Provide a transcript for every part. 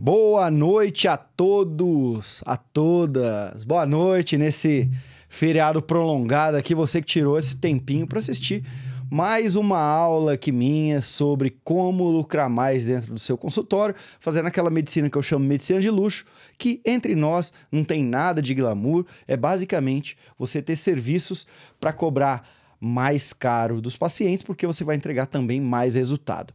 Boa noite a todos, a todas. Boa noite nesse feriado prolongado aqui, você que tirou esse tempinho para assistir mais uma aula que minha sobre como lucrar mais dentro do seu consultório, fazendo aquela medicina que eu chamo medicina de luxo, que entre nós não tem nada de glamour, é basicamente você ter serviços para cobrar mais caro dos pacientes, porque você vai entregar também mais resultado.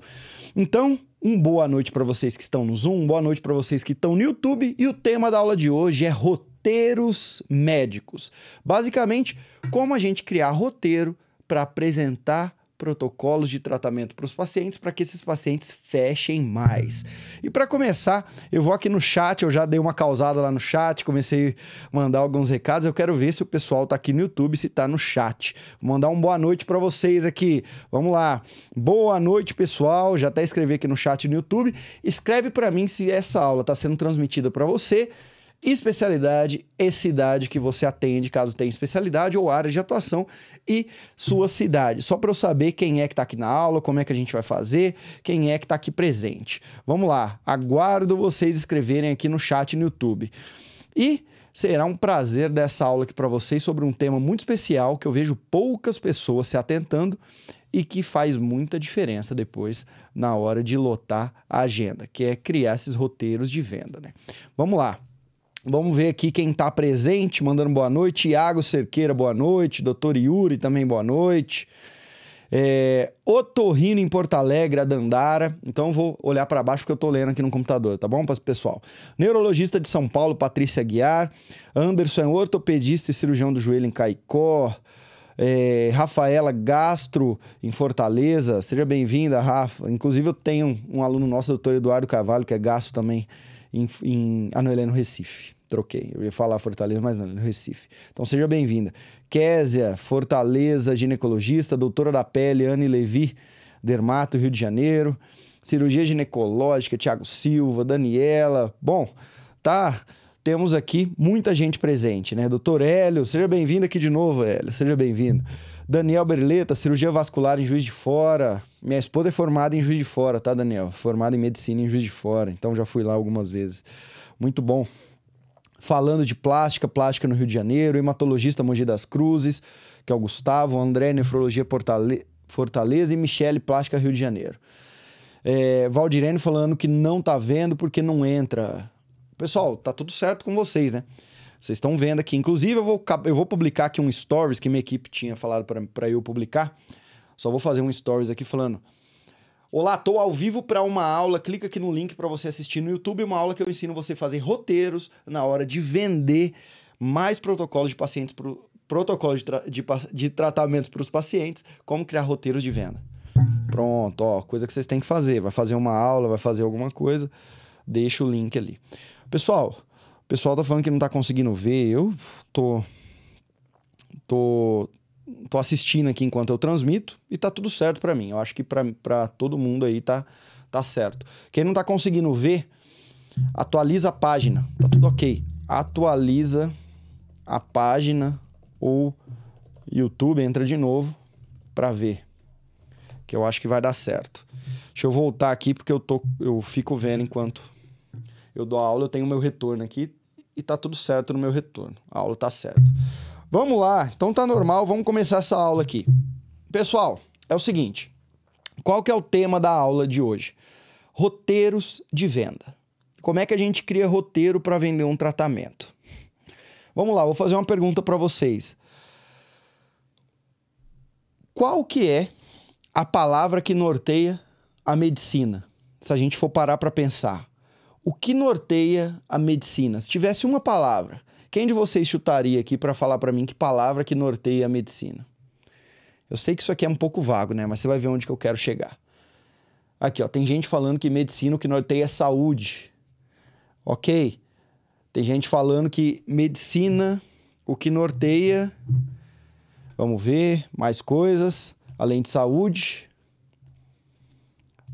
Então, um boa noite para vocês que estão no Zoom, boa noite para vocês que estão no YouTube. E o tema da aula de hoje é roteiros médicos. Basicamente, como a gente criar roteiro para apresentar protocolos de tratamento para os pacientes para que esses pacientes fechem mais. E para começar, eu vou aqui no chat, eu já dei uma causada lá no chat, comecei a mandar alguns recados. Eu quero ver se o pessoal está aqui no YouTube, se está no chat. Vou mandar uma boa noite para vocês aqui. Vamos lá. Boa noite, pessoal. Já até escrevi aqui no chat no YouTube. Escreve para mim se essa aula está sendo transmitida para você especialidade e cidade que você atende, caso tenha especialidade ou área de atuação e sua cidade. Só para eu saber quem é que está aqui na aula, como é que a gente vai fazer, quem é que está aqui presente. Vamos lá, aguardo vocês escreverem aqui no chat no YouTube. E será um prazer dessa aula aqui para vocês sobre um tema muito especial que eu vejo poucas pessoas se atentando e que faz muita diferença depois na hora de lotar a agenda, que é criar esses roteiros de venda, né? Vamos lá. Vamos ver aqui quem está presente, mandando boa noite. Iago Cerqueira, boa noite. Doutor Yuri também, boa noite. É, Otorrino em Porto Alegre, a Dandara. Então vou olhar para baixo porque eu estou lendo aqui no computador, tá bom, pessoal? Neurologista de São Paulo, Patrícia Aguiar. Anderson é ortopedista e cirurgião do joelho em Caicó. É, Rafaela Gastro, em Fortaleza. Seja bem-vinda, Rafa. Inclusive, eu tenho um, aluno nosso, doutor Eduardo Carvalho, que é gastro também em, em... Ah, não, ele é no Recife. Troquei. Eu ia falar Fortaleza, mas não, é no Recife. Então seja bem-vinda. Késia, Fortaleza, ginecologista, doutora da pele, Anne Levi, dermato, Rio de Janeiro. Cirurgia ginecológica, Tiago Silva, Daniela. Bom, tá temos aqui muita gente presente, né? Doutor Hélio, seja bem-vindo aqui de novo, Hélio, seja bem-vindo. Daniel Berleta, cirurgia vascular em Juiz de Fora. Minha esposa é formada em Juiz de Fora, tá, Daniel? Formada em medicina em Juiz de Fora, então já fui lá algumas vezes. Muito bom. Falando de plástica, plástica no Rio de Janeiro, hematologista Mogi das Cruzes, que é o Gustavo, André, nefrologia Portale... Fortaleza e Michele, plástica Rio de Janeiro. É, Valdirene falando que não tá vendo porque não entra. Pessoal, tá tudo certo com vocês, né? Vocês estão vendo aqui. Inclusive, eu vou, eu vou publicar aqui um stories que minha equipe tinha falado para eu publicar. Só vou fazer um stories aqui falando. Olá, tô ao vivo para uma aula. Clica aqui no link para você assistir no YouTube uma aula que eu ensino você a fazer roteiros na hora de vender mais protocolos de pacientes pro, protocolos de, tra, de, de tratamentos para os pacientes, como criar roteiros de venda. Pronto, ó, coisa que vocês têm que fazer. Vai fazer uma aula, vai fazer alguma coisa, deixa o link ali. Pessoal, pessoal tá falando que não tá conseguindo ver. Eu tô. tô. tô assistindo aqui enquanto eu transmito e tá tudo certo para mim. Eu acho que para todo mundo aí tá, tá certo. Quem não tá conseguindo ver, atualiza a página. Tá tudo ok. Atualiza a página ou YouTube, entra de novo para ver. Que eu acho que vai dar certo. Deixa eu voltar aqui porque eu, tô, eu fico vendo enquanto eu dou aula, eu tenho meu retorno aqui e tá tudo certo no meu retorno. A aula tá certo. Vamos lá, então tá normal, vamos começar essa aula aqui. Pessoal, é o seguinte, qual que é o tema da aula de hoje? Roteiros de venda. Como é que a gente cria roteiro para vender um tratamento? Vamos lá, vou fazer uma pergunta para vocês. Qual que é a palavra que norteia a medicina? Se a gente for parar para pensar, o que norteia a medicina? Se tivesse uma palavra, quem de vocês chutaria aqui para falar para mim que palavra que norteia a medicina? Eu sei que isso aqui é um pouco vago, né? Mas você vai ver onde que eu quero chegar. Aqui, ó, tem gente falando que medicina o que norteia é saúde. OK? Tem gente falando que medicina o que norteia Vamos ver mais coisas além de saúde.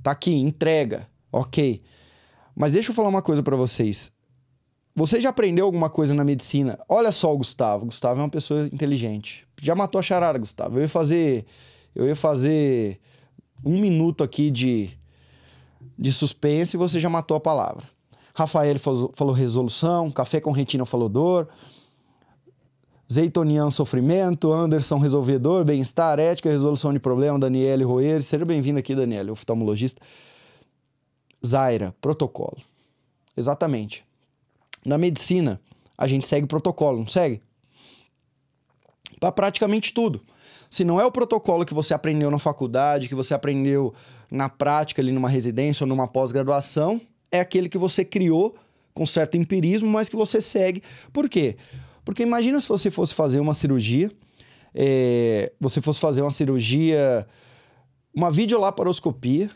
Tá aqui, entrega. OK. Mas deixa eu falar uma coisa para vocês. Você já aprendeu alguma coisa na medicina? Olha só o Gustavo. Gustavo é uma pessoa inteligente. Já matou a charada, Gustavo. Eu ia fazer, eu ia fazer um minuto aqui de, de suspense e você já matou a palavra. Rafael falou, falou resolução, café com retina falou dor, Zeitonian sofrimento, Anderson resolvedor, bem-estar, ética, resolução de problema, Daniele Roer. Seja bem-vindo aqui, Daniele, oftalmologista. Zaira, protocolo. Exatamente. Na medicina, a gente segue protocolo, não segue? Para praticamente tudo. Se não é o protocolo que você aprendeu na faculdade, que você aprendeu na prática ali numa residência ou numa pós-graduação, é aquele que você criou com certo empirismo, mas que você segue. Por quê? Porque imagina se você fosse fazer uma cirurgia, é, você fosse fazer uma cirurgia, uma videolaparoscopia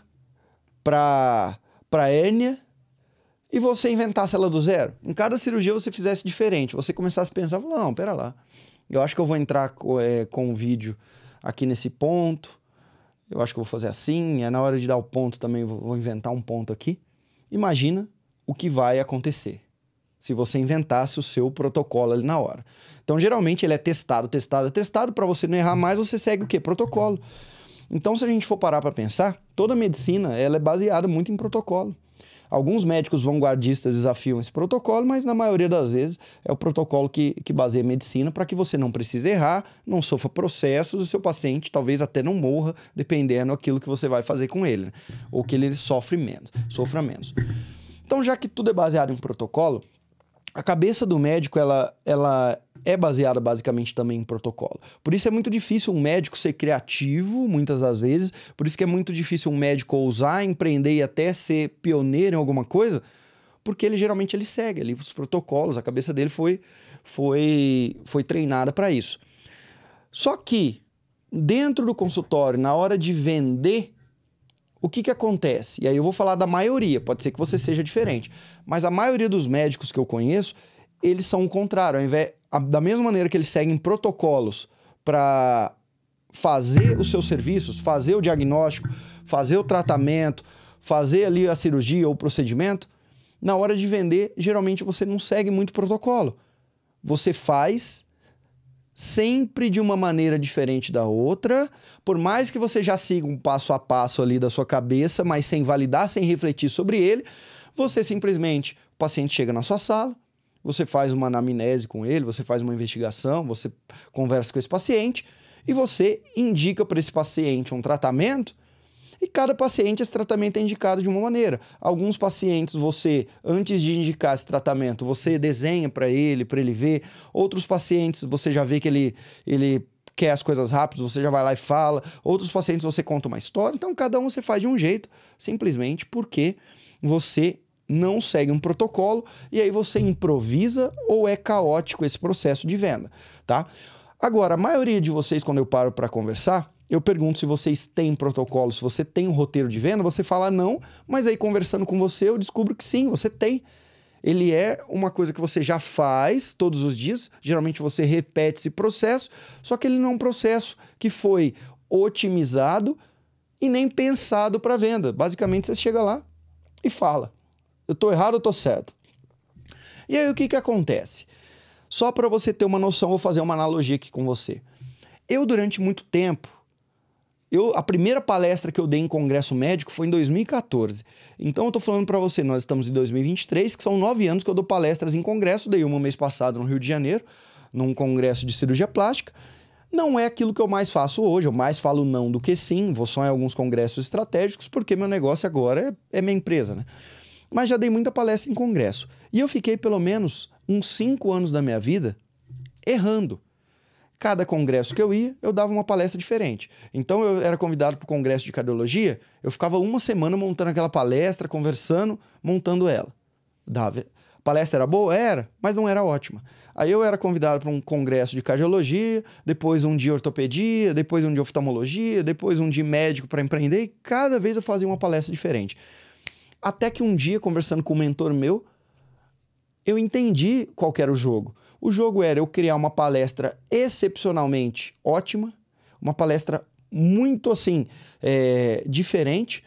para para hérnia e você inventasse ela do zero. Em cada cirurgia você fizesse diferente, você começasse a pensar, não, pera lá, eu acho que eu vou entrar com, é, com um vídeo aqui nesse ponto, eu acho que eu vou fazer assim, é na hora de dar o ponto também vou inventar um ponto aqui. Imagina o que vai acontecer se você inventasse o seu protocolo ali na hora. Então, geralmente ele é testado, testado, testado para você não errar mais, você segue o quê? Protocolo. Então, se a gente for parar para pensar, toda medicina ela é baseada muito em protocolo. Alguns médicos vanguardistas desafiam esse protocolo, mas na maioria das vezes é o protocolo que, que baseia a medicina para que você não precise errar, não sofra processos e seu paciente talvez até não morra, dependendo daquilo que você vai fazer com ele, né? ou que ele sofre menos, sofra menos. Então, já que tudo é baseado em protocolo, a cabeça do médico ela, ela é baseada basicamente também em protocolo. Por isso é muito difícil um médico ser criativo, muitas das vezes, por isso que é muito difícil um médico ousar, empreender e até ser pioneiro em alguma coisa, porque ele geralmente ele segue ali os protocolos, a cabeça dele foi foi foi treinada para isso. Só que dentro do consultório, na hora de vender, o que, que acontece? E aí eu vou falar da maioria, pode ser que você seja diferente, mas a maioria dos médicos que eu conheço, eles são o contrário. Ao invés, da mesma maneira que eles seguem protocolos para fazer os seus serviços, fazer o diagnóstico, fazer o tratamento, fazer ali a cirurgia ou o procedimento, na hora de vender, geralmente você não segue muito protocolo. Você faz sempre de uma maneira diferente da outra, por mais que você já siga um passo a passo ali da sua cabeça, mas sem validar, sem refletir sobre ele, você simplesmente, o paciente chega na sua sala, você faz uma anamnese com ele, você faz uma investigação, você conversa com esse paciente e você indica para esse paciente um tratamento. E cada paciente, esse tratamento é indicado de uma maneira. Alguns pacientes, você, antes de indicar esse tratamento, você desenha para ele, para ele ver. Outros pacientes, você já vê que ele, ele quer as coisas rápidas, você já vai lá e fala. Outros pacientes, você conta uma história. Então, cada um você faz de um jeito, simplesmente porque você não segue um protocolo e aí você improvisa ou é caótico esse processo de venda, tá? Agora, a maioria de vocês, quando eu paro para conversar, eu pergunto se vocês têm protocolo, se você tem um roteiro de venda, você fala não, mas aí conversando com você eu descubro que sim, você tem. Ele é uma coisa que você já faz todos os dias, geralmente você repete esse processo, só que ele não é um processo que foi otimizado e nem pensado para venda. Basicamente você chega lá e fala. Eu tô errado ou tô certo? E aí o que que acontece? Só para você ter uma noção, vou fazer uma analogia aqui com você. Eu durante muito tempo eu, a primeira palestra que eu dei em congresso médico foi em 2014. Então eu tô falando para você, nós estamos em 2023, que são nove anos que eu dou palestras em congresso. Dei uma mês passado no Rio de Janeiro, num congresso de cirurgia plástica. Não é aquilo que eu mais faço hoje, eu mais falo não do que sim, vou só em alguns congressos estratégicos, porque meu negócio agora é, é minha empresa, né? mas já dei muita palestra em congresso. E eu fiquei pelo menos uns cinco anos da minha vida errando. Cada congresso que eu ia, eu dava uma palestra diferente. Então eu era convidado para o congresso de cardiologia, eu ficava uma semana montando aquela palestra, conversando, montando ela. Dava. palestra era boa? Era, mas não era ótima. Aí eu era convidado para um congresso de cardiologia, depois um de ortopedia, depois um de oftalmologia, depois um de médico para empreender, e cada vez eu fazia uma palestra diferente. Até que um dia, conversando com um mentor meu, eu entendi qual era o jogo. O jogo era eu criar uma palestra excepcionalmente ótima, uma palestra muito assim, é, diferente,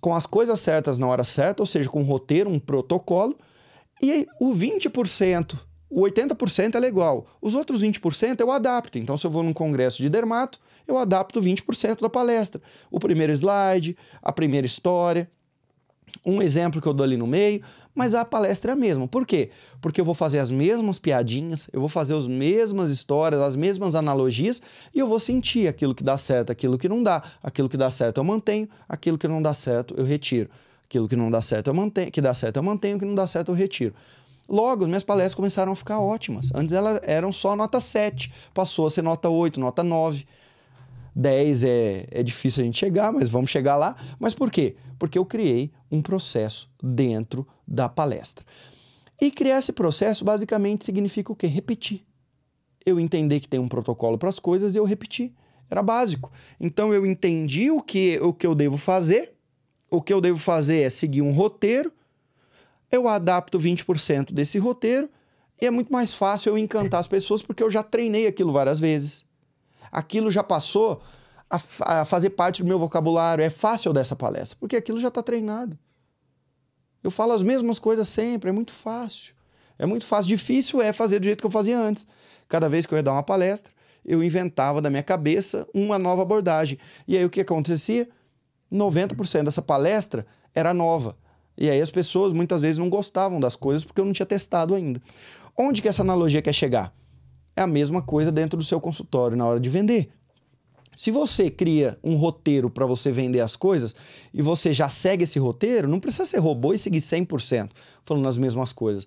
com as coisas certas na hora certa, ou seja, com um roteiro, um protocolo, e o 20%, o 80% é legal, os outros 20% eu adapto. Então, se eu vou num congresso de dermato, eu adapto 20% da palestra. O primeiro slide, a primeira história, um exemplo que eu dou ali no meio, mas a palestra é a mesma. Por quê? Porque eu vou fazer as mesmas piadinhas, eu vou fazer as mesmas histórias, as mesmas analogias e eu vou sentir aquilo que dá certo, aquilo que não dá, aquilo que dá certo eu mantenho, aquilo que não dá certo eu retiro, aquilo que não dá certo eu mantenho, que dá certo eu mantenho, que não dá certo eu retiro. Logo, minhas palestras começaram a ficar ótimas. Antes elas eram só nota 7, passou a ser nota 8, nota 9. 10 é, é difícil a gente chegar, mas vamos chegar lá. Mas por quê? Porque eu criei um processo dentro da palestra. E criar esse processo basicamente significa o quê? Repetir. Eu entender que tem um protocolo para as coisas e eu repetir. Era básico. Então eu entendi o que, o que eu devo fazer. O que eu devo fazer é seguir um roteiro. Eu adapto 20% desse roteiro e é muito mais fácil eu encantar as pessoas porque eu já treinei aquilo várias vezes aquilo já passou a, a fazer parte do meu vocabulário. É fácil dessa palestra, porque aquilo já está treinado. Eu falo as mesmas coisas sempre, é muito fácil. É muito fácil. Difícil é fazer do jeito que eu fazia antes. Cada vez que eu ia dar uma palestra, eu inventava da minha cabeça uma nova abordagem. E aí o que acontecia? 90% dessa palestra era nova. E aí as pessoas muitas vezes não gostavam das coisas porque eu não tinha testado ainda. Onde que essa analogia quer chegar? É a mesma coisa dentro do seu consultório na hora de vender. Se você cria um roteiro para você vender as coisas e você já segue esse roteiro, não precisa ser robô e seguir 100% falando as mesmas coisas.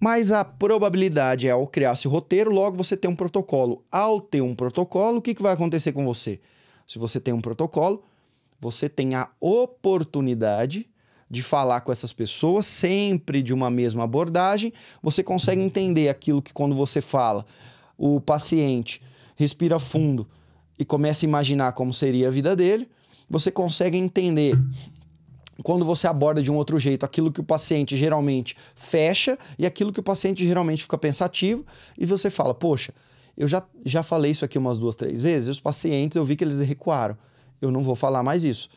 Mas a probabilidade é, ao criar esse roteiro, logo você tem um protocolo. Ao ter um protocolo, o que, que vai acontecer com você? Se você tem um protocolo, você tem a oportunidade de falar com essas pessoas, sempre de uma mesma abordagem, você consegue entender aquilo que quando você fala, o paciente respira fundo e começa a imaginar como seria a vida dele, você consegue entender quando você aborda de um outro jeito aquilo que o paciente geralmente fecha e aquilo que o paciente geralmente fica pensativo, e você fala: Poxa, eu já, já falei isso aqui umas duas, três vezes, e os pacientes eu vi que eles recuaram. Eu não vou falar mais isso.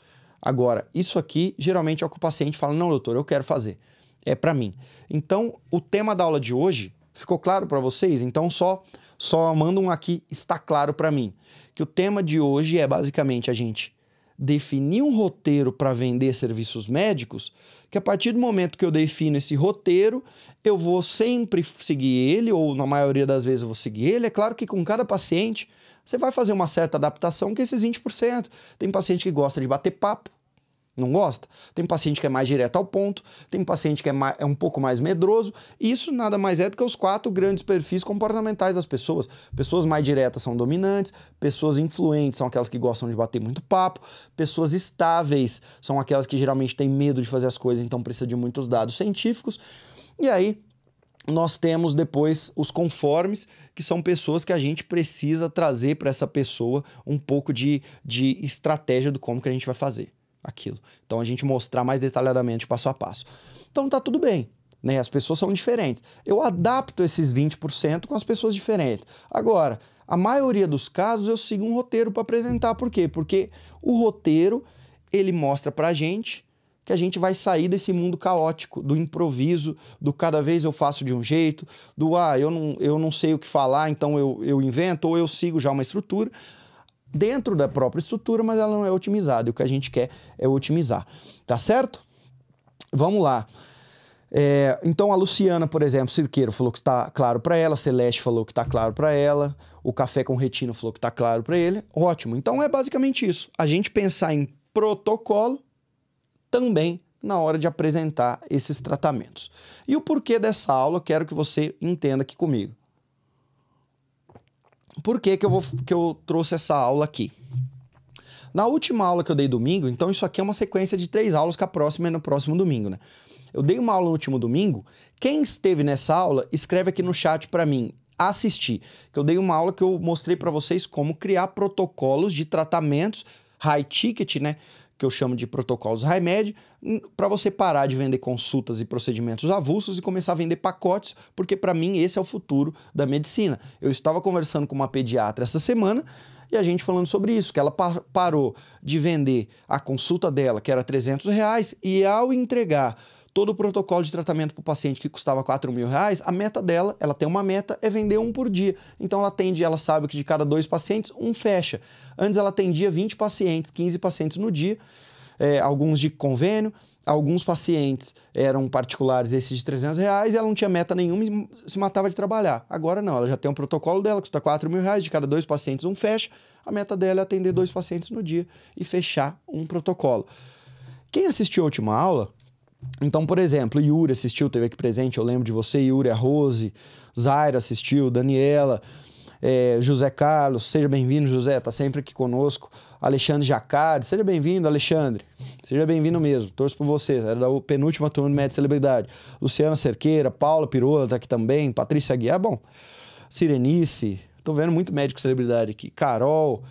Agora, isso aqui, geralmente é o que o paciente fala: não, doutor, eu quero fazer. É para mim. Então, o tema da aula de hoje ficou claro para vocês? Então, só, só manda um aqui, está claro para mim. Que o tema de hoje é basicamente a gente definir um roteiro para vender serviços médicos, que a partir do momento que eu defino esse roteiro, eu vou sempre seguir ele, ou na maioria das vezes eu vou seguir ele. É claro que com cada paciente você vai fazer uma certa adaptação, que é esses 20%. Tem paciente que gosta de bater papo, não gosta. Tem paciente que é mais direto ao ponto, tem paciente que é, mais, é um pouco mais medroso. Isso nada mais é do que os quatro grandes perfis comportamentais das pessoas. Pessoas mais diretas são dominantes, pessoas influentes são aquelas que gostam de bater muito papo, pessoas estáveis são aquelas que geralmente têm medo de fazer as coisas, então precisa de muitos dados científicos. E aí, nós temos depois os conformes, que são pessoas que a gente precisa trazer para essa pessoa um pouco de, de estratégia do como que a gente vai fazer aquilo. Então a gente mostrar mais detalhadamente passo a passo. Então tá tudo bem. Né? As pessoas são diferentes. Eu adapto esses 20% com as pessoas diferentes. Agora, a maioria dos casos eu sigo um roteiro para apresentar. Por quê? Porque o roteiro ele mostra para a gente que a gente vai sair desse mundo caótico, do improviso, do cada vez eu faço de um jeito, do ah, eu não, eu não sei o que falar, então eu, eu invento, ou eu sigo já uma estrutura dentro da própria estrutura, mas ela não é otimizada. E o que a gente quer é otimizar. Tá certo? Vamos lá. É, então a Luciana, por exemplo, Cirqueiro falou que está claro para ela, Celeste falou que está claro para ela, o Café com Retino falou que está claro para ele. Ótimo. Então é basicamente isso. A gente pensar em protocolo também na hora de apresentar esses tratamentos. E o porquê dessa aula, quero que você entenda aqui comigo. Por que, que, eu vou, que eu trouxe essa aula aqui? Na última aula que eu dei domingo, então isso aqui é uma sequência de três aulas que a próxima é no próximo domingo, né? Eu dei uma aula no último domingo. Quem esteve nessa aula, escreve aqui no chat para mim assistir. Que eu dei uma aula que eu mostrei para vocês como criar protocolos de tratamentos high ticket, né? que eu chamo de protocolos RaiMed, para você parar de vender consultas e procedimentos avulsos e começar a vender pacotes, porque para mim esse é o futuro da medicina. Eu estava conversando com uma pediatra essa semana e a gente falando sobre isso, que ela par parou de vender a consulta dela, que era 300 reais, e ao entregar todo o protocolo de tratamento para o paciente que custava 4 mil reais, a meta dela, ela tem uma meta, é vender um por dia. Então ela atende, ela sabe que de cada dois pacientes, um fecha. Antes ela atendia 20 pacientes, 15 pacientes no dia, é, alguns de convênio, alguns pacientes eram particulares, esses de 300 reais, e ela não tinha meta nenhuma e se matava de trabalhar. Agora não, ela já tem um protocolo dela, custa 4 mil reais, de cada dois pacientes um fecha, a meta dela é atender dois pacientes no dia e fechar um protocolo. Quem assistiu a última aula então, por exemplo, Yuri assistiu, teve aqui presente, eu lembro de você, Yuri, a Rose, Zaira assistiu, Daniela, é, José Carlos, seja bem-vindo, José, tá sempre aqui conosco. Alexandre Jacard, seja bem-vindo, Alexandre, seja bem-vindo mesmo, torço por você, era da penúltima turma do Médio Celebridade. Luciana Cerqueira, Paula Pirola tá aqui também, Patrícia Guiar, bom, Sirenice, tô vendo muito médico celebridade aqui, Carol,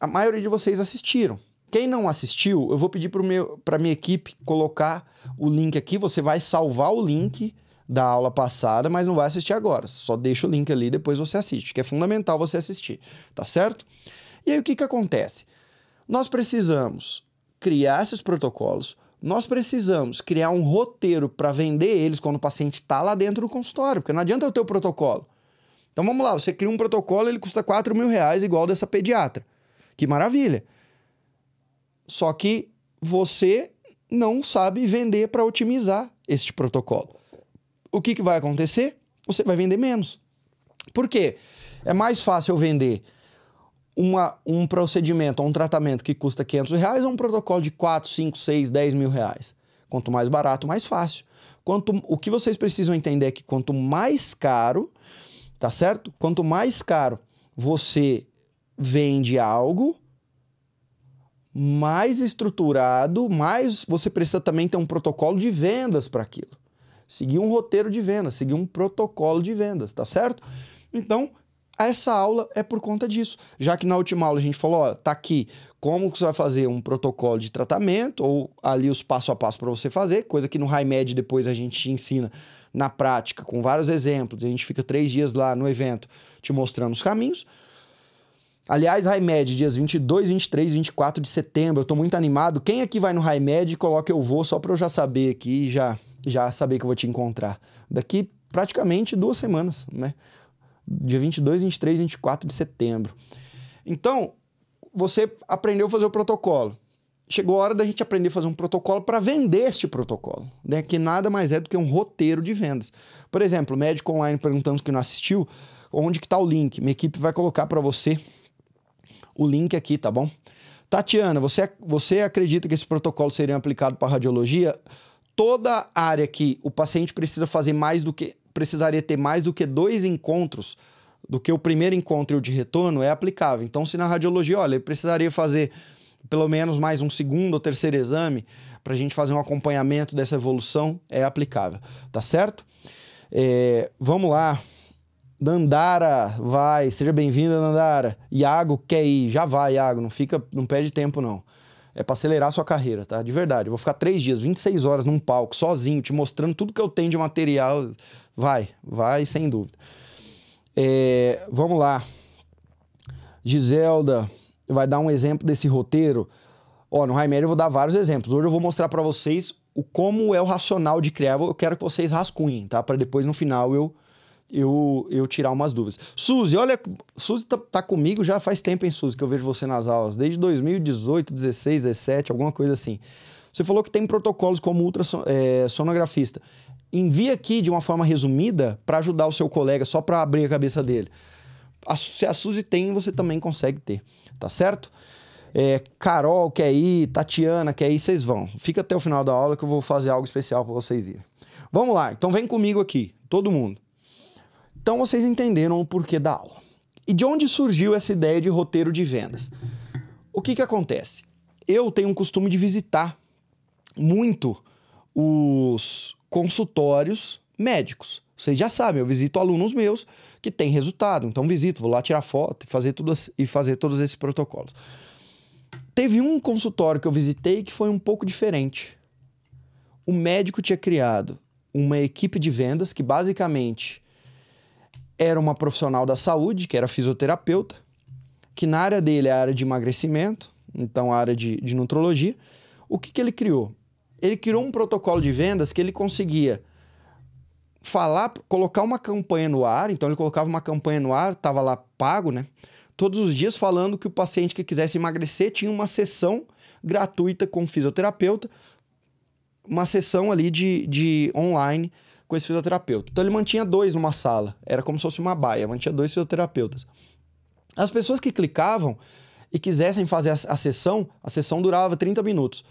a maioria de vocês assistiram. Quem não assistiu, eu vou pedir para a minha equipe colocar o link aqui. Você vai salvar o link da aula passada, mas não vai assistir agora. Só deixa o link ali, depois você assiste, que é fundamental você assistir, tá certo? E aí o que, que acontece? Nós precisamos criar esses protocolos, nós precisamos criar um roteiro para vender eles quando o paciente está lá dentro do consultório, porque não adianta eu ter o protocolo. Então vamos lá, você cria um protocolo, ele custa 4 mil reais, igual dessa pediatra. Que maravilha! Só que você não sabe vender para otimizar este protocolo. O que, que vai acontecer? Você vai vender menos. Por quê? É mais fácil eu vender uma, um procedimento ou um tratamento que custa 500 reais ou um protocolo de 4, 5, 6, 10 mil reais. Quanto mais barato, mais fácil. Quanto, o que vocês precisam entender é que quanto mais caro, tá certo? Quanto mais caro você vende algo, mais estruturado, mais você precisa também ter um protocolo de vendas para aquilo. Seguir um roteiro de vendas, seguir um protocolo de vendas, tá certo? Então, essa aula é por conta disso. Já que na última aula a gente falou, ó, tá aqui como você vai fazer um protocolo de tratamento ou ali os passo a passo para você fazer, coisa que no HiMed depois a gente ensina na prática com vários exemplos. A gente fica três dias lá no evento te mostrando os caminhos. Aliás, Raimed, dias 22, 23, 24 de setembro. Eu tô muito animado. Quem aqui vai no Raimed, coloca eu vou só para eu já saber aqui e já, já saber que eu vou te encontrar. Daqui praticamente duas semanas, né? Dia 22, 23, 24 de setembro. Então, você aprendeu a fazer o protocolo. Chegou a hora da gente aprender a fazer um protocolo para vender este protocolo, né? que nada mais é do que um roteiro de vendas. Por exemplo, médico online perguntando que não assistiu, onde que está o link? Minha equipe vai colocar para você o link aqui, tá bom? Tatiana, você, você acredita que esse protocolo seria aplicado para radiologia? Toda área que o paciente precisa fazer mais do que precisaria ter mais do que dois encontros do que o primeiro encontro e o de retorno é aplicável. Então, se na radiologia, olha, ele precisaria fazer pelo menos mais um segundo ou terceiro exame para a gente fazer um acompanhamento dessa evolução, é aplicável, tá certo? É, vamos lá. Dandara vai, seja bem-vinda, Dandara. Iago quer ir, já vai, Iago, não fica, não perde tempo não. É para acelerar a sua carreira, tá? De verdade, eu vou ficar três dias, 26 horas num palco, sozinho, te mostrando tudo que eu tenho de material. Vai, vai, sem dúvida. É, vamos lá. Giselda vai dar um exemplo desse roteiro. Ó, no Raimério eu vou dar vários exemplos. Hoje eu vou mostrar para vocês o como é o racional de criar. Eu quero que vocês rascunhem, tá? Para depois no final eu eu, eu tirar umas dúvidas. Suzy, olha, Suzy tá, tá, comigo já faz tempo, hein, Suzy, que eu vejo você nas aulas, desde 2018, 16, 17, alguma coisa assim. Você falou que tem protocolos como ultrassonografista. É, Envia aqui de uma forma resumida para ajudar o seu colega, só para abrir a cabeça dele. A, se a Suzy tem, você também consegue ter, tá certo? É, Carol quer ir, Tatiana quer ir, vocês vão. Fica até o final da aula que eu vou fazer algo especial para vocês irem. Vamos lá, então vem comigo aqui, todo mundo. Então vocês entenderam o porquê da aula. E de onde surgiu essa ideia de roteiro de vendas? O que, que acontece? Eu tenho um costume de visitar muito os consultórios médicos. Vocês já sabem, eu visito alunos meus que têm resultado, então visito, vou lá tirar foto e fazer, tudo, e fazer todos esses protocolos. Teve um consultório que eu visitei que foi um pouco diferente. O médico tinha criado uma equipe de vendas que basicamente era uma profissional da saúde, que era fisioterapeuta, que na área dele é a área de emagrecimento, então a área de, de nutrologia. O que, que ele criou? Ele criou um protocolo de vendas que ele conseguia falar, colocar uma campanha no ar, então ele colocava uma campanha no ar, estava lá pago, né? Todos os dias falando que o paciente que quisesse emagrecer tinha uma sessão gratuita com o fisioterapeuta, uma sessão ali de, de online com esse fisioterapeuta. Então ele mantinha dois numa sala, era como se fosse uma baia, mantinha dois fisioterapeutas. As pessoas que clicavam e quisessem fazer a, sessão, a sessão durava 30 minutos.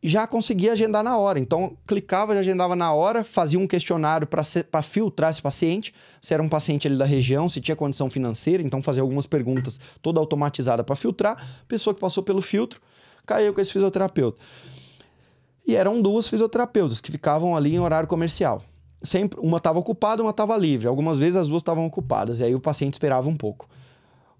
Já conseguia agendar na hora. Então, clicava, já agendava na hora, fazia um questionário para filtrar esse paciente, se era um paciente ali da região, se tinha condição financeira, então fazia algumas perguntas toda automatizada para filtrar. Pessoa que passou pelo filtro, caiu com esse fisioterapeuta. E eram duas fisioterapeutas que ficavam ali em horário comercial. Sempre uma estava ocupada, uma estava livre. Algumas vezes as duas estavam ocupadas e aí o paciente esperava um pouco.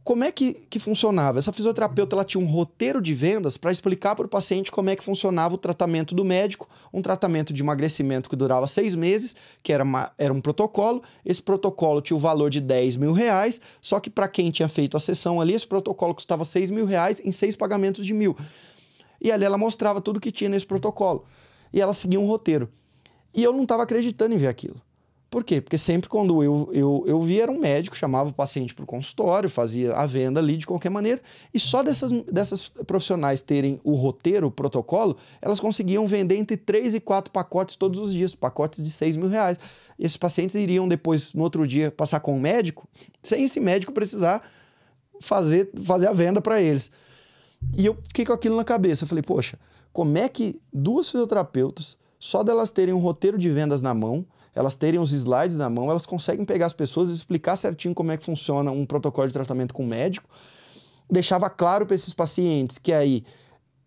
Como é que, que funcionava? Essa fisioterapeuta ela tinha um roteiro de vendas para explicar para o paciente como é que funcionava o tratamento do médico, um tratamento de emagrecimento que durava seis meses, que era, uma, era um protocolo. Esse protocolo tinha o valor de 10 mil reais, só que para quem tinha feito a sessão ali, esse protocolo custava 6 mil reais em seis pagamentos de mil. E ali ela mostrava tudo que tinha nesse protocolo. E ela seguia um roteiro. E eu não estava acreditando em ver aquilo. Por quê? Porque sempre quando eu, eu, eu via, era um médico, chamava o paciente para o consultório, fazia a venda ali de qualquer maneira. E só dessas, dessas profissionais terem o roteiro, o protocolo, elas conseguiam vender entre 3 e 4 pacotes todos os dias, pacotes de 6 mil reais. esses pacientes iriam depois, no outro dia, passar com o um médico, sem esse médico precisar fazer, fazer a venda para eles. E eu fiquei com aquilo na cabeça. Eu falei, poxa, como é que duas fisioterapeutas, só delas terem um roteiro de vendas na mão, elas terem os slides na mão, elas conseguem pegar as pessoas e explicar certinho como é que funciona um protocolo de tratamento com o médico. Deixava claro para esses pacientes que aí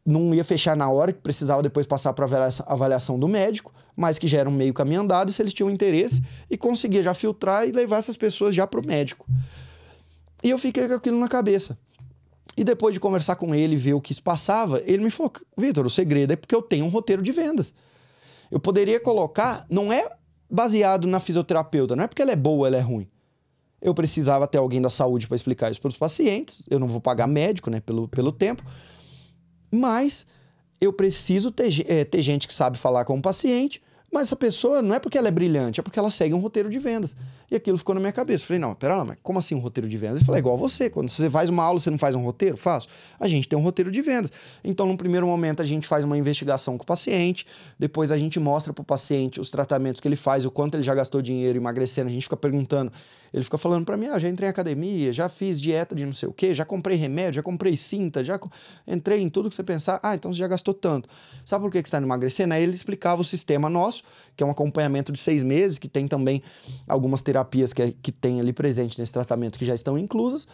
não ia fechar na hora, que precisava depois passar para avaliação do médico, mas que já era um meio caminho andado, se eles tinham interesse, e conseguia já filtrar e levar essas pessoas já para o médico. E eu fiquei com aquilo na cabeça. E depois de conversar com ele, ver o que se passava, ele me falou: Vitor, o segredo é porque eu tenho um roteiro de vendas. Eu poderia colocar, não é baseado na fisioterapeuta, não é porque ela é boa, ela é ruim. Eu precisava ter alguém da saúde para explicar isso para os pacientes. Eu não vou pagar médico, né, pelo, pelo tempo. Mas eu preciso ter, é, ter gente que sabe falar com o paciente. Mas essa pessoa não é porque ela é brilhante, é porque ela segue um roteiro de vendas. E aquilo ficou na minha cabeça. Falei, não, pera lá, mas como assim um roteiro de vendas? Ele falou, é igual você, quando você faz uma aula, você não faz um roteiro? Faço. A gente tem um roteiro de vendas. Então, no primeiro momento, a gente faz uma investigação com o paciente, depois a gente mostra para o paciente os tratamentos que ele faz, o quanto ele já gastou dinheiro emagrecendo, a gente fica perguntando. Ele fica falando para mim, ah, já entrei em academia, já fiz dieta de não sei o quê, já comprei remédio, já comprei cinta, já entrei em tudo que você pensar. Ah, então você já gastou tanto. Sabe por que, que você está emagrecendo? Aí ele explicava o sistema nosso, que é um acompanhamento de seis meses, que tem também algumas terapias terapias que, é, que tem ali presente nesse tratamento que já estão inclusas,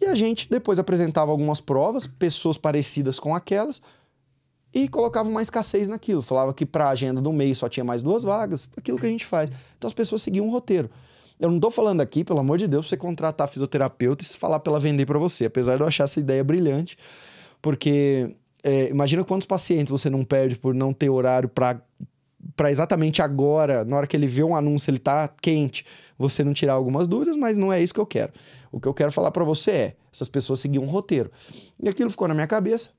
e a gente depois apresentava algumas provas, pessoas parecidas com aquelas, e colocava uma escassez naquilo. Falava que para a agenda do mês só tinha mais duas vagas, aquilo que a gente faz. Então as pessoas seguiam um roteiro. Eu não estou falando aqui, pelo amor de Deus, você contratar fisioterapeuta e falar pela vender para você, apesar de eu achar essa ideia brilhante, porque é, imagina quantos pacientes você não perde por não ter horário para para exatamente agora, na hora que ele vê um anúncio, ele tá quente, você não tirar algumas dúvidas, mas não é isso que eu quero. O que eu quero falar para você é, essas pessoas seguiam um roteiro. E aquilo ficou na minha cabeça.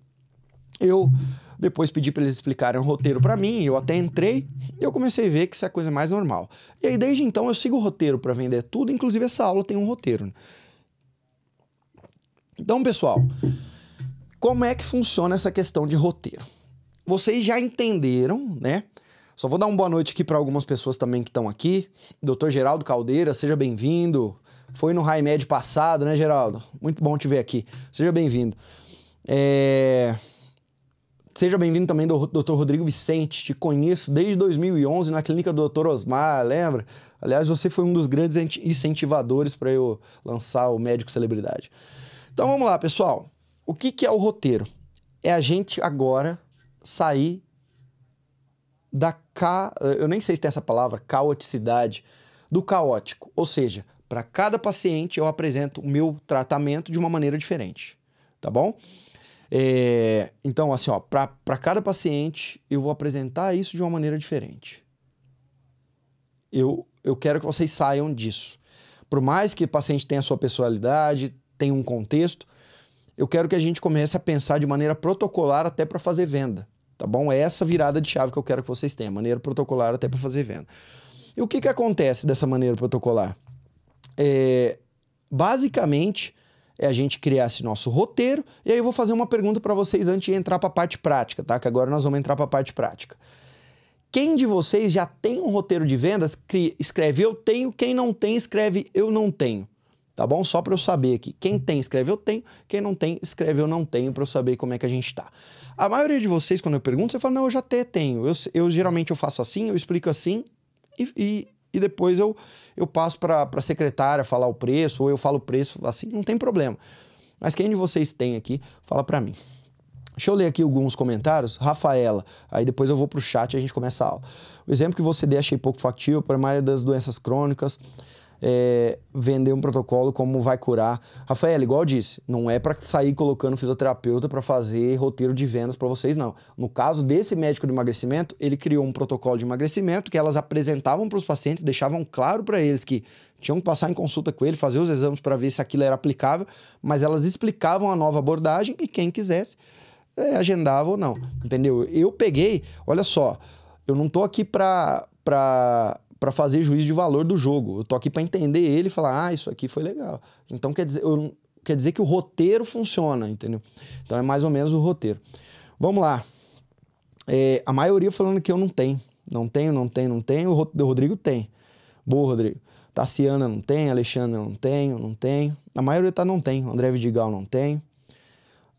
Eu depois pedi para eles explicarem o roteiro para mim, eu até entrei e eu comecei a ver que isso é a coisa mais normal. E aí desde então eu sigo o roteiro para vender tudo, inclusive essa aula tem um roteiro. Né? Então, pessoal, como é que funciona essa questão de roteiro? Vocês já entenderam, né? Só vou dar uma boa noite aqui para algumas pessoas também que estão aqui. Dr. Geraldo Caldeira, seja bem-vindo. Foi no Raimed passado, né, Geraldo? Muito bom te ver aqui. Seja bem-vindo. É... Seja bem-vindo também do Dr. Rodrigo Vicente. Te conheço desde 2011 na clínica do Dr. Osmar, lembra? Aliás, você foi um dos grandes incentivadores para eu lançar o Médico Celebridade. Então vamos lá, pessoal. O que, que é o roteiro? É a gente agora sair da ca... Eh, eu nem sei se tem essa palavra, caoticidade, do caótico. Ou seja, para cada paciente eu apresento o meu tratamento de uma maneira diferente, tá bom? É, então, assim, ó, para cada paciente eu vou apresentar isso de uma maneira diferente. Eu, eu quero que vocês saiam disso. Por mais que o paciente tenha sua personalidade, tenha um contexto, eu quero que a gente comece a pensar de maneira protocolar até para fazer venda. Tá bom? É essa virada de chave que eu quero que vocês tenham, maneira protocolar até para fazer venda. E o que, que acontece dessa maneira protocolar? É, basicamente, é a gente criar esse nosso roteiro, e aí eu vou fazer uma pergunta para vocês antes de entrar para a parte prática, tá? Que agora nós vamos entrar para a parte prática. Quem de vocês já tem um roteiro de vendas, escreve eu tenho, quem não tem, escreve eu não tenho tá bom? Só para eu saber aqui. Quem tem, escreve eu tenho. Quem não tem, escreve eu não tenho, para eu saber como é que a gente está. A maioria de vocês, quando eu pergunto, você fala, não, eu já até tenho. Eu, eu geralmente eu faço assim, eu explico assim e, e, e depois eu, eu passo para a secretária falar o preço, ou eu falo o preço assim, não tem problema. Mas quem de vocês tem aqui, fala para mim. Deixa eu ler aqui alguns comentários. Rafaela, aí depois eu vou para o chat e a gente começa a aula. O exemplo que você deu achei pouco factível para a maioria das doenças crônicas é, vender um protocolo como vai curar. Rafael, igual eu disse, não é para sair colocando fisioterapeuta para fazer roteiro de vendas para vocês, não. No caso desse médico do emagrecimento, ele criou um protocolo de emagrecimento que elas apresentavam para os pacientes, deixavam claro para eles que tinham que passar em consulta com ele, fazer os exames para ver se aquilo era aplicável, mas elas explicavam a nova abordagem e quem quisesse é, agendava ou não, entendeu? Eu peguei, olha só, eu não tô aqui para para fazer juízo de valor do jogo. Eu tô aqui para entender ele e falar, ah, isso aqui foi legal. Então quer dizer, eu, quer dizer que o roteiro funciona, entendeu? Então é mais ou menos o roteiro. Vamos lá. É, a maioria falando que eu não tenho. Não tenho, não tenho, não tenho. O Rodrigo tem. Boa, Rodrigo. Tassiana não tem, Alexandre não tenho, não tenho. A maioria tá não tem. André Vidigal não tem.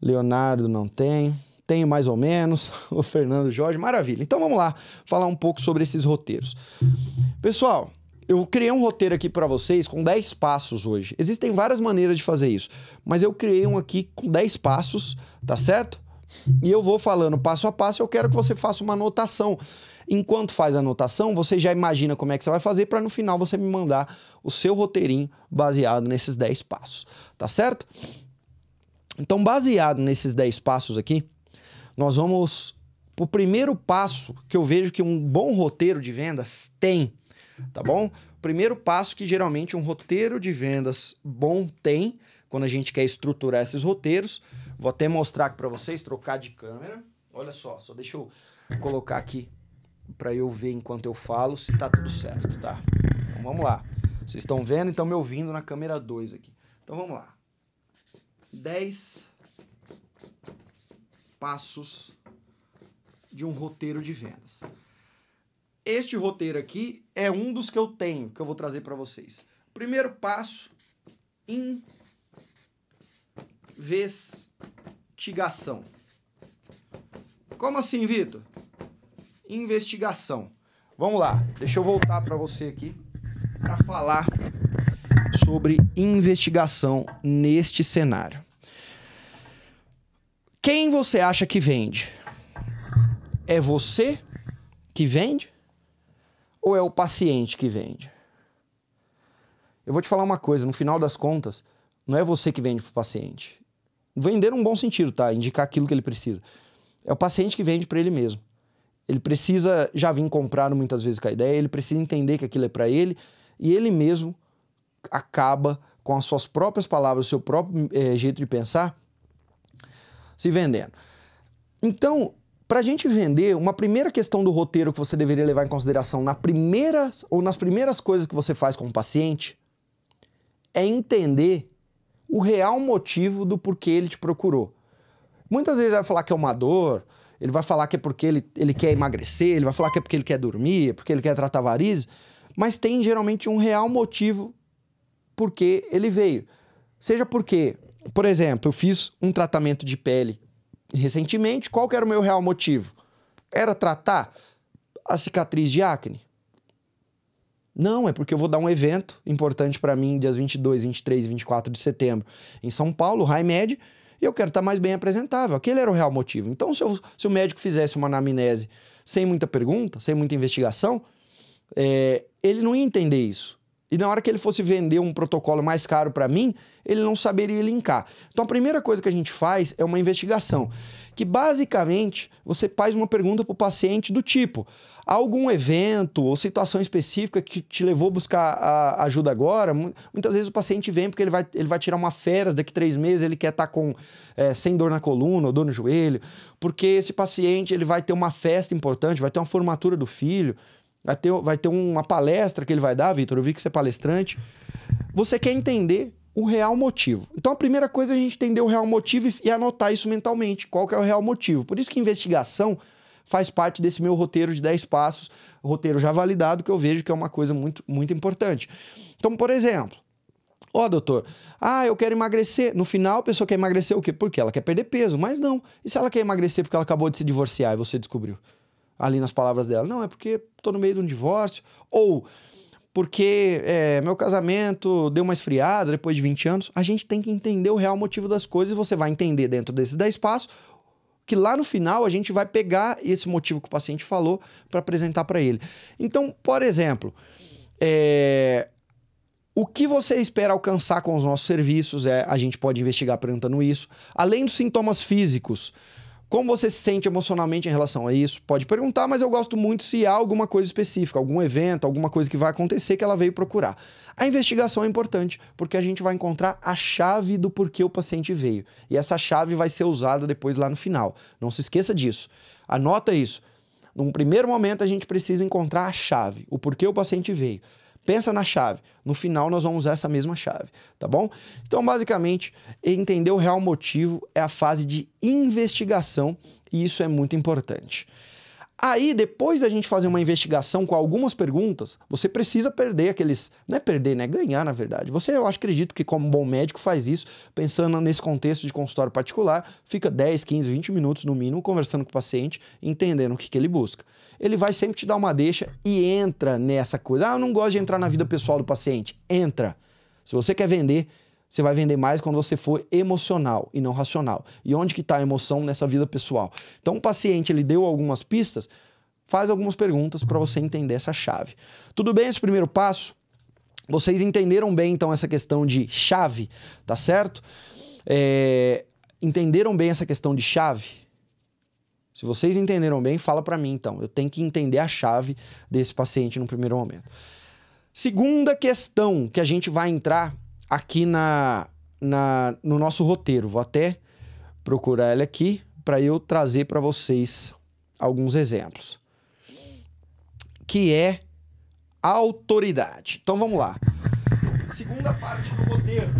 Leonardo não tem. Tenho mais ou menos. O Fernando Jorge, maravilha. Então vamos lá falar um pouco sobre esses roteiros. Pessoal, eu criei um roteiro aqui para vocês com 10 passos hoje. Existem várias maneiras de fazer isso, mas eu criei um aqui com 10 passos, tá certo? E eu vou falando passo a passo, eu quero que você faça uma anotação. Enquanto faz a anotação, você já imagina como é que você vai fazer para no final você me mandar o seu roteirinho baseado nesses 10 passos, tá certo? Então, baseado nesses 10 passos aqui, nós vamos O primeiro passo que eu vejo que um bom roteiro de vendas tem tá bom? Primeiro passo que geralmente um roteiro de vendas bom tem, quando a gente quer estruturar esses roteiros, vou até mostrar aqui para vocês, trocar de câmera. Olha só, só deixa eu colocar aqui para eu ver enquanto eu falo se tá tudo certo, tá? Então vamos lá. Vocês estão vendo, então me ouvindo na câmera 2 aqui. Então vamos lá. 10 passos de um roteiro de vendas. Este roteiro aqui é um dos que eu tenho, que eu vou trazer para vocês. Primeiro passo, investigação. Como assim, Vitor? Investigação. Vamos lá, deixa eu voltar para você aqui para falar sobre investigação neste cenário. Quem você acha que vende? É você que vende? ou é o paciente que vende? Eu vou te falar uma coisa, no final das contas, não é você que vende para o paciente. Vender num bom sentido, tá? Indicar aquilo que ele precisa. É o paciente que vende para ele mesmo. Ele precisa já vir comprar muitas vezes com a ideia, ele precisa entender que aquilo é para ele e ele mesmo acaba com as suas próprias palavras, o seu próprio é, jeito de pensar, se vendendo. Então, para a gente vender, uma primeira questão do roteiro que você deveria levar em consideração na primeira, ou nas primeiras coisas que você faz com o paciente é entender o real motivo do porquê ele te procurou. Muitas vezes ele vai falar que é uma dor, ele vai falar que é porque ele, ele quer emagrecer, ele vai falar que é porque ele quer dormir, é porque ele quer tratar varizes, mas tem geralmente um real motivo porque ele veio. Seja porque, por exemplo, eu fiz um tratamento de pele recentemente, qual era o meu real motivo? Era tratar a cicatriz de acne? Não, é porque eu vou dar um evento importante para mim dias 22, 23 e 24 de setembro em São Paulo, Raimed, e eu quero estar tá mais bem apresentável. Aquele era o real motivo. Então, se, eu, se o médico fizesse uma anamnese sem muita pergunta, sem muita investigação, é, ele não ia entender isso. E na hora que ele fosse vender um protocolo mais caro para mim, ele não saberia linkar. Então a primeira coisa que a gente faz é uma investigação, que basicamente você faz uma pergunta para o paciente do tipo: algum evento ou situação específica que te levou a buscar a ajuda agora? Muitas vezes o paciente vem porque ele vai, ele vai tirar uma férias daqui três meses, ele quer estar tá com é, sem dor na coluna ou dor no joelho, porque esse paciente ele vai ter uma festa importante, vai ter uma formatura do filho vai ter, vai ter uma palestra que ele vai dar, Vitor, eu vi que você é palestrante. Você quer entender o real motivo. Então a primeira coisa é a gente entender o real motivo e, e anotar isso mentalmente, qual que é o real motivo. Por isso que investigação faz parte desse meu roteiro de 10 passos, roteiro já validado, que eu vejo que é uma coisa muito, muito importante. Então, por exemplo, ó, oh, doutor, ah, eu quero emagrecer. No final, a pessoa quer emagrecer o quê? Porque ela quer perder peso, mas não. E se ela quer emagrecer porque ela acabou de se divorciar e você descobriu? ali nas palavras dela. Não, é porque estou no meio de um divórcio, ou porque é, meu casamento deu uma esfriada depois de 20 anos. A gente tem que entender o real motivo das coisas e você vai entender dentro desses 10 passos que lá no final a gente vai pegar esse motivo que o paciente falou para apresentar para ele. Então, por exemplo, é, o que você espera alcançar com os nossos serviços? É, a gente pode investigar perguntando isso. Além dos sintomas físicos, como você se sente emocionalmente em relação a isso? Pode perguntar, mas eu gosto muito se há alguma coisa específica, algum evento, alguma coisa que vai acontecer que ela veio procurar. A investigação é importante, porque a gente vai encontrar a chave do porquê o paciente veio. E essa chave vai ser usada depois lá no final. Não se esqueça disso. Anota isso. Num primeiro momento, a gente precisa encontrar a chave, o porquê o paciente veio. Pensa na chave. No final, nós vamos usar essa mesma chave, tá bom? Então, basicamente, entender o real motivo é a fase de investigação e isso é muito importante. Aí, depois da gente fazer uma investigação com algumas perguntas, você precisa perder aqueles. Não é perder, né? Ganhar, na verdade. Você, eu acho, acredito que, como bom médico, faz isso, pensando nesse contexto de consultório particular, fica 10, 15, 20 minutos no mínimo conversando com o paciente, entendendo o que, que ele busca. Ele vai sempre te dar uma deixa e entra nessa coisa. Ah, eu não gosto de entrar na vida pessoal do paciente. Entra. Se você quer vender, você vai vender mais quando você for emocional e não racional. E onde que está a emoção nessa vida pessoal? Então, o paciente ele deu algumas pistas, faz algumas perguntas para você entender essa chave. Tudo bem esse primeiro passo? Vocês entenderam bem então essa questão de chave, tá certo? É... Entenderam bem essa questão de chave? Se vocês entenderam bem, fala para mim então. Eu tenho que entender a chave desse paciente no primeiro momento. Segunda questão que a gente vai entrar aqui na, na no nosso roteiro. Vou até procurar ela aqui para eu trazer para vocês alguns exemplos. Que é autoridade. Então vamos lá. Segunda parte do roteiro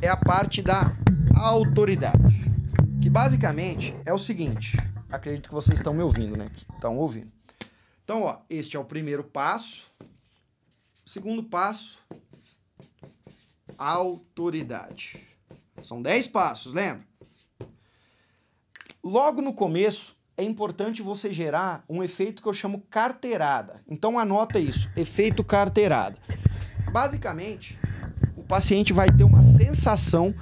é a parte da autoridade, que basicamente é o seguinte. Acredito que vocês estão me ouvindo, né? Estão ouvindo. Então, ó, este é o primeiro passo. O segundo passo autoridade. São 10 passos, lembra? Logo no começo, é importante você gerar um efeito que eu chamo carteirada. Então anota isso, efeito carteirada. Basicamente, o paciente vai ter uma sensação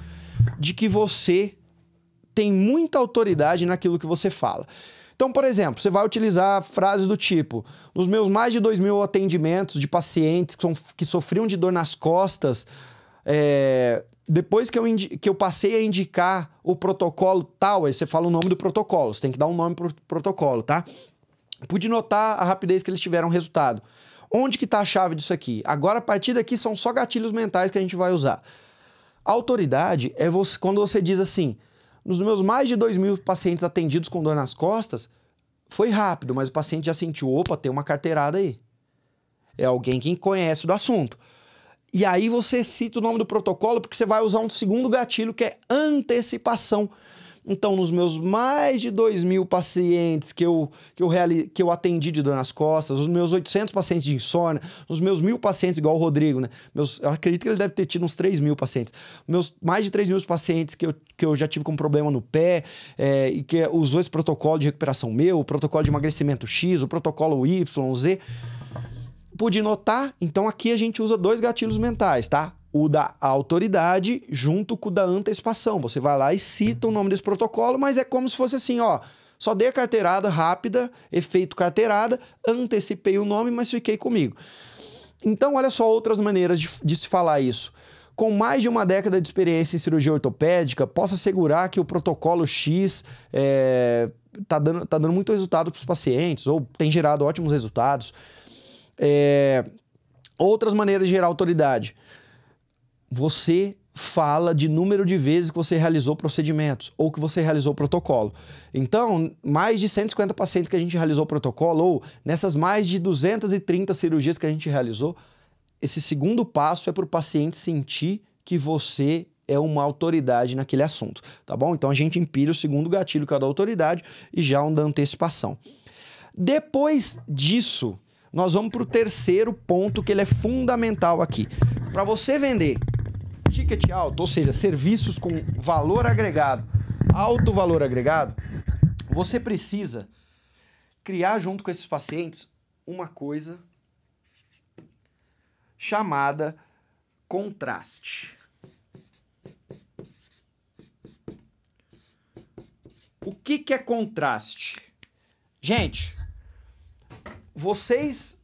de que você tem muita autoridade naquilo que você fala. Então, por exemplo, você vai utilizar frases do tipo: nos meus mais de 2 mil atendimentos de pacientes que, são, que sofriam de dor nas costas é, depois que eu, que eu passei a indicar o protocolo tal, aí você fala o nome do protocolo, você tem que dar um nome pro protocolo, tá? Pude notar a rapidez que eles tiveram resultado. Onde que tá a chave disso aqui? Agora, a partir daqui, são só gatilhos mentais que a gente vai usar. Autoridade é você, quando você diz assim, nos meus mais de 2 mil pacientes atendidos com dor nas costas, foi rápido, mas o paciente já sentiu, opa, tem uma carteirada aí. É alguém que conhece do assunto. E aí você cita o nome do protocolo porque você vai usar um segundo gatilho que é antecipação. Então, nos meus mais de 2 mil pacientes que eu, que, eu reali, que eu atendi de dor nas costas, os meus 800 pacientes de insônia, os meus mil pacientes, igual o Rodrigo, né? Meus, eu acredito que ele deve ter tido uns 3 mil pacientes. Meus mais de 3 mil pacientes que eu, que eu já tive com problema no pé é, e que usou esse protocolo de recuperação meu, o protocolo de emagrecimento X, o protocolo Y, Z pude notar, então aqui a gente usa dois gatilhos mentais, tá? O da autoridade junto com o da antecipação. Você vai lá e cita o nome desse protocolo, mas é como se fosse assim, ó. Só dei a carteirada rápida, efeito carteirada, antecipei o nome, mas fiquei comigo. Então, olha só outras maneiras de, de se falar isso com mais de uma década de experiência em cirurgia ortopédica, posso assegurar que o protocolo X é, tá, dando, tá dando muito resultado para os pacientes ou tem gerado ótimos resultados. É, outras maneiras de gerar autoridade. Você fala de número de vezes que você realizou procedimentos ou que você realizou protocolo. Então, mais de 150 pacientes que a gente realizou protocolo ou nessas mais de 230 cirurgias que a gente realizou, esse segundo passo é para o paciente sentir que você é uma autoridade naquele assunto, tá bom? Então a gente empilha o segundo gatilho, que é o da autoridade, e já um da antecipação. Depois disso, nós vamos para o terceiro ponto que ele é fundamental aqui. Para você vender ticket alto, ou seja, serviços com valor agregado, alto valor agregado, você precisa criar junto com esses pacientes uma coisa chamada contraste. O que, que é contraste? Gente, vocês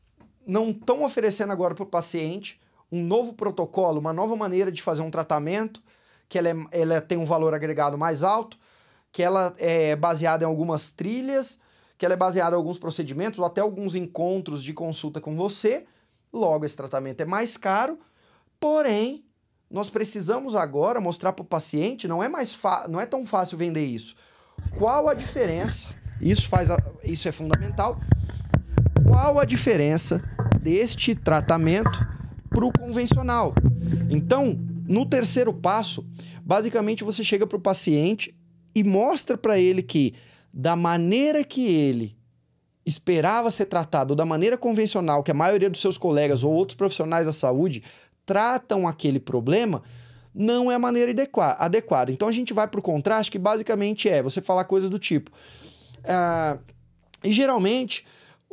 não estão oferecendo agora para o paciente um novo protocolo, uma nova maneira de fazer um tratamento, que ela, é, ela tem um valor agregado mais alto, que ela é baseada em algumas trilhas, que ela é baseada em alguns procedimentos ou até alguns encontros de consulta com você. Logo, esse tratamento é mais caro, porém, nós precisamos agora mostrar para o paciente, não é mais não é tão fácil vender isso. Qual a diferença? Isso faz a, isso é fundamental qual a diferença deste tratamento para o convencional. Então, no terceiro passo, basicamente você chega para o paciente e mostra para ele que, da maneira que ele esperava ser tratado, ou da maneira convencional que a maioria dos seus colegas ou outros profissionais da saúde tratam aquele problema, não é a maneira adequada. Então a gente vai para o contraste, que basicamente é você falar coisas do tipo. Ah, e geralmente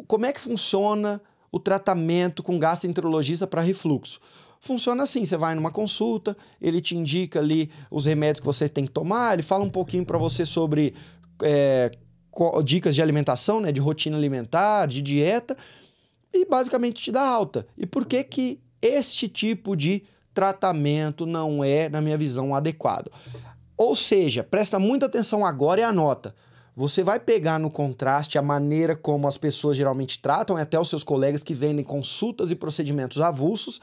como é que funciona o tratamento com gastroenterologista para refluxo? Funciona assim, você vai numa consulta, ele te indica ali os remédios que você tem que tomar, ele fala um pouquinho para você sobre é, dicas de alimentação, né, de rotina alimentar, de dieta, e basicamente te dá alta. E por que que este tipo de tratamento não é, na minha visão, adequado? Ou seja, presta muita atenção agora e anota. Você vai pegar no contraste a maneira como as pessoas geralmente tratam, e é até os seus colegas que vendem consultas e procedimentos avulsos,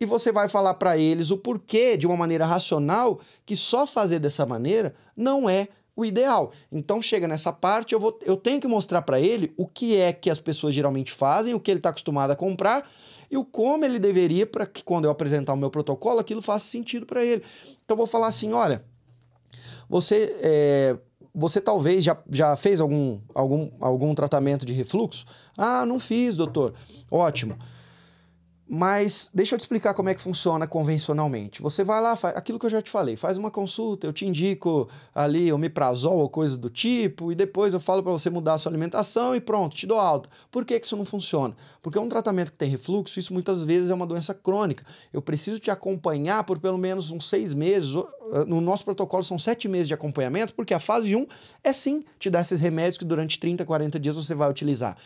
e você vai falar para eles o porquê, de uma maneira racional, que só fazer dessa maneira não é o ideal. Então chega nessa parte, eu, vou, eu tenho que mostrar para ele o que é que as pessoas geralmente fazem, o que ele está acostumado a comprar e o como ele deveria para que quando eu apresentar o meu protocolo aquilo faça sentido para ele. Então vou falar assim, olha, você é, você talvez já, já fez algum, algum, algum tratamento de refluxo? Ah, não fiz, doutor. Ótimo. Mas deixa eu te explicar como é que funciona convencionalmente. Você vai lá, faz aquilo que eu já te falei, faz uma consulta, eu te indico ali omeprazol ou coisa do tipo, e depois eu falo para você mudar a sua alimentação e pronto, te dou alta. Por que, que isso não funciona? Porque é um tratamento que tem refluxo, isso muitas vezes é uma doença crônica. Eu preciso te acompanhar por pelo menos uns seis meses. Eh, no nosso protocolo são sete meses de acompanhamento, porque a fase 1 é sim te dar esses remédios que durante 30, 40 dias você vai utilizar.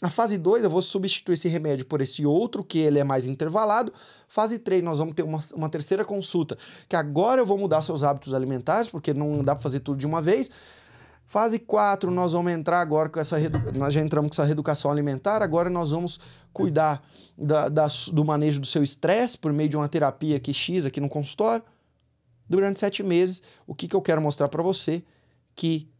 Na fase 2, eu vou substituir esse remédio por esse outro, que ele é mais intervalado. Fase 3, nós vamos ter uma, uma terceira consulta, que agora eu vou mudar seus hábitos alimentares, porque não dá para fazer tudo de uma vez. Fase 4, nós vamos entrar agora com essa. Nós já entramos com essa reeducação alimentar, agora nós vamos cuidar da, da, do manejo do seu estresse por meio de uma terapia que X, aqui no consultório. Durante sete meses, o que, que eu quero mostrar para você? Que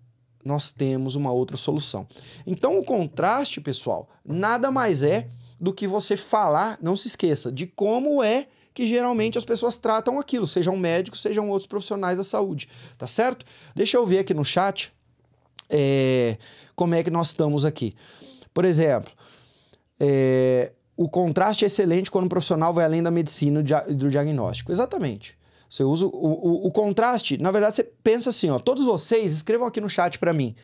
nós temos uma outra solução. Então, o contraste, pessoal, nada mais é do que você falar, não se esqueça, de como é que geralmente as pessoas tratam aquilo, sejam médicos, sejam outros profissionais da saúde, tá certo? Deixa eu ver aqui no chat é, como é que nós estamos aqui. Por exemplo, é, o contraste é excelente quando o profissional vai além da medicina e do diagnóstico. Exatamente. Você usa o, o, o contraste. Na verdade, você pensa assim, ó. Todos vocês escrevam aqui no chat para mim.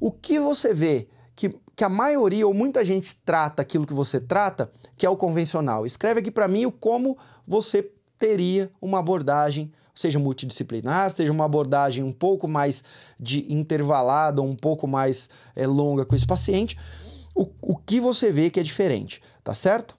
O que você vê que, que a maioria ou muita gente trata aquilo que você trata, que é o convencional. Escreve aqui para mim o como você teria uma abordagem, seja multidisciplinar, seja uma abordagem um pouco mais de intervalada, um pouco mais é, longa com esse paciente, o, o que você vê que é diferente, tá certo?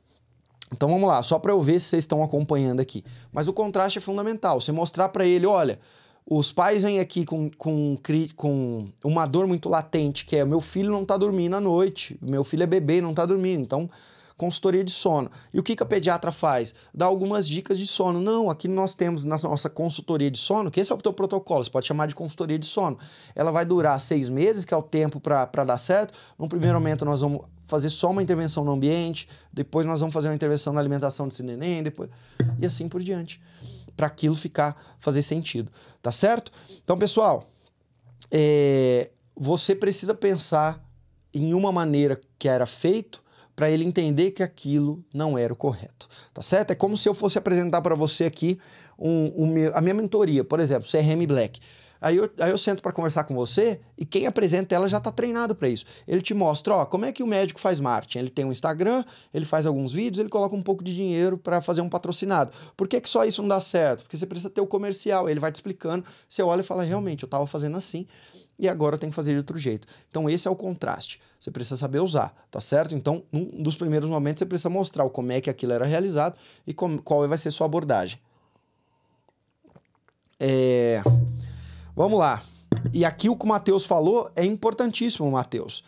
Então vamos lá, só para eu ver se vocês estão acompanhando aqui. Mas o contraste é fundamental. Você mostrar para ele, olha, os pais vêm aqui com, com, com uma dor muito latente, que é meu filho não está dormindo à noite, meu filho é bebê não está dormindo. Então, consultoria de sono. E o que, que a pediatra faz? Dá algumas dicas de sono. Não, aqui nós temos na nossa consultoria de sono, que esse é o teu protocolo, você pode chamar de consultoria de sono. Ela vai durar seis meses, que é o tempo para dar certo. No primeiro momento, nós vamos fazer só uma intervenção no ambiente, depois nós vamos fazer uma intervenção na alimentação desse neném, depois e assim por diante, para aquilo ficar fazer sentido, tá certo? Então, pessoal, é, você precisa pensar em uma maneira que era feito para ele entender que aquilo não era o correto, tá certo? É como se eu fosse apresentar para você aqui um, um, a minha mentoria, por exemplo, CRM Black. Aí eu, aí eu sento para conversar com você e quem apresenta ela já está treinado para isso. Ele te mostra, ó, como é que o médico faz marketing? Ele tem um Instagram, ele faz alguns vídeos, ele coloca um pouco de dinheiro para fazer um patrocinado. Por que, que só isso não dá certo? Porque você precisa ter o comercial. Ele vai te explicando, você olha e fala, realmente, eu estava fazendo assim e agora eu tenho que fazer de outro jeito. Então, esse é o contraste. Você precisa saber usar, tá certo? Então, num dos primeiros momentos, você precisa mostrar como é que aquilo era realizado e como, qual vai ser sua abordagem. É... Vamos lá. E aqui o que o Matheus falou é importantíssimo, Matheus.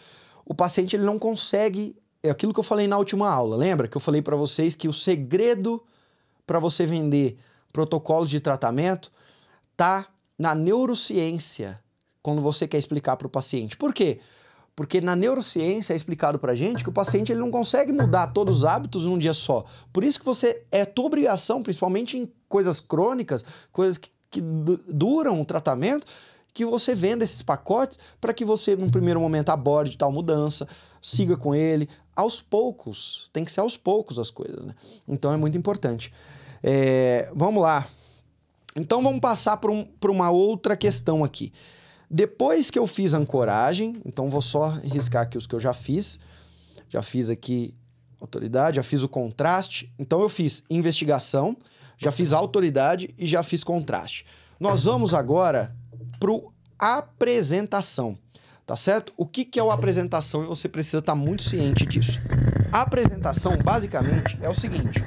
O paciente ele não consegue. É aquilo que eu falei na última aula. Lembra que eu falei para vocês que o segredo para você vender protocolos de tratamento tá na neurociência quando você quer explicar para o paciente. Por quê? Porque na neurociência é explicado para gente que o paciente ele não consegue mudar todos os hábitos num dia só. Por isso que você é tua obrigação, principalmente em coisas crônicas, coisas que que duram o tratamento, que você venda esses pacotes para que você, num primeiro momento, aborde tal mudança, siga com ele, aos poucos. Tem que ser aos poucos as coisas, né? Então é muito importante. É, vamos lá. Então vamos passar para um, uma outra questão aqui. Depois que eu fiz ancoragem, então vou só riscar aqui os que eu já fiz. Já fiz aqui autoridade, já fiz o contraste. Então eu fiz investigação, já fiz autoridade e já fiz contraste. Nós vamos agora pro apresentação, tá certo? O que, que é o apresentação e você precisa estar tá muito ciente disso. A apresentação, basicamente, é o seguinte.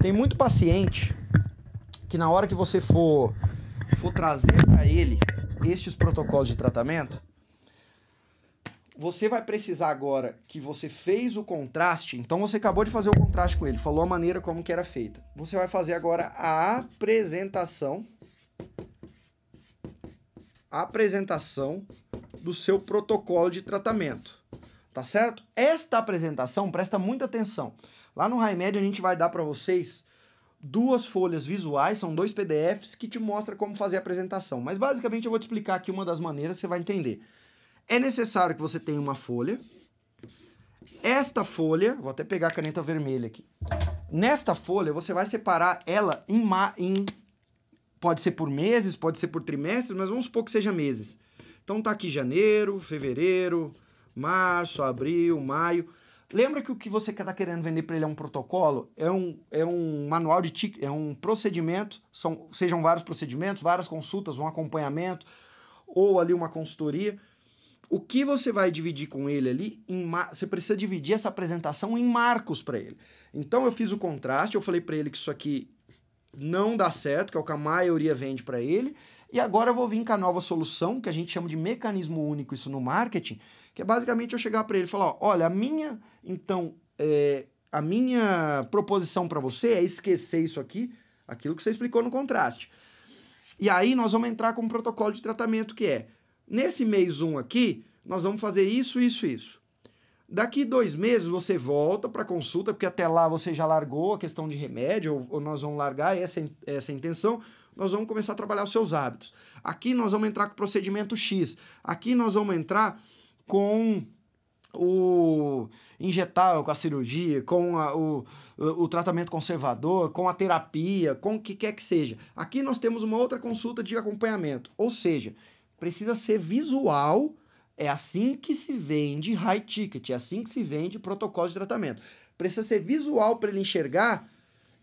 Tem muito paciente que na hora que você for, for trazer para ele estes protocolos de tratamento, você vai precisar agora que você fez o contraste, então você acabou de fazer o contraste com ele, falou a maneira como que era feita. Você vai fazer agora a apresentação a apresentação do seu protocolo de tratamento. Tá certo? Esta apresentação presta muita atenção. Lá no Raimed a gente vai dar para vocês duas folhas visuais, são dois PDFs que te mostra como fazer a apresentação. Mas basicamente eu vou te explicar aqui uma das maneiras que você vai entender é necessário que você tenha uma folha. Esta folha, vou até pegar a caneta vermelha aqui. Nesta folha, você vai separar ela em, ma, em pode ser por meses, pode ser por trimestres, mas vamos supor que seja meses. Então tá aqui janeiro, fevereiro, março, abril, maio. Lembra que o que você está querendo vender para ele é um protocolo, é um, é um manual de ticket, é um procedimento, são, sejam vários procedimentos, várias consultas, um acompanhamento, ou ali uma consultoria. O que você vai dividir com ele ali, você precisa dividir essa apresentação em marcos para ele. Então eu fiz o contraste, eu falei para ele que isso aqui não dá certo, que é o que a maioria vende para ele. E agora eu vou vir com a nova solução, que a gente chama de mecanismo único, isso no marketing, que é basicamente eu chegar para ele e falar: olha, a minha, então, é, a minha proposição para você é esquecer isso aqui, aquilo que você explicou no contraste. E aí nós vamos entrar com um protocolo de tratamento que é Nesse mês 1 um aqui, nós vamos fazer isso, isso, isso. Daqui dois meses você volta para consulta, porque até lá você já largou a questão de remédio, ou, ou nós vamos largar essa, essa intenção, nós vamos começar a trabalhar os seus hábitos. Aqui nós vamos entrar com o procedimento X. Aqui nós vamos entrar com o injetável, com a cirurgia, com a, o, o tratamento conservador, com a terapia, com o que quer que seja. Aqui nós temos uma outra consulta de acompanhamento. Ou seja, precisa ser visual. É assim que se vende high ticket, é assim que se vende protocolo de tratamento. Precisa ser visual para ele enxergar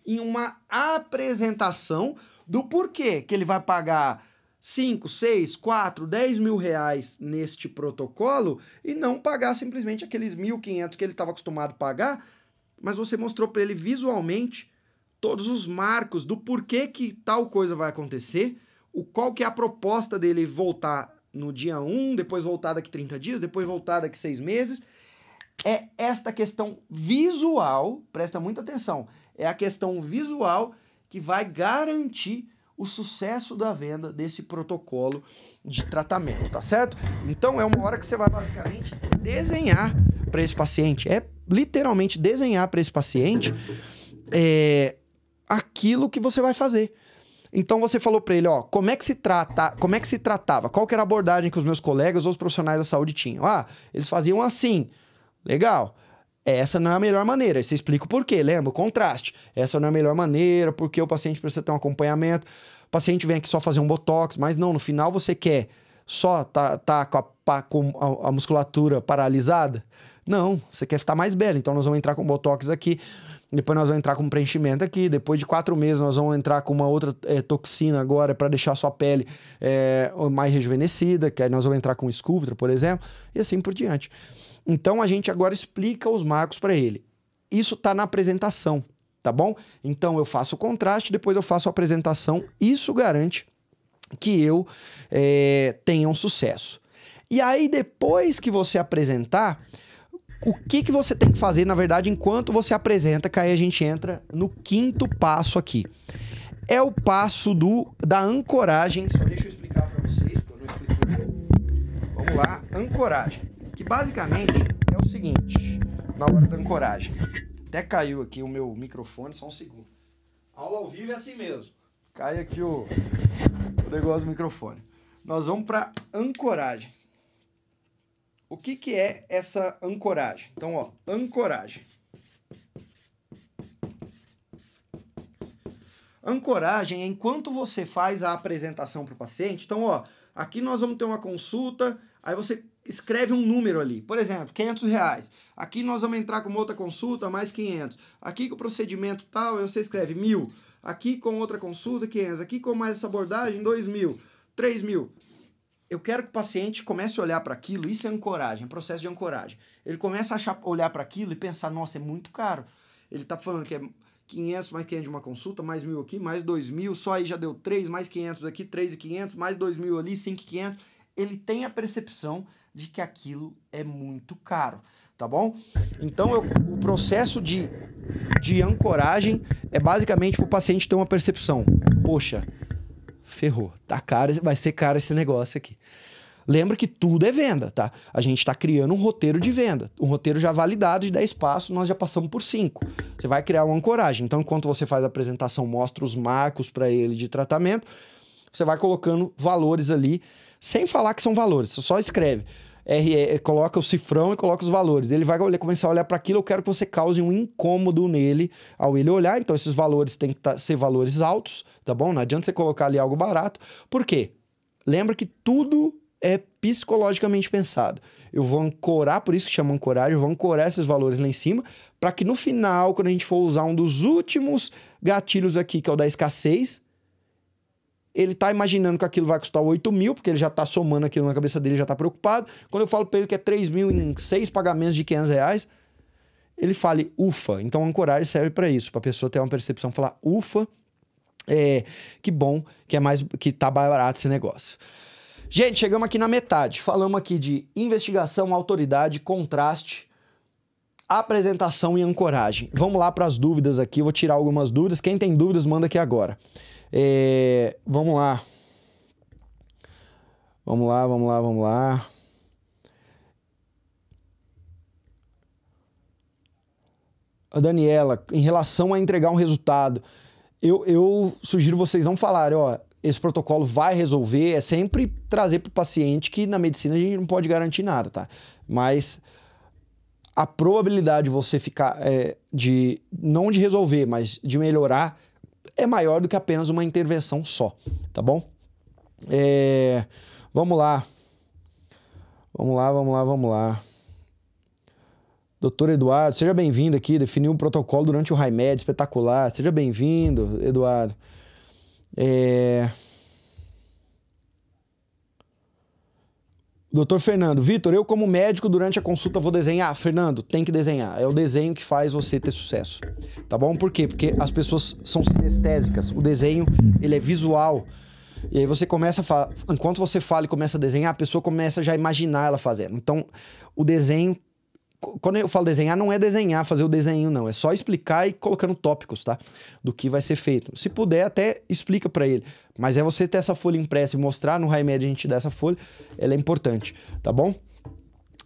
em uma apresentação do porquê que ele vai pagar 5, 6, 4, 10 mil reais neste protocolo e não pagar simplesmente aqueles 1.500 que ele estava acostumado a pagar, mas você mostrou para ele visualmente todos os marcos do porquê que tal coisa vai acontecer o qual que é a proposta dele voltar no dia 1, depois voltar daqui 30 dias, depois voltar daqui 6 meses. É esta questão visual, presta muita atenção, é a questão visual que vai garantir o sucesso da venda desse protocolo de tratamento, tá certo? Então é uma hora que você vai basicamente desenhar para esse paciente, é literalmente desenhar para esse paciente é, aquilo que você vai fazer. Então você falou para ele, ó, como é que se trata, como é que se tratava? Qual que era a abordagem que os meus colegas ou os profissionais da saúde tinham? Ah, eles faziam assim. Legal. Essa não é a melhor maneira. Você explica o porquê, lembra? O contraste. Essa não é a melhor maneira, porque o paciente precisa ter um acompanhamento. O paciente vem aqui só fazer um botox, mas não, no final você quer só tá, tá com, a, com a, a musculatura paralisada? Não, você quer ficar mais belo. então nós vamos entrar com botox aqui. Depois nós vamos entrar com preenchimento aqui. Depois de quatro meses, nós vamos entrar com uma outra é, toxina agora para deixar sua pele é, mais rejuvenescida. Que aí nós vamos entrar com Sculptra, por exemplo, e assim por diante. Então a gente agora explica os marcos para ele. Isso está na apresentação, tá bom? Então eu faço o contraste, depois eu faço a apresentação. Isso garante que eu é, tenha um sucesso. E aí, depois que você apresentar, o que, que você tem que fazer, na verdade, enquanto você apresenta, que aí a gente entra no quinto passo aqui. É o passo do da ancoragem. Só deixa eu explicar para vocês, porque eu não Vamos lá, ancoragem. Que basicamente é o seguinte, na hora da ancoragem. Até caiu aqui o meu microfone, só um segundo. A aula ao vivo é assim mesmo. Cai aqui o, o negócio do microfone. Nós vamos para ancoragem. O que, que é essa ancoragem? Então, ó, ancoragem. Ancoragem é enquanto você faz a apresentação para o paciente. Então, ó, aqui nós vamos ter uma consulta, aí você escreve um número ali. Por exemplo, 500 reais. Aqui nós vamos entrar com outra consulta, mais 500. Aqui com o procedimento tal, você escreve mil. Aqui com outra consulta, 500. Aqui com mais essa abordagem, 2 mil, 3 mil eu quero que o paciente comece a olhar para aquilo, isso é ancoragem, é processo de ancoragem. Ele começa a achar, olhar para aquilo e pensar, nossa, é muito caro. Ele está falando que é 500 mais 500 de uma consulta, mais mil aqui, mais 2 mil, só aí já deu 3, mais 500 aqui, 3 e 500, mais 2 mil ali, 5 e 500. Ele tem a percepção de que aquilo é muito caro, tá bom? Então, eu, o processo de, de ancoragem é basicamente para o paciente ter uma percepção. Poxa, ferrou. Tá caro, vai ser caro esse negócio aqui. Lembra que tudo é venda, tá? A gente está criando um roteiro de venda. Um roteiro já validado de 10 passos, nós já passamos por 5. Você vai criar uma ancoragem. Então, enquanto você faz a apresentação, mostra os marcos para ele de tratamento, você vai colocando valores ali, sem falar que são valores, você só escreve. Eh, coloca o cifrão e coloca os valores. Ele vai começar a olhar para aquilo, eu quero que você cause um incômodo nele ao ele olhar. Então, esses valores têm que tá, ser valores altos, tá bom? Não adianta você colocar ali algo barato. Por quê? Lembra que tudo é psicologicamente pensado. Eu vou ancorar, por isso que chama ancoragem, eu vou ancorar esses valores lá em cima, para que no final, quando a gente for usar um dos últimos gatilhos aqui, que é o da escassez, ele tá imaginando que aquilo vai custar 8 mil, porque ele já tá somando aquilo na cabeça dele, já tá preocupado. Quando eu falo para ele que é 3 mil em seis pagamentos de 500 reais, ele fale ufa. Então, ancoragem serve para isso, para a pessoa ter uma percepção, falar ufa, é, que bom que é mais que tá barato esse negócio. Gente, chegamos aqui na metade. Falamos aqui de investigação, autoridade, contraste, apresentação e ancoragem. Vamos lá para as dúvidas aqui. Eu vou tirar algumas dúvidas. Quem tem dúvidas, manda aqui agora. É, vamos lá. Vamos lá, vamos lá, vamos lá. A Daniela, em relação a entregar um resultado, eu, eu sugiro vocês não falarem, ó, esse protocolo vai resolver, é sempre trazer para o paciente que na medicina a gente não pode garantir nada, tá? Mas a probabilidade de você ficar, é, de não de resolver, mas de melhorar, é maior do que apenas uma intervenção só, tá bom? É, vamos lá. Vamos lá, vamos lá, vamos lá. Doutor Eduardo, seja bem-vindo aqui. Definiu um protocolo durante o RaiMed, espetacular. Seja bem-vindo, Eduardo. É... Doutor Fernando, Vitor, eu como médico durante a consulta vou desenhar. Fernando, tem que desenhar. É o desenho que faz você ter sucesso, tá bom? Por quê? Porque as pessoas são sinestésicas. O desenho ele é visual. E aí você começa a enquanto você fala e começa a desenhar, a pessoa começa já a imaginar ela fazendo. Então, o desenho quando eu falo desenhar, não é desenhar, fazer o desenho, não. É só explicar e colocando tópicos, tá? Do que vai ser feito. Se puder, até explica para ele. Mas é você ter essa folha impressa e mostrar no Raimed a gente dá essa folha, ela é importante, tá bom?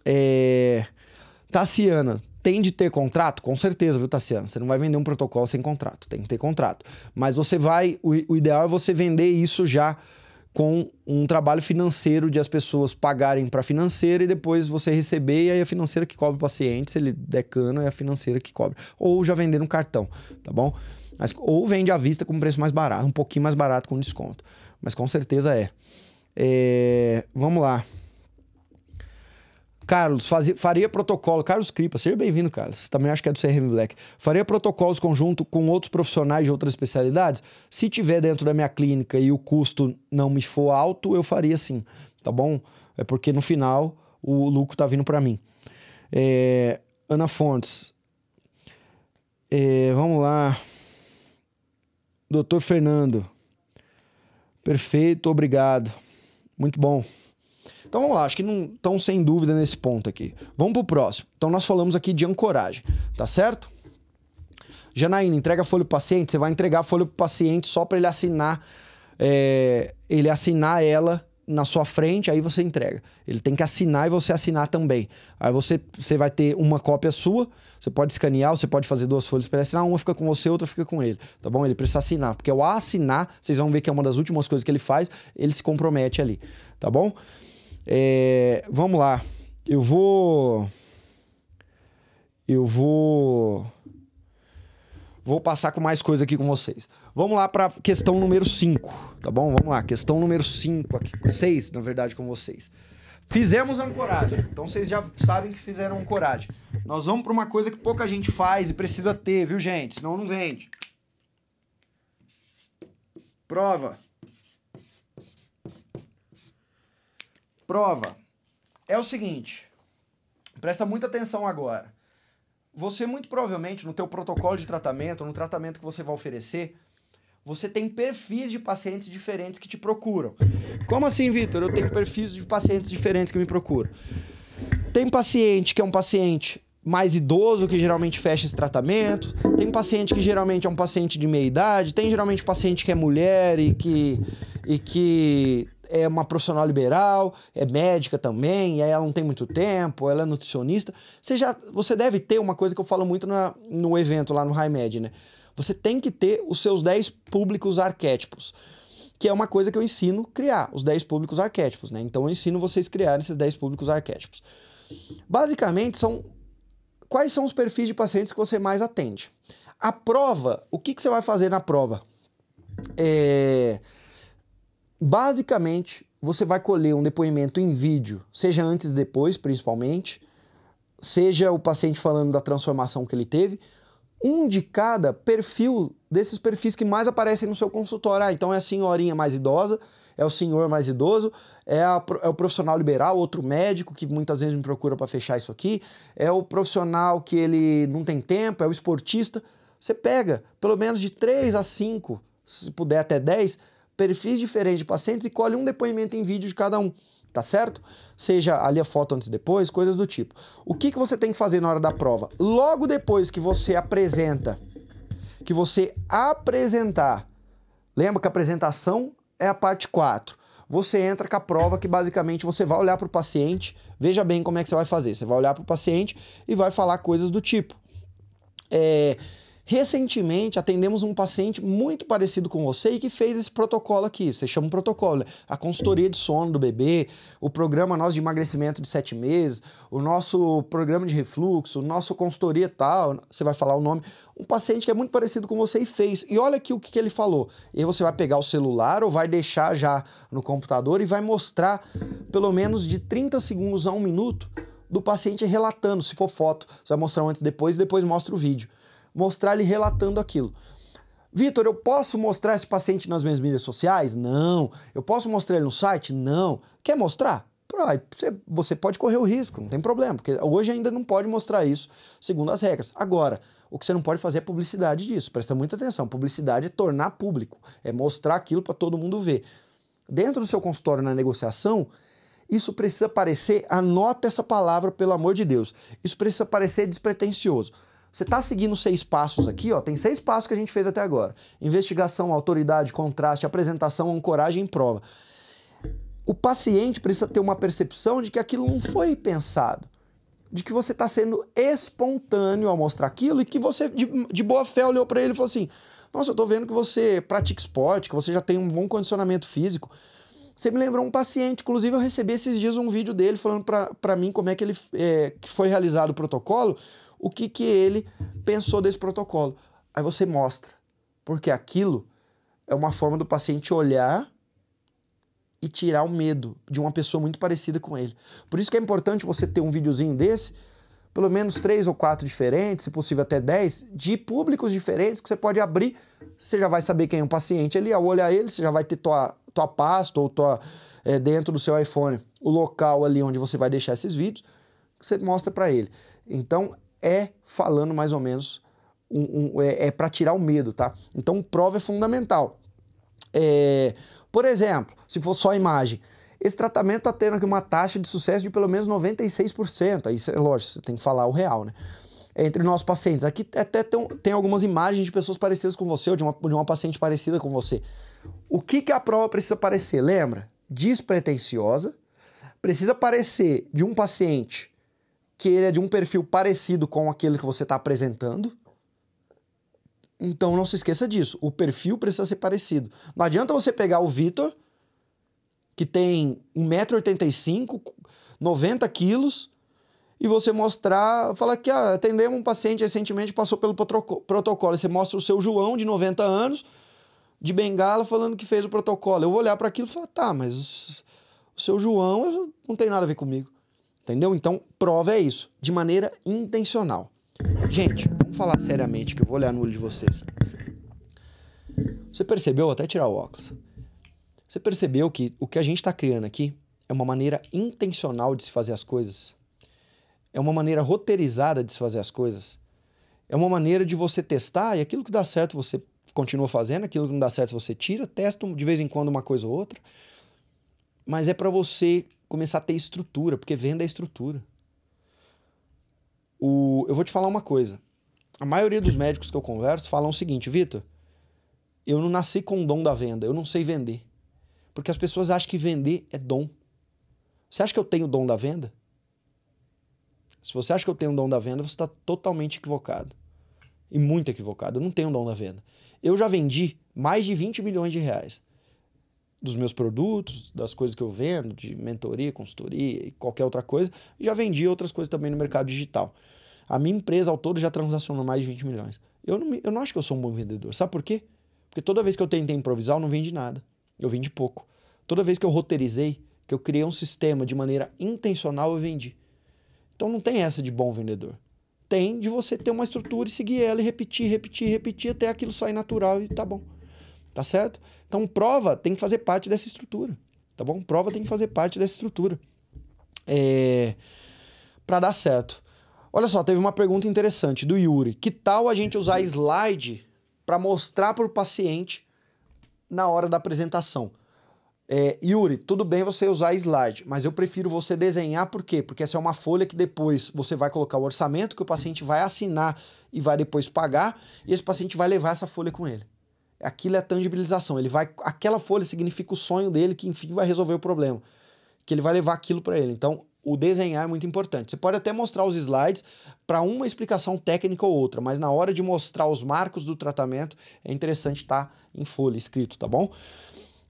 É... Tassiana, tem de ter contrato? Com certeza, viu, Tassiana? Você não vai vender um protocolo sem contrato, tem que ter contrato. Mas você vai, o, o ideal é você vender isso já com um trabalho financeiro de as pessoas pagarem para a financeira e depois você receber, e aí a financeira que cobre o paciente, se ele decana, é a financeira que cobre. Ou já vender no cartão, tá bom? Mas, ou vende à vista com um preço mais barato, um pouquinho mais barato com desconto. Mas com certeza é. é vamos lá. Carlos, fazia, faria protocolo. Carlos Cripa, seja bem-vindo, Carlos. Também acho que é do CRM Black. Faria protocolos conjunto com outros profissionais de outras especialidades? Se tiver dentro da minha clínica e o custo não me for alto, eu faria sim, tá bom? É porque no final o lucro tá vindo para mim. É, Ana Fontes. É, vamos lá. Doutor Fernando. Perfeito, obrigado. Muito bom. Então vamos lá, acho que não estão sem dúvida nesse ponto aqui. Vamos para o próximo. Então nós falamos aqui de ancoragem, tá certo? Janaína, entrega folha para o paciente. Você vai entregar a folha para o paciente só para ele assinar, é, ele assinar ela na sua frente, aí você entrega. Ele tem que assinar e você assinar também. Aí você, você vai ter uma cópia sua, você pode escanear, você pode fazer duas folhas para assinar, uma fica com você, outra fica com ele, tá bom? Ele precisa assinar, porque ao assinar, vocês vão ver que é uma das últimas coisas que ele faz, ele se compromete ali, tá bom? É, vamos lá, eu vou... Eu vou... Vou passar com mais coisa aqui com vocês. Vamos lá para questão número 5, tá bom? Vamos lá, questão número 5 aqui, 6, na verdade, com vocês. Fizemos ancoragem, então vocês já sabem que fizeram ancoragem. Nós vamos para uma coisa que pouca gente faz e precisa ter, viu, gente? Senão não vende. Prova. Prova. É o seguinte, presta muita atenção agora. Você muito provavelmente no teu protocolo de tratamento, no tratamento que você vai oferecer, você tem perfis de pacientes diferentes que te procuram. Como assim, Vitor? Eu tenho perfis de pacientes diferentes que me procuram. Tem paciente que é um paciente mais idoso que geralmente fecha esse tratamento, tem paciente que geralmente é um paciente de meia idade, tem geralmente paciente que é mulher e que, e que é uma profissional liberal, é médica também, e aí ela não tem muito tempo, ela é nutricionista. Você já você deve ter uma coisa que eu falo muito na, no evento lá no Med, né? Você tem que ter os seus 10 públicos arquétipos, que é uma coisa que eu ensino criar, os 10 públicos arquétipos, né? Então eu ensino vocês criar esses 10 públicos arquétipos. Basicamente, são quais são os perfis de pacientes que você mais atende. A prova, o que, que você vai fazer na prova? É... Basicamente, você vai colher um depoimento em vídeo, seja antes e depois, principalmente, seja o paciente falando da transformação que ele teve, um de cada perfil desses perfis que mais aparecem no seu consultório. Ah, então é a senhorinha mais idosa, é o senhor mais idoso, é, a, é o profissional liberal, outro médico que muitas vezes me procura para fechar isso aqui, é o profissional que ele não tem tempo, é o esportista. Você pega pelo menos de 3 a 5, se puder até 10, perfis diferentes de pacientes e colhe um depoimento em vídeo de cada um tá certo? Seja ali a foto antes e depois, coisas do tipo. O que, que você tem que fazer na hora da prova? Logo depois que você apresenta, que você apresentar, lembra que a apresentação é a parte 4. Você entra com a prova que basicamente você vai olhar para o paciente, veja bem como é que você vai fazer. Você vai olhar para o paciente e vai falar coisas do tipo. É, Recentemente atendemos um paciente muito parecido com você e que fez esse protocolo aqui. Você chama um protocolo, né? a consultoria de sono do bebê, o programa nosso de emagrecimento de sete meses, o nosso programa de refluxo, o nosso consultoria tal, você vai falar o nome. Um paciente que é muito parecido com você e fez. E olha aqui o que, que ele falou. E aí você vai pegar o celular ou vai deixar já no computador e vai mostrar pelo menos de 30 segundos a um minuto do paciente relatando, se for foto, você vai mostrar antes e depois e depois mostra o vídeo mostrar ele relatando aquilo. Vitor, eu posso mostrar esse paciente nas minhas mídias sociais? Não. Eu posso mostrar ele no site? Não. Quer mostrar? Você pode correr o risco, não tem problema, porque hoje ainda não pode mostrar isso segundo as regras. Agora, o que você não pode fazer é publicidade disso, presta muita atenção. Publicidade é tornar público, é mostrar aquilo para todo mundo ver. Dentro do seu consultório, na negociação, isso precisa parecer, anota essa palavra, pelo amor de Deus, isso precisa parecer despretensioso. Você está seguindo seis passos aqui, ó. Tem seis passos que a gente fez até agora: investigação, autoridade, contraste, apresentação, ancoragem e prova. O paciente precisa ter uma percepção de que aquilo não foi pensado, de que você está sendo espontâneo ao mostrar aquilo e que você, de, de boa fé, olhou para ele e falou assim: Nossa, eu estou vendo que você pratica esporte, que você já tem um bom condicionamento físico. Você me lembrou um paciente, inclusive eu recebi esses dias um vídeo dele falando para mim como é que ele é, que foi realizado o protocolo o que, que ele pensou desse protocolo. Aí você mostra, porque aquilo é uma forma do paciente olhar e tirar o medo de uma pessoa muito parecida com ele. Por isso que é importante você ter um videozinho desse, pelo menos três ou quatro diferentes, se possível até dez, de públicos diferentes que você pode abrir. Você já vai saber quem é um paciente ali, ao olhar ele, você já vai ter tua, tua pasta ou tua, é, dentro do seu iPhone o local ali onde você vai deixar esses vídeos, que você mostra para ele. Então, é falando mais ou menos, um, um, é, é para tirar o medo, tá? Então, prova é fundamental. É, por exemplo, se for só imagem, esse tratamento está tendo aqui uma taxa de sucesso de pelo menos 96%. Aí, é lógico, você tem que falar o real, né? Entre nossos pacientes. Aqui até tem, tem algumas imagens de pessoas parecidas com você, ou de uma, de uma paciente parecida com você. O que, que a prova precisa parecer? Lembra? Despretensiosa, precisa parecer de um paciente que ele é de um perfil parecido com aquele que você está apresentando. Então não se esqueça disso. O perfil precisa ser parecido. Não adianta você pegar o Vitor, que tem 1,85m, 90 quilos, e você mostrar, falar que ah, atendemos um paciente recentemente passou pelo protocolo. E você mostra o seu João, de 90 anos, de bengala, falando que fez o protocolo. Eu vou olhar para aquilo e falar, tá, mas o seu João não tem nada a ver comigo. Entendeu? Então, prova é isso, de maneira intencional. Gente, vamos falar seriamente que eu vou olhar no olho de vocês. Você percebeu, até tirar o óculos, você percebeu que o que a gente está criando aqui é uma maneira intencional de se fazer as coisas? É uma maneira roteirizada de se fazer as coisas? É uma maneira de você testar e aquilo que dá certo você continua fazendo, aquilo que não dá certo você tira, testa de vez em quando uma coisa ou outra, mas é para você começar a ter estrutura, porque venda é estrutura. O, eu vou te falar uma coisa. A maioria dos médicos que eu converso falam o seguinte, Vitor, eu não nasci com o dom da venda, eu não sei vender. Porque as pessoas acham que vender é dom. Você acha que eu tenho o dom da venda? Se você acha que eu tenho o dom da venda, você está totalmente equivocado. E muito equivocado. Eu não tenho o dom da venda. Eu já vendi mais de 20 milhões de reais dos meus produtos, das coisas que eu vendo, de mentoria, consultoria e qualquer outra coisa, já vendi outras coisas também no mercado digital. A minha empresa ao todo já transacionou mais de 20 milhões. Eu não, eu não acho que eu sou um bom vendedor. Sabe por quê? Porque toda vez que eu tentei improvisar, eu não vendi nada. Eu vendi pouco. Toda vez que eu roteirizei, que eu criei um sistema de maneira intencional, eu vendi. Então não tem essa de bom vendedor. Tem de você ter uma estrutura e seguir ela e repetir, repetir, repetir até aquilo sair natural e tá bom. Tá certo? Então, prova tem que fazer parte dessa estrutura. Tá bom? Prova tem que fazer parte dessa estrutura. É... Para dar certo. Olha só, teve uma pergunta interessante do Yuri. Que tal a gente usar slide para mostrar para o paciente na hora da apresentação? É, Yuri, tudo bem você usar slide, mas eu prefiro você desenhar por quê? Porque essa é uma folha que depois você vai colocar o orçamento que o paciente vai assinar e vai depois pagar, e esse paciente vai levar essa folha com ele. Aquilo é tangibilização. Ele vai, aquela folha significa o sonho dele que enfim vai resolver o problema, que ele vai levar aquilo para ele. Então, o desenhar é muito importante. Você pode até mostrar os slides para uma explicação técnica ou outra, mas na hora de mostrar os marcos do tratamento é interessante estar tá em folha escrito, tá bom?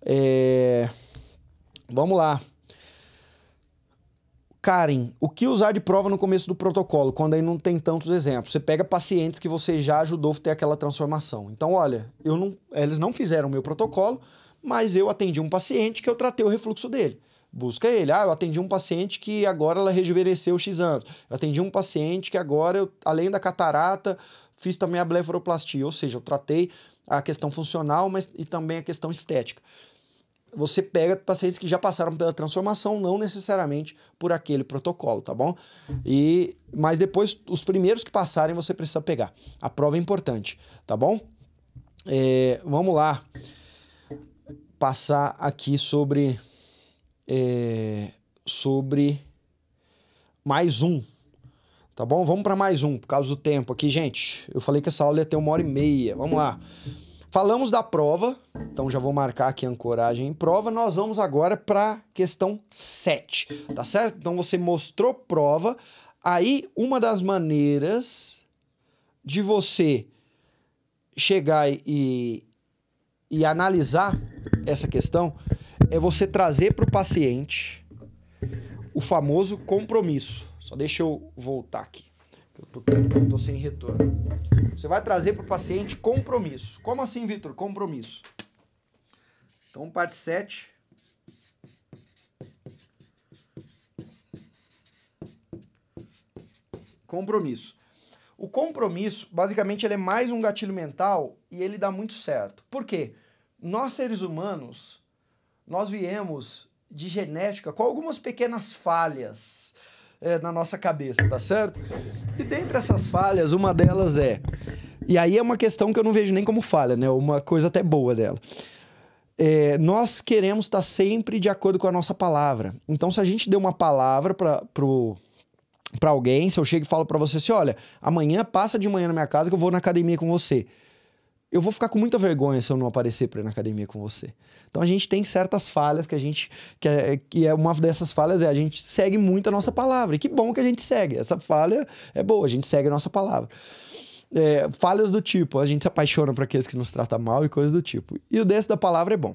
É... Vamos lá. Karen, o que usar de prova no começo do protocolo, quando aí não tem tantos exemplos? Você pega pacientes que você já ajudou a ter aquela transformação. Então, olha, eu não, eles não fizeram o meu protocolo, mas eu atendi um paciente que eu tratei o refluxo dele. Busca ele. Ah, eu atendi um paciente que agora ela rejuvenesceu X anos. Eu atendi um paciente que agora, eu, além da catarata, fiz também a blefaroplastia. Ou seja, eu tratei a questão funcional, mas e também a questão estética você pega pacientes que já passaram pela transformação, não necessariamente por aquele protocolo, tá bom? E mas depois os primeiros que passarem você precisa pegar. A prova é importante, tá bom? É, vamos lá passar aqui sobre é, sobre mais um, tá bom? Vamos para mais um por causa do tempo aqui, gente. Eu falei que essa aula ia ter uma hora e meia. Vamos lá. Falamos da prova, então já vou marcar aqui a ancoragem em prova. Nós vamos agora para questão 7, tá certo? Então você mostrou prova. Aí uma das maneiras de você chegar e, e analisar essa questão é você trazer para o paciente o famoso compromisso. Só deixa eu voltar aqui. Tô, tô, sem retorno. Você vai trazer para o paciente compromisso. Como assim, Vitor? Compromisso. Então, parte 7. Compromisso. O compromisso, basicamente, ele é mais um gatilho mental e ele dá muito certo. Por quê? Nós, seres humanos, nós viemos de genética com algumas pequenas falhas é, na nossa cabeça, tá certo? E dentre essas falhas, uma delas é. E aí é uma questão que eu não vejo nem como falha, né? Uma coisa até boa dela. É, nós queremos estar tá sempre de acordo com a nossa palavra. Então, se a gente deu uma palavra para pro para alguém, se eu chego e falo para você assim, olha, amanhã passa de manhã na minha casa que eu vou na academia com você eu vou ficar com muita vergonha se eu não aparecer para ir na academia com você. Então a gente tem certas falhas que a gente que é, que é uma dessas falhas é a gente segue muito a nossa palavra. E que bom que a gente segue. Essa falha é boa, a gente segue a nossa palavra. É, falhas do tipo, a gente se apaixona para aqueles que nos tratam mal e coisas do tipo. E o desse da palavra é bom.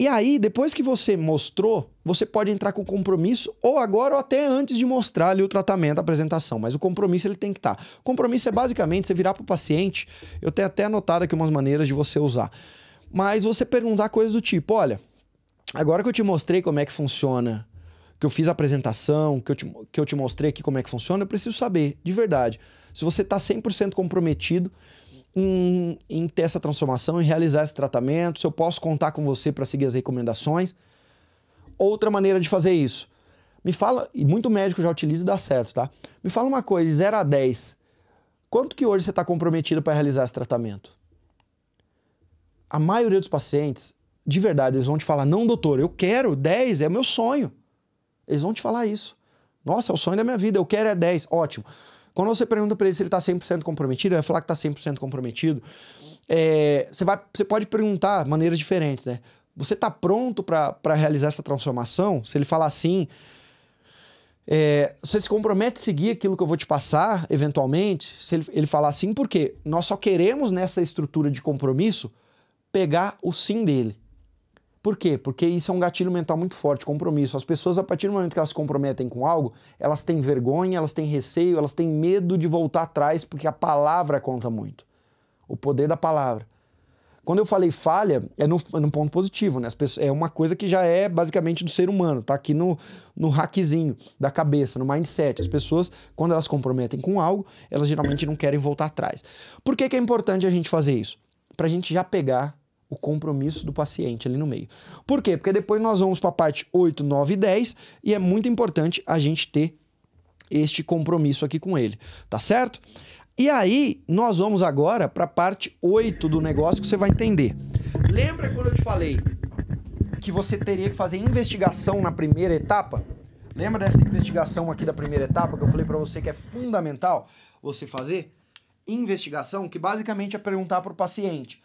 E aí, depois que você mostrou, você pode entrar com compromisso ou agora ou até antes de mostrar ali o tratamento, a apresentação. Mas o compromisso ele tem que estar. Tá. Compromisso é basicamente você virar para o paciente. Eu tenho até anotado aqui umas maneiras de você usar. Mas você perguntar coisas do tipo: olha, agora que eu te mostrei como é que funciona, que eu fiz a apresentação, que eu te, que eu te mostrei aqui como é que funciona, eu preciso saber, de verdade, se você está 100% comprometido em, em ter essa transformação, em realizar esse tratamento, se eu posso contar com você para seguir as recomendações. Outra maneira de fazer isso. Me fala, e muito médico já utiliza e dá certo, tá? Me fala uma coisa, 0 a 10, quanto que hoje você está comprometido para realizar esse tratamento? A maioria dos pacientes, de verdade, eles vão te falar, não doutor, eu quero 10, é meu sonho. Eles vão te falar isso. Nossa, é o sonho da minha vida, eu quero é 10, ótimo. Quando você pergunta para ele se ele está 100% comprometido, ele vai falar que está 100% comprometido. É, você, vai, você pode perguntar maneiras diferentes, né? Você está pronto para realizar essa transformação? Se ele falar assim, é, você se compromete a seguir aquilo que eu vou te passar, eventualmente? Se ele, ele falar assim, quê? nós só queremos nessa estrutura de compromisso pegar o sim dele. Por quê? Porque isso é um gatilho mental muito forte, compromisso. As pessoas, a partir do momento que elas se comprometem com algo, elas têm vergonha, elas têm receio, elas têm medo de voltar atrás, porque a palavra conta muito. O poder da palavra. Quando eu falei falha, é no, é no ponto positivo, né? Pessoas, é uma coisa que já é basicamente do ser humano, tá aqui no, no hackzinho da cabeça, no mindset. As pessoas, quando elas se comprometem com algo, elas geralmente não querem voltar atrás. Por que, que é importante a gente fazer isso? Pra gente já pegar o compromisso do paciente ali no meio. Por quê? Porque depois nós vamos para a parte 8, 9 e 10 e é muito importante a gente ter este compromisso aqui com ele, tá certo? E aí, nós vamos agora para a parte 8 do negócio que você vai entender. Lembra quando eu te falei que você teria que fazer investigação na primeira etapa? Lembra dessa investigação aqui da primeira etapa que eu falei para você que é fundamental você fazer? Investigação que basicamente é perguntar para o paciente: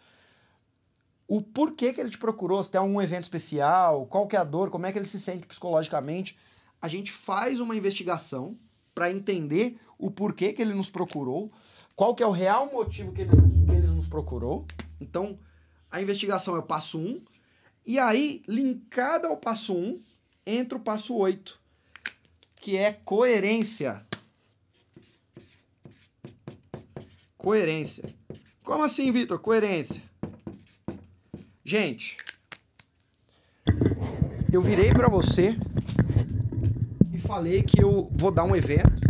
o porquê que ele te procurou, se tem algum evento especial, qual que é a dor, como é que ele se sente psicologicamente. A gente faz uma investigação para entender o porquê que ele nos procurou, qual que é o real motivo que ele, que ele nos procurou. Então, a investigação é o passo 1. Um, e aí, linkada ao passo 1, um, entra o passo 8, que é coerência. Coerência. Como assim, Vitor? Coerência. Gente, eu virei para você e falei que eu vou dar um evento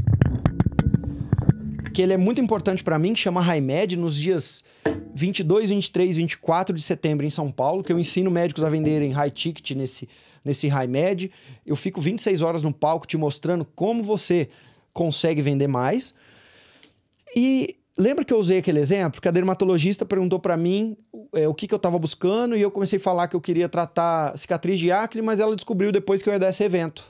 que ele é muito importante para mim, que chama Raimed, nos dias 22, 23, 24 de setembro em São Paulo, que eu ensino médicos a venderem high ticket nesse nesse Raimed. Eu fico 26 horas no palco te mostrando como você consegue vender mais. E Lembra que eu usei aquele exemplo? Que a dermatologista perguntou para mim é, o que, que eu estava buscando e eu comecei a falar que eu queria tratar cicatriz de acne, mas ela descobriu depois que eu ia dar esse evento.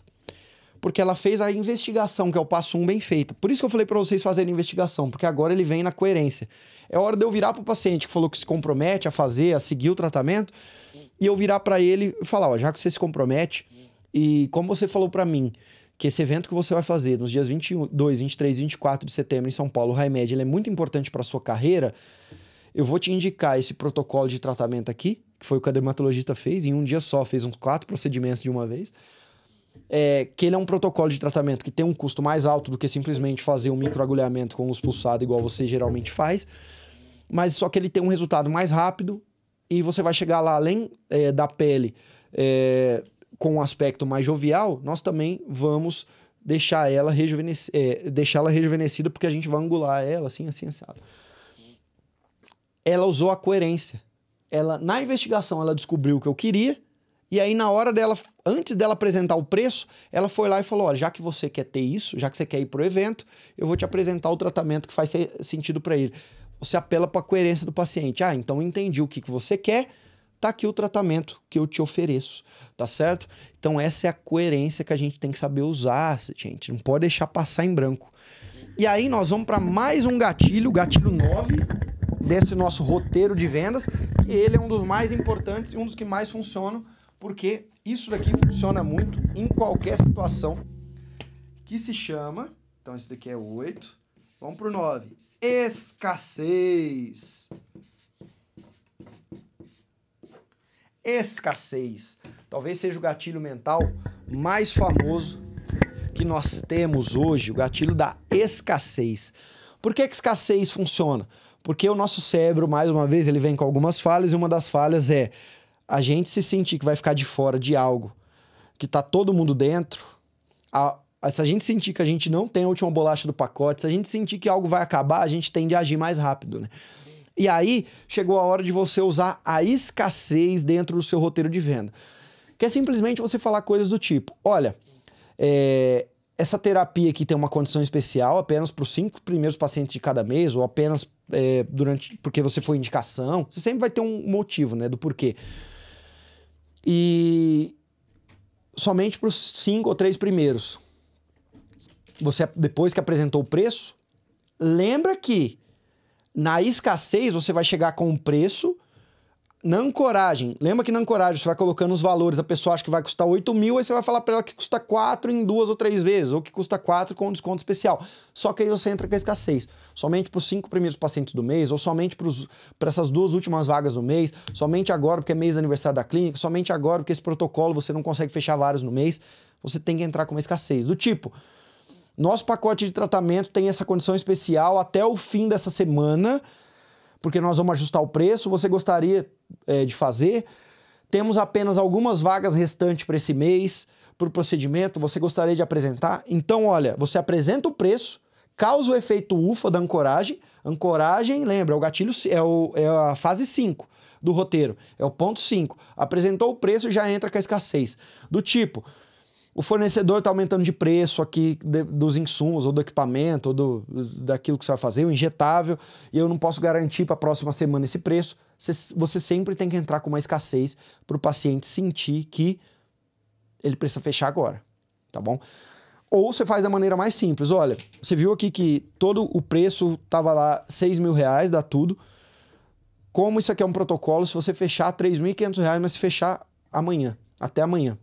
Porque ela fez a investigação, que é o passo um bem feito. Por isso que eu falei para vocês fazerem investigação, porque agora ele vem na coerência. É hora de eu virar pro paciente que falou que se compromete a fazer, a seguir o tratamento, e eu virar para ele e falar: ó, já que você se compromete, e como você falou para mim, que esse evento que você vai fazer nos dias 22, 23, 24 de setembro em São Paulo, o HiMed, ele é muito importante para a sua carreira, eu vou te indicar esse protocolo de tratamento aqui, que foi o que a dermatologista fez, em um dia só, fez uns quatro procedimentos de uma vez. É, que ele é um protocolo de tratamento que tem um custo mais alto do que simplesmente fazer um microagulhamento com os pulsado igual você geralmente faz, mas só que ele tem um resultado mais rápido e você vai chegar lá além é, da pele. É, com um aspecto mais jovial, nós também vamos deixar ela rejuvenescer, é, deixá-la rejuvenescida porque a gente vai angular ela assim, assim, assim. Ela usou a coerência. Ela na investigação ela descobriu o que eu queria e aí na hora dela, antes dela apresentar o preço, ela foi lá e falou: "Olha, já que você quer ter isso, já que você quer ir pro evento, eu vou te apresentar o tratamento que faz sentido para ele." Você apela para a coerência do paciente. Ah, então entendi o que, que você quer tá aqui o tratamento que eu te ofereço, tá certo? Então essa é a coerência que a gente tem que saber usar, gente, não pode deixar passar em branco. E aí nós vamos para mais um gatilho, gatilho 9 desse nosso roteiro de vendas, que ele é um dos mais importantes e um dos que mais funcionam, porque isso daqui funciona muito em qualquer situação que se chama, então esse daqui é o 8, vamos pro 9, escassez. escassez. Talvez seja o gatilho mental mais famoso que nós temos hoje, o gatilho da escassez. Por que, que escassez funciona? Porque o nosso cérebro, mais uma vez, ele vem com algumas falhas e uma das falhas é a gente se sentir que vai ficar de fora de algo que tá todo mundo dentro, a, se a gente sentir que a gente não tem a última bolacha do pacote, se a gente sentir que algo vai acabar, a gente tende a agir mais rápido, né? E aí chegou a hora de você usar a escassez dentro do seu roteiro de venda. Que é simplesmente você falar coisas do tipo: olha, é, essa terapia aqui tem uma condição especial apenas para os cinco primeiros pacientes de cada mês, ou apenas é, durante. porque você foi indicação. Você sempre vai ter um motivo, né, do porquê. E somente para os cinco ou três primeiros. Você, depois que apresentou o preço, lembra que na escassez, você vai chegar com um preço. Na ancoragem, lembra que na ancoragem você vai colocando os valores, a pessoa acha que vai custar 8 mil, aí você vai falar para ela que custa 4 em duas ou três vezes, ou que custa 4 com desconto especial. Só que aí você entra com a escassez. Somente para os cinco primeiros pacientes do mês, ou somente para essas duas últimas vagas do mês, somente agora porque é mês de aniversário da clínica, somente agora porque esse protocolo você não consegue fechar vários no mês, você tem que entrar com uma escassez. Do tipo, nosso pacote de tratamento tem essa condição especial até o fim dessa semana, porque nós vamos ajustar o preço. Você gostaria é, de fazer? Temos apenas algumas vagas restantes para esse mês, para o procedimento. Você gostaria de apresentar? Então, olha, você apresenta o preço, causa o efeito UFA da ancoragem. Ancoragem, lembra, é o gatilho é, o, é a fase 5 do roteiro, é o ponto 5. Apresentou o preço já entra com a escassez. Do tipo, o fornecedor está aumentando de preço aqui de, dos insumos, ou do equipamento, ou do, daquilo que você vai fazer, o injetável, e eu não posso garantir para a próxima semana esse preço. Você, você sempre tem que entrar com uma escassez para o paciente sentir que ele precisa fechar agora, tá bom? Ou você faz da maneira mais simples. Olha, você viu aqui que todo o preço estava lá 6 mil reais, dá tudo. Como isso aqui é um protocolo, se você fechar 3.500 reais, mas se fechar amanhã, até amanhã.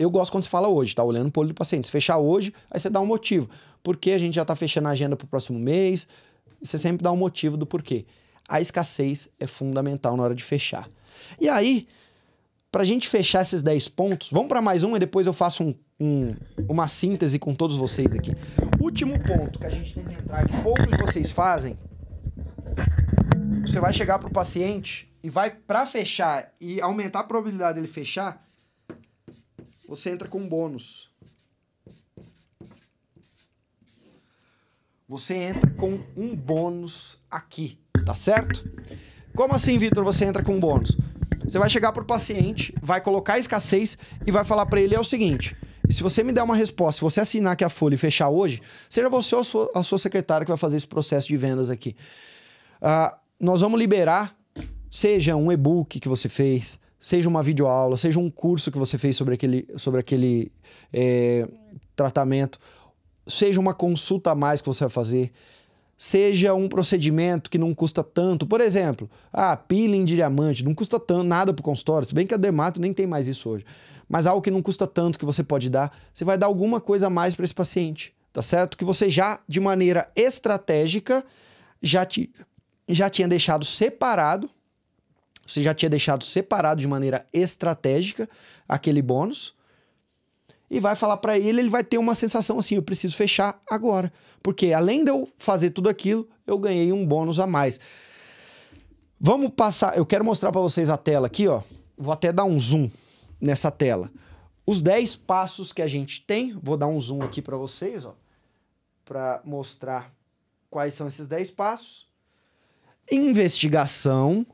Eu gosto quando você fala hoje, tá? Olhando o olho do paciente. Se fechar hoje, aí você dá um motivo. Porque a gente já está fechando a agenda para o próximo mês? Você sempre dá um motivo do porquê. A escassez é fundamental na hora de fechar. E aí, para a gente fechar esses 10 pontos, vamos para mais um e depois eu faço um, um, uma síntese com todos vocês aqui. Último ponto que a gente tem que entrar, que poucos de vocês fazem, você vai chegar para o paciente e vai para fechar e aumentar a probabilidade dele fechar, você entra com bônus. Você entra com um bônus aqui, tá certo? Como assim, Vitor, você entra com um bônus? Você vai chegar pro paciente, vai colocar a escassez e vai falar para ele é o seguinte: e se você me der uma resposta, se você assinar aqui a folha e fechar hoje, seja você ou a sua, a sua secretária que vai fazer esse processo de vendas aqui. Uh, nós vamos liberar, seja um e-book que você fez, seja uma videoaula, seja um curso que você fez sobre aquele, sobre aquele é, tratamento, seja uma consulta a mais que você vai fazer, seja um procedimento que não custa tanto. Por exemplo, ah, peeling de diamante, não custa tanto, nada para o consultório, se bem que a Dermato nem tem mais isso hoje. Mas algo que não custa tanto que você pode dar, você vai dar alguma coisa a mais para esse paciente, tá certo? Que você já, de maneira estratégica, já, te, já tinha deixado separado você já tinha deixado separado de maneira estratégica aquele bônus e vai falar para ele, ele vai ter uma sensação assim, eu preciso fechar agora, porque além de eu fazer tudo aquilo, eu ganhei um bônus a mais. Vamos passar, eu quero mostrar para vocês a tela aqui, ó. Vou até dar um zoom nessa tela. Os 10 passos que a gente tem, vou dar um zoom aqui para vocês, ó, para mostrar quais são esses 10 passos. Investigação,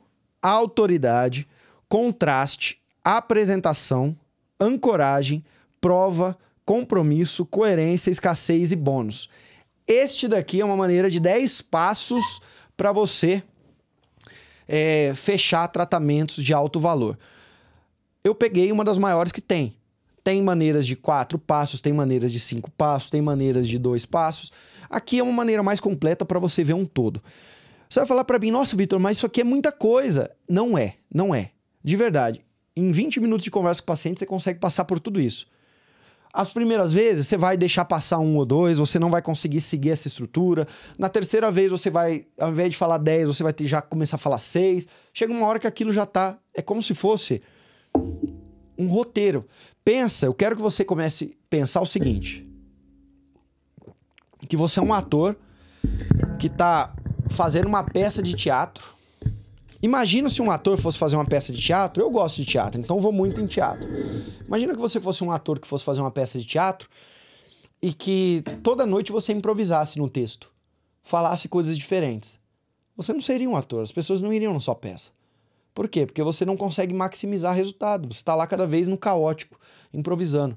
autoridade, contraste, apresentação, ancoragem, prova, compromisso, coerência, escassez e bônus. Este daqui é uma maneira de 10 passos para você é, fechar tratamentos de alto valor. Eu peguei uma das maiores que tem. Tem maneiras de quatro passos, tem maneiras de cinco passos, tem maneiras de dois passos. Aqui é uma maneira mais completa para você ver um todo. Você vai falar para mim, nossa, Vitor, mas isso aqui é muita coisa. Não é, não é. De verdade. Em 20 minutos de conversa com o paciente, você consegue passar por tudo isso. As primeiras vezes, você vai deixar passar um ou dois, você não vai conseguir seguir essa estrutura. Na terceira vez, você vai, ao invés de falar 10, você vai ter, já começar a falar 6. Chega uma hora que aquilo já tá. É como se fosse um roteiro. Pensa, eu quero que você comece a pensar o seguinte: que você é um ator que tá fazendo uma peça de teatro. Imagina se um ator fosse fazer uma peça de teatro. Eu gosto de teatro, então vou muito em teatro. Imagina que você fosse um ator que fosse fazer uma peça de teatro e que toda noite você improvisasse no texto, falasse coisas diferentes. Você não seria um ator, as pessoas não iriam na sua peça. Por quê? Porque você não consegue maximizar resultado. Você está lá cada vez no caótico, improvisando.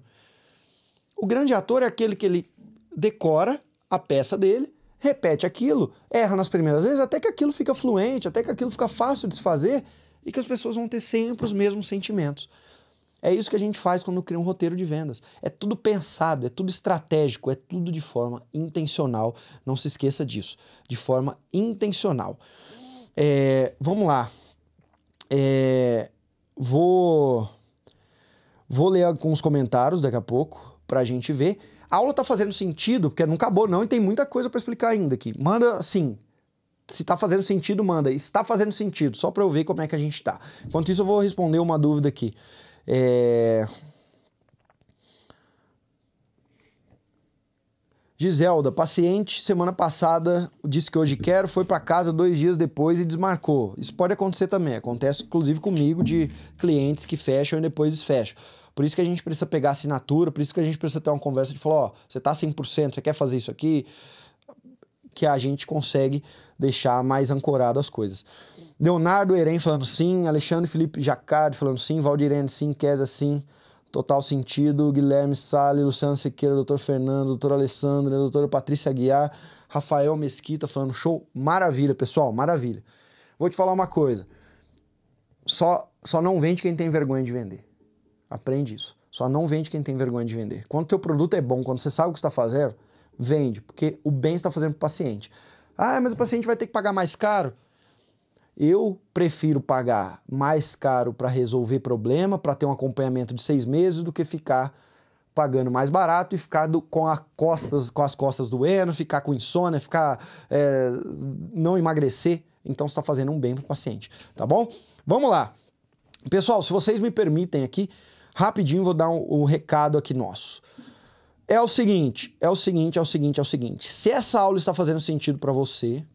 O grande ator é aquele que ele decora a peça dele repete aquilo, erra nas primeiras vezes, até que aquilo fica fluente, até que aquilo fica fácil de se fazer e que as pessoas vão ter sempre os mesmos sentimentos. É isso que a gente faz quando cria um roteiro de vendas. É tudo pensado, é tudo estratégico, é tudo de forma intencional. Não se esqueça disso, de forma intencional. É, vamos lá. É, vou, vou ler alguns comentários daqui a pouco para a gente ver. A aula tá fazendo sentido, porque não acabou não e tem muita coisa para explicar ainda aqui. Manda assim, se tá fazendo sentido, manda. Está fazendo sentido, só para eu ver como é que a gente tá. Enquanto isso, eu vou responder uma dúvida aqui. É... Giselda, paciente, semana passada disse que hoje quero, foi para casa dois dias depois e desmarcou. Isso pode acontecer também, acontece inclusive comigo de clientes que fecham e depois desfecham. Por isso que a gente precisa pegar assinatura, por isso que a gente precisa ter uma conversa de falar, ó, você tá 100%, você quer fazer isso aqui? Que a gente consegue deixar mais ancorado as coisas. Leonardo Eren falando sim, Alexandre Felipe Jacardi falando sim, Valdirene sim, Kézia sim, total sentido, Guilherme Sale, Luciano Sequeira, doutor Fernando, doutor Alessandro, né, Dr. Patrícia Aguiar, Rafael Mesquita falando show, maravilha, pessoal, maravilha. Vou te falar uma coisa, só, só não vende quem tem vergonha de vender. Aprende isso. Só não vende quem tem vergonha de vender. Quando o teu produto é bom, quando você sabe o que está fazendo, vende, porque o bem está fazendo para o paciente. Ah, mas o paciente vai ter que pagar mais caro. Eu prefiro pagar mais caro para resolver problema, para ter um acompanhamento de seis meses, do que ficar pagando mais barato e ficar do, com, a costas, com as costas doendo, ficar com insônia, ficar é, não emagrecer. Então está fazendo um bem para o paciente, tá bom? Vamos lá. Pessoal, se vocês me permitem aqui, rapidinho vou dar um, um recado aqui nosso. É o seguinte, é o seguinte, é o seguinte, é o seguinte. Se essa aula está fazendo sentido para você,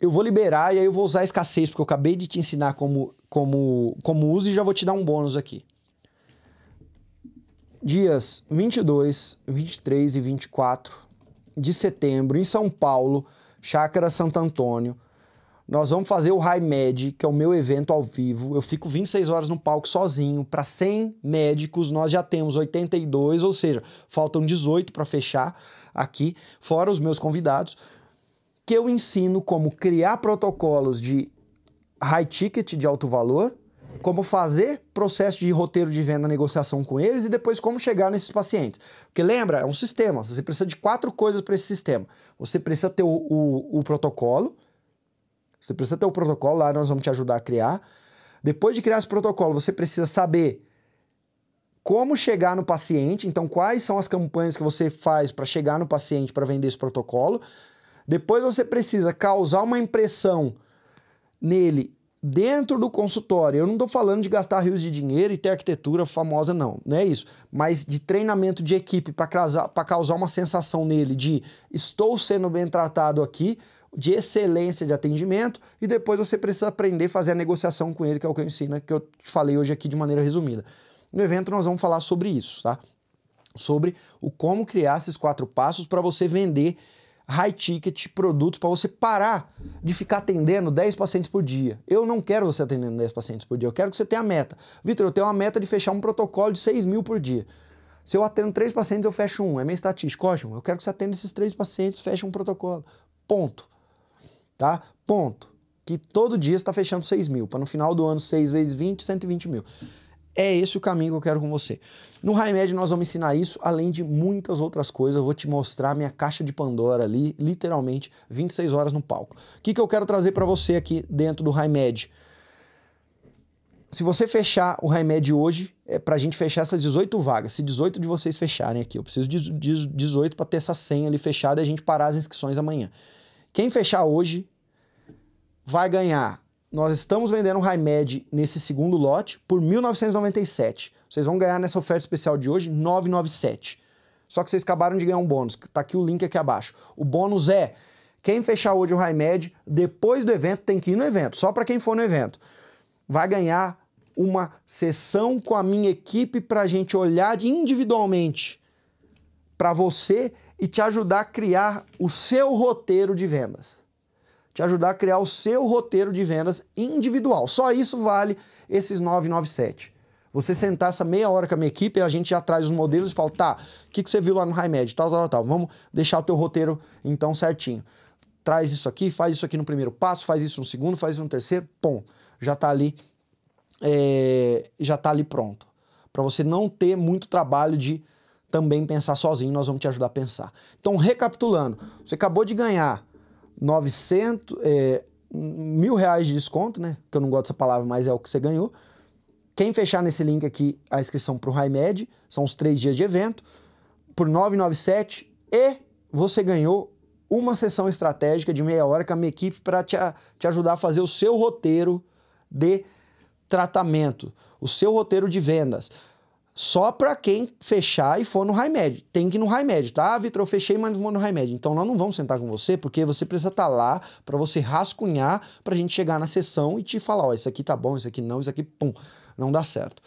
eu vou liberar e aí eu vou usar a escassez, porque eu acabei de te ensinar como, como, como uso e já vou te dar um bônus aqui. Dias 22, 23 e 24 de setembro, em São Paulo, Chácara Santo Antônio, nós vamos fazer o High Med, que é o meu evento ao vivo. Eu fico 26 horas no palco sozinho, para 100 médicos, nós já temos 82, ou seja, faltam 18 para fechar aqui, fora os meus convidados, que eu ensino como criar protocolos de high ticket de alto valor, como fazer processo de roteiro de venda, negociação com eles e depois como chegar nesses pacientes. Porque lembra, é um sistema, você precisa de quatro coisas para esse sistema. Você precisa ter o, o, o protocolo, você precisa ter o um protocolo lá, nós vamos te ajudar a criar. Depois de criar esse protocolo, você precisa saber como chegar no paciente, então quais são as campanhas que você faz para chegar no paciente para vender esse protocolo. Depois você precisa causar uma impressão nele dentro do consultório. Eu não estou falando de gastar rios de dinheiro e ter arquitetura famosa, não. Não é isso. Mas de treinamento de equipe para causar, causar uma sensação nele de estou sendo bem tratado aqui, de excelência de atendimento e depois você precisa aprender a fazer a negociação com ele, que é o que eu ensino, que eu te falei hoje aqui de maneira resumida. No evento nós vamos falar sobre isso, tá? Sobre o como criar esses quatro passos para você vender high ticket produtos para você parar de ficar atendendo 10 pacientes por dia. Eu não quero você atendendo 10 pacientes por dia, eu quero que você tenha a meta. Vitor, eu tenho uma meta de fechar um protocolo de 6 mil por dia. Se eu atendo três pacientes, eu fecho um. É minha estatística. Ótimo, eu quero que você atenda esses três pacientes, feche um protocolo. Ponto tá? Ponto. Que todo dia está fechando 6 mil, para no final do ano 6 vezes 20, 120 mil. É esse o caminho que eu quero com você. No Raimed nós vamos ensinar isso, além de muitas outras coisas. Eu vou te mostrar minha caixa de Pandora ali, literalmente, 26 horas no palco. O que, que eu quero trazer para você aqui dentro do Raimed Se você fechar o Raimed hoje, é para a gente fechar essas 18 vagas. Se 18 de vocês fecharem aqui, eu preciso de 18 para ter essa senha ali fechada e a gente parar as inscrições amanhã. Quem fechar hoje vai ganhar. Nós estamos vendendo o Raimed nesse segundo lote por 1997. Vocês vão ganhar nessa oferta especial de hoje 997. Só que vocês acabaram de ganhar um bônus. Tá aqui o link aqui abaixo. O bônus é quem fechar hoje o Raimed, depois do evento tem que ir no evento, só para quem for no evento. Vai ganhar uma sessão com a minha equipe para a gente olhar individualmente para você e te ajudar a criar o seu roteiro de vendas te ajudar a criar o seu roteiro de vendas individual. Só isso vale esses 997. Você sentar essa meia hora com a minha equipe, a gente já traz os modelos e fala, tá, o que, que você viu lá no HiMed, tal, tal, tal. Vamos deixar o teu roteiro, então, certinho. Traz isso aqui, faz isso aqui no primeiro passo, faz isso no segundo, faz isso no terceiro, pum. Já tá ali, é, já tá ali pronto. Para você não ter muito trabalho de também pensar sozinho, nós vamos te ajudar a pensar. Então, recapitulando, você acabou de ganhar 900, é, mil reais de desconto, né? Que eu não gosto dessa palavra, mas é o que você ganhou. Quem fechar nesse link aqui a inscrição para o Raimed, são os três dias de evento, por 997 e você ganhou uma sessão estratégica de meia hora com a minha equipe para te, te ajudar a fazer o seu roteiro de tratamento, o seu roteiro de vendas. Só para quem fechar e for no high med. Tem que ir no high med, tá? Ah, Vitor, eu fechei, mas não vou no high med. Então nós não vamos sentar com você, porque você precisa estar tá lá para você rascunhar, para a gente chegar na sessão e te falar, ó, oh, isso aqui tá bom, isso aqui não, isso aqui, pum, não dá certo.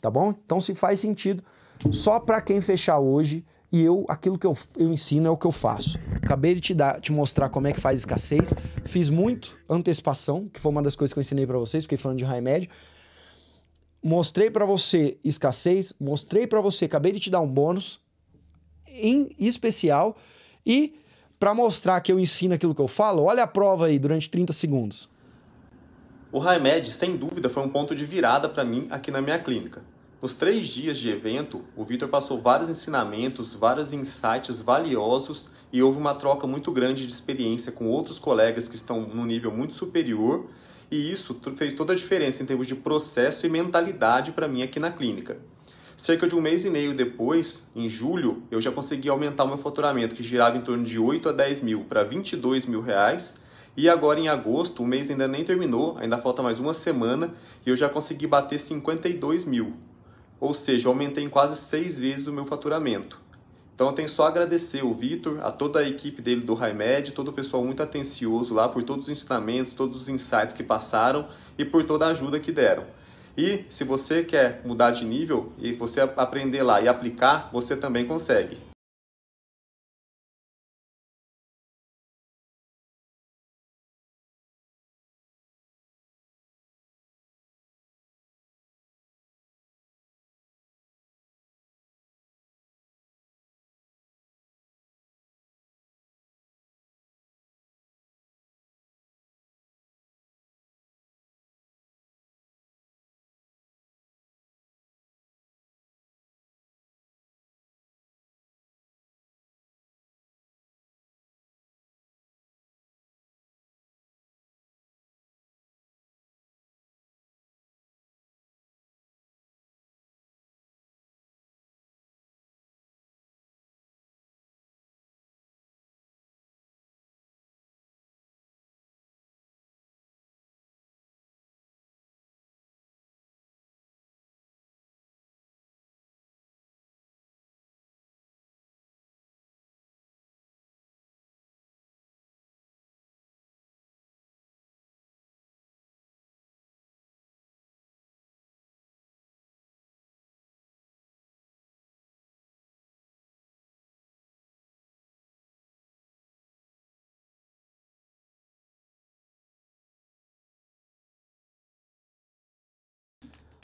Tá bom? Então se faz sentido, só para quem fechar hoje, e eu, aquilo que eu, eu ensino é o que eu faço. Acabei de te, dar, te mostrar como é que faz escassez, fiz muito antecipação, que foi uma das coisas que eu ensinei para vocês, fiquei falando de high médio mostrei para você escassez, mostrei para você, acabei de te dar um bônus em especial e para mostrar que eu ensino aquilo que eu falo, olha a prova aí durante 30 segundos. O Raimed, sem dúvida, foi um ponto de virada para mim aqui na minha clínica. Nos três dias de evento, o Victor passou vários ensinamentos, vários insights valiosos e houve uma troca muito grande de experiência com outros colegas que estão no nível muito superior e isso fez toda a diferença em termos de processo e mentalidade para mim aqui na clínica. Cerca de um mês e meio depois, em julho, eu já consegui aumentar o meu faturamento, que girava em torno de 8 a 10 mil, para 22 mil reais. E agora em agosto, o mês ainda nem terminou, ainda falta mais uma semana, e eu já consegui bater 52 mil. Ou seja, eu aumentei em quase seis vezes o meu faturamento. Então eu tenho só agradecer o Vitor, a toda a equipe dele do Raimed, todo o pessoal muito atencioso lá por todos os ensinamentos, todos os insights que passaram e por toda a ajuda que deram. E se você quer mudar de nível e você aprender lá e aplicar, você também consegue.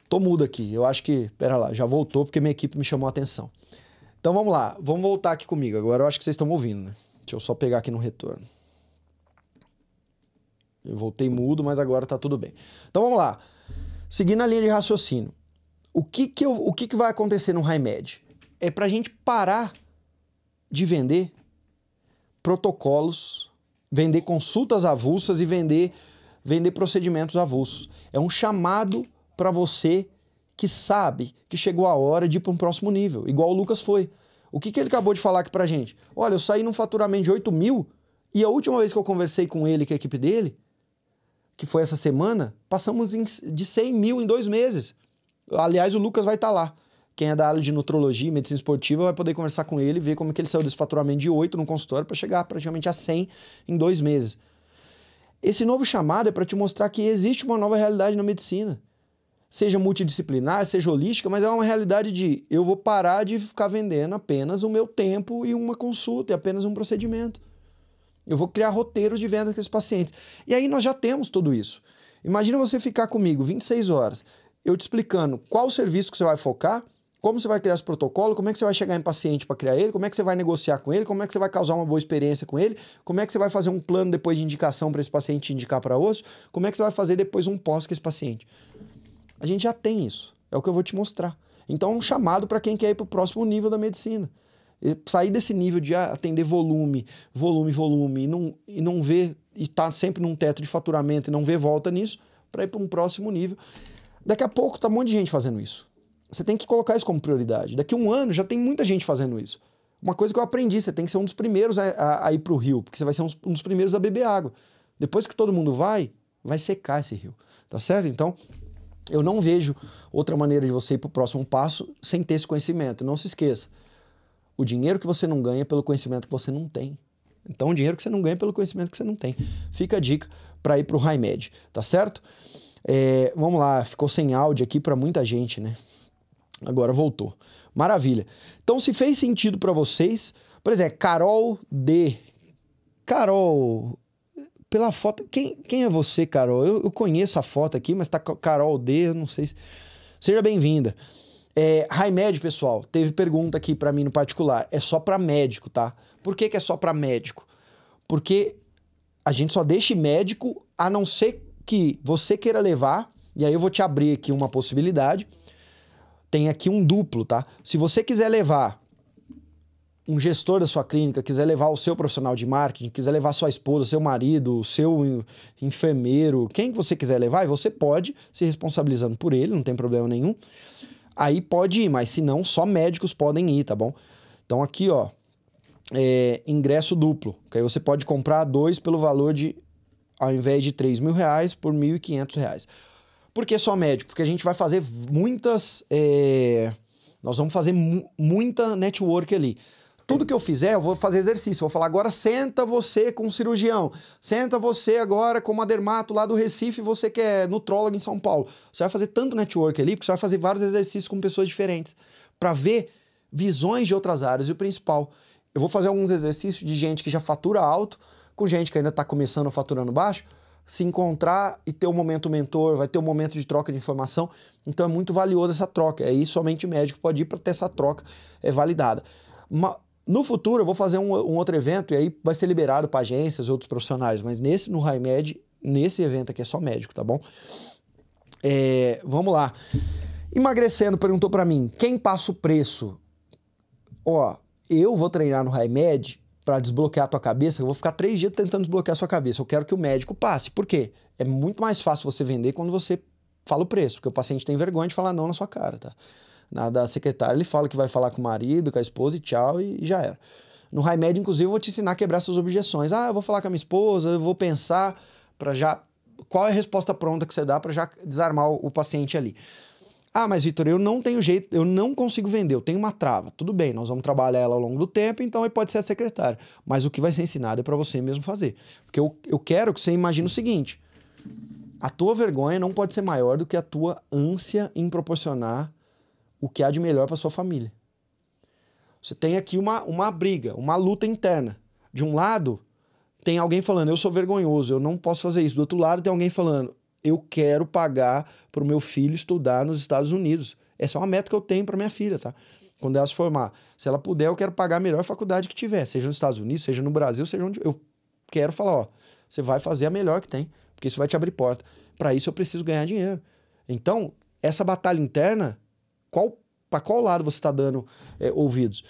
tô mudo aqui. Eu acho que, pera lá, já voltou porque minha equipe me chamou a atenção. Então vamos lá, vamos voltar aqui comigo. Agora eu acho que vocês estão ouvindo, né? Deixa eu só pegar aqui no retorno. Eu voltei mudo, mas agora tá tudo bem. Então vamos lá. Seguindo a linha de raciocínio. O que que, eu, o que, que vai acontecer no Raimed? É pra gente parar de vender protocolos, vender consultas avulsas e vender, vender procedimentos avulsos. É um chamado para você que sabe que chegou a hora de ir para um próximo nível, igual o Lucas foi. O que, que ele acabou de falar aqui para gente? Olha, eu saí num faturamento de 8 mil e a última vez que eu conversei com ele, com a equipe dele, que foi essa semana, passamos de 100 mil em dois meses. Aliás, o Lucas vai estar tá lá. Quem é da área de nutrologia e medicina esportiva vai poder conversar com ele, ver como que ele saiu desse faturamento de 8 no consultório para chegar praticamente a 100 em dois meses. Esse novo chamado é para te mostrar que existe uma nova realidade na medicina seja multidisciplinar, seja holística, mas é uma realidade de eu vou parar de ficar vendendo apenas o meu tempo e uma consulta, e apenas um procedimento. Eu vou criar roteiros de vendas com esses pacientes. E aí nós já temos tudo isso. Imagina você ficar comigo 26 horas, eu te explicando qual serviço que você vai focar, como você vai criar esse protocolo, como é que você vai chegar em paciente para criar ele, como é que você vai negociar com ele, como é que você vai causar uma boa experiência com ele, como é que você vai fazer um plano depois de indicação para esse paciente indicar para outros, como é que você vai fazer depois um pós com esse paciente. A gente já tem isso. É o que eu vou te mostrar. Então, é um chamado para quem quer ir para o próximo nível da medicina. E sair desse nível de ah, atender volume, volume, volume, e não, e não ver, e estar tá sempre num teto de faturamento e não ver volta nisso, para ir para um próximo nível. Daqui a pouco tá um monte de gente fazendo isso. Você tem que colocar isso como prioridade. Daqui a um ano já tem muita gente fazendo isso. Uma coisa que eu aprendi, você tem que ser um dos primeiros a, a, a ir para o rio, porque você vai ser um, um dos primeiros a beber água. Depois que todo mundo vai, vai secar esse rio. Tá certo? Então, eu não vejo outra maneira de você ir para o próximo passo sem ter esse conhecimento. Não se esqueça, o dinheiro que você não ganha é pelo conhecimento que você não tem. Então, o dinheiro que você não ganha é pelo conhecimento que você não tem. Fica a dica para ir para o HiMed, tá certo? É, vamos lá, ficou sem áudio aqui para muita gente, né? Agora voltou. Maravilha. Então, se fez sentido para vocês, por exemplo, Carol D. Carol, pela foto. Quem, quem é você, Carol? Eu, eu conheço a foto aqui, mas tá Carol D, eu não sei se. Seja bem-vinda. É, high pessoal, teve pergunta aqui para mim no particular. É só para médico, tá? Por que, que é só para médico? Porque a gente só deixa médico a não ser que você queira levar. E aí eu vou te abrir aqui uma possibilidade. Tem aqui um duplo, tá? Se você quiser levar um gestor da sua clínica quiser levar o seu profissional de marketing, quiser levar sua esposa, seu marido, seu enfermeiro, quem você quiser levar, e você pode, se responsabilizando por ele, não tem problema nenhum. Aí pode ir, mas se não, só médicos podem ir, tá bom? Então aqui, ó, é, ingresso duplo, que aí você pode comprar dois pelo valor de, ao invés de 3 mil reais, por 1.500 reais. Por que só médico? Porque a gente vai fazer muitas, é, nós vamos fazer mu muita network ali. Tudo que eu fizer, eu vou fazer exercício. Eu vou falar agora, senta você com um cirurgião. Senta você agora com uma dermato lá do Recife, você que é nutrólogo em São Paulo. Você vai fazer tanto network ali, porque você vai fazer vários exercícios com pessoas diferentes para ver visões de outras áreas. E o principal, eu vou fazer alguns exercícios de gente que já fatura alto, com gente que ainda está começando faturando baixo, se encontrar e ter um momento mentor, vai ter um momento de troca de informação. Então é muito valioso essa troca. Aí é somente médico pode ir para ter essa troca é validada. Mas no futuro, eu vou fazer um, um outro evento e aí vai ser liberado para agências, outros profissionais, mas nesse, no Raimed, nesse evento aqui é só médico, tá bom? É, vamos lá. Emagrecendo perguntou para mim, quem passa o preço? Ó, eu vou treinar no Raimed para desbloquear a tua cabeça, eu vou ficar três dias tentando desbloquear a sua cabeça. Eu quero que o médico passe. Por quê? É muito mais fácil você vender quando você fala o preço, porque o paciente tem vergonha de falar não na sua cara, tá? na, da secretária, ele fala que vai falar com o marido, com a esposa e tchau, e, e já era. No high med, inclusive, eu vou te ensinar a quebrar suas objeções. Ah, eu vou falar com a minha esposa, eu vou pensar para já. Qual é a resposta pronta que você dá para já desarmar o, o paciente ali? Ah, mas Vitor, eu não tenho jeito, eu não consigo vender, eu tenho uma trava. Tudo bem, nós vamos trabalhar ela ao longo do tempo, então aí pode ser a secretária. Mas o que vai ser ensinado é para você mesmo fazer. Porque eu, eu quero que você imagine o seguinte: a tua vergonha não pode ser maior do que a tua ânsia em proporcionar o que há de melhor para sua família. Você tem aqui uma, uma briga, uma luta interna. De um lado, tem alguém falando, eu sou vergonhoso, eu não posso fazer isso. Do outro lado, tem alguém falando, eu quero pagar para o meu filho estudar nos Estados Unidos. Essa é uma meta que eu tenho para minha filha, tá? Quando ela se formar. Se ela puder, eu quero pagar a melhor faculdade que tiver, seja nos Estados Unidos, seja no Brasil, seja onde. Eu quero falar, ó, você vai fazer a melhor que tem, porque isso vai te abrir porta. Para isso, eu preciso ganhar dinheiro. Então, essa batalha interna qual, para qual lado você está dando é, ouvidos.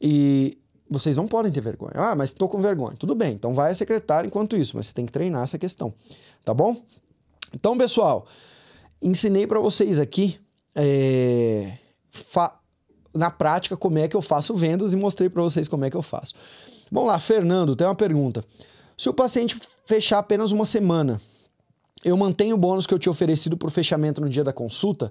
E vocês não podem ter vergonha. Ah, mas estou com vergonha. Tudo bem, então vai a secretária enquanto isso, mas você tem que treinar essa questão, tá bom? Então, pessoal, ensinei para vocês aqui é, na prática como é que eu faço vendas e mostrei para vocês como é que eu faço. Vamos lá, Fernando, tem uma pergunta. Se o paciente fechar apenas uma semana, eu mantenho o bônus que eu tinha oferecido por fechamento no dia da consulta?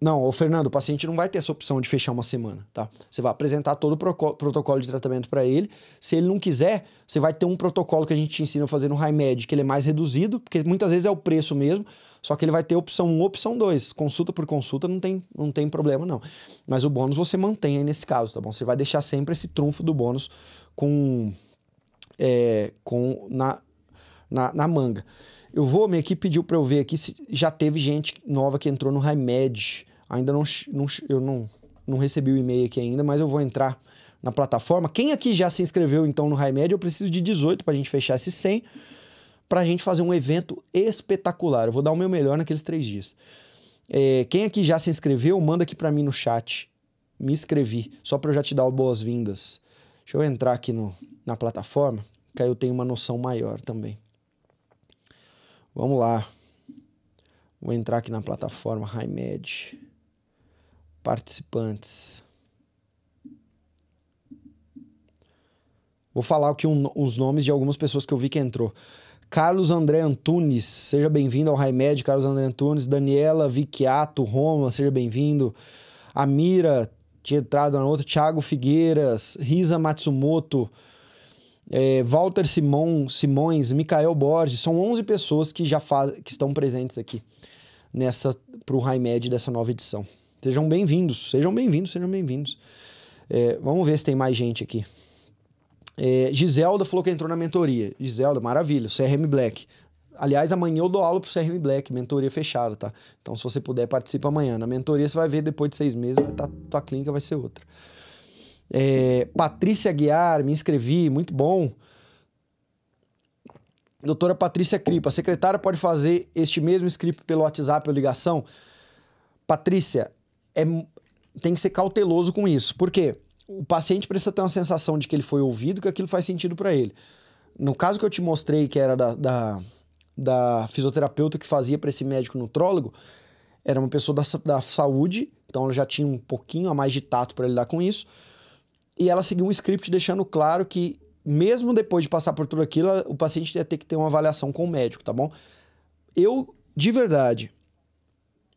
Não, o Fernando, o paciente não vai ter essa opção de fechar uma semana, tá? Você vai apresentar todo o protocolo de tratamento para ele. Se ele não quiser, você vai ter um protocolo que a gente ensina a fazer no HiMed, que ele é mais reduzido, porque muitas vezes é o preço mesmo, só que ele vai ter opção 1, opção 2. Consulta por consulta não tem, não tem problema não. Mas o bônus você mantém aí nesse caso, tá bom? Você vai deixar sempre esse trunfo do bônus com é, com na, na, na manga. Eu vou, minha equipe pediu para eu ver aqui se já teve gente nova que entrou no Raimed. Ainda não, não eu não, não recebi o e-mail aqui ainda, mas eu vou entrar na plataforma. Quem aqui já se inscreveu então no Raimed, Eu preciso de 18 para a gente fechar esse 100 para a gente fazer um evento espetacular. Eu vou dar o meu melhor naqueles três dias. É, quem aqui já se inscreveu, manda aqui para mim no chat. Me inscrevi, só para eu já te dar boas-vindas. Deixa eu entrar aqui no, na plataforma, que aí eu tenho uma noção maior também. Vamos lá. Vou entrar aqui na plataforma HiMed. Participantes. Vou falar aqui um, os nomes de algumas pessoas que eu vi que entrou. Carlos André Antunes, seja bem-vindo ao HiMed. Carlos André Antunes. Daniela Vicchiato, Roma, seja bem-vindo. Amira, tinha entrado na outra. Thiago Figueiras, Risa Matsumoto é, Walter Simon, Simões, Mikael Borges, são 11 pessoas que já faz, que estão presentes aqui nessa para o Raimed dessa nova edição. Sejam bem-vindos, sejam bem-vindos, sejam bem-vindos. É, vamos ver se tem mais gente aqui. É, Giselda falou que entrou na mentoria. Giselda, maravilha, CRM Black. Aliás, amanhã eu dou aula pro CRM Black, mentoria fechada, tá? Então, se você puder, participa amanhã. Na mentoria você vai ver depois de seis meses, a tá, tua clínica vai ser outra. É, Patrícia Guiar, me inscrevi, muito bom. Doutora Patrícia Cripa, a secretária pode fazer este mesmo script pelo WhatsApp ou ligação? Patrícia, é, tem que ser cauteloso com isso, porque o paciente precisa ter uma sensação de que ele foi ouvido, que aquilo faz sentido para ele. No caso que eu te mostrei, que era da, da, da fisioterapeuta que fazia para esse médico nutrólogo, era uma pessoa da, da saúde, então ela já tinha um pouquinho a mais de tato para lidar com isso e ela seguiu um script deixando claro que, mesmo depois de passar por tudo aquilo, o paciente ia ter que ter uma avaliação com o médico, tá bom? Eu, de verdade,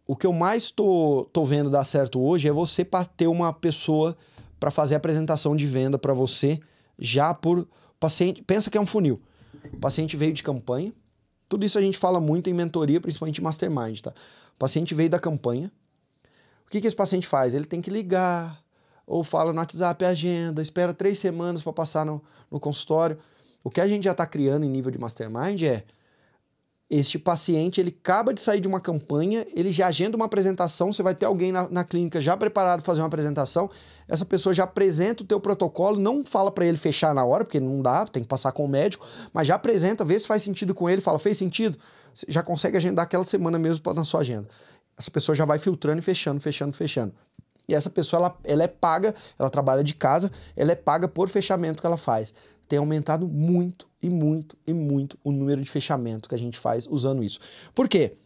o que eu mais tô, tô vendo dar certo hoje é você ter uma pessoa para fazer a apresentação de venda para você, já por paciente. Pensa que é um funil. O paciente veio de campanha. Tudo isso a gente fala muito em mentoria, principalmente em mastermind, tá? O paciente veio da campanha. O que, que esse paciente faz? Ele tem que ligar, ou fala no WhatsApp agenda, espera três semanas para passar no, no consultório. O que a gente já está criando em nível de mastermind é este paciente ele acaba de sair de uma campanha, ele já agenda uma apresentação, você vai ter alguém na, na clínica já preparado para fazer uma apresentação, essa pessoa já apresenta o teu protocolo, não fala para ele fechar na hora, porque não dá, tem que passar com o médico, mas já apresenta, vê se faz sentido com ele, fala, fez sentido? Você já consegue agendar aquela semana mesmo na sua agenda. Essa pessoa já vai filtrando e fechando, fechando, fechando e essa pessoa ela, ela é paga, ela trabalha de casa, ela é paga por fechamento que ela faz. Tem aumentado muito e muito e muito o número de fechamento que a gente faz usando isso. Por quê?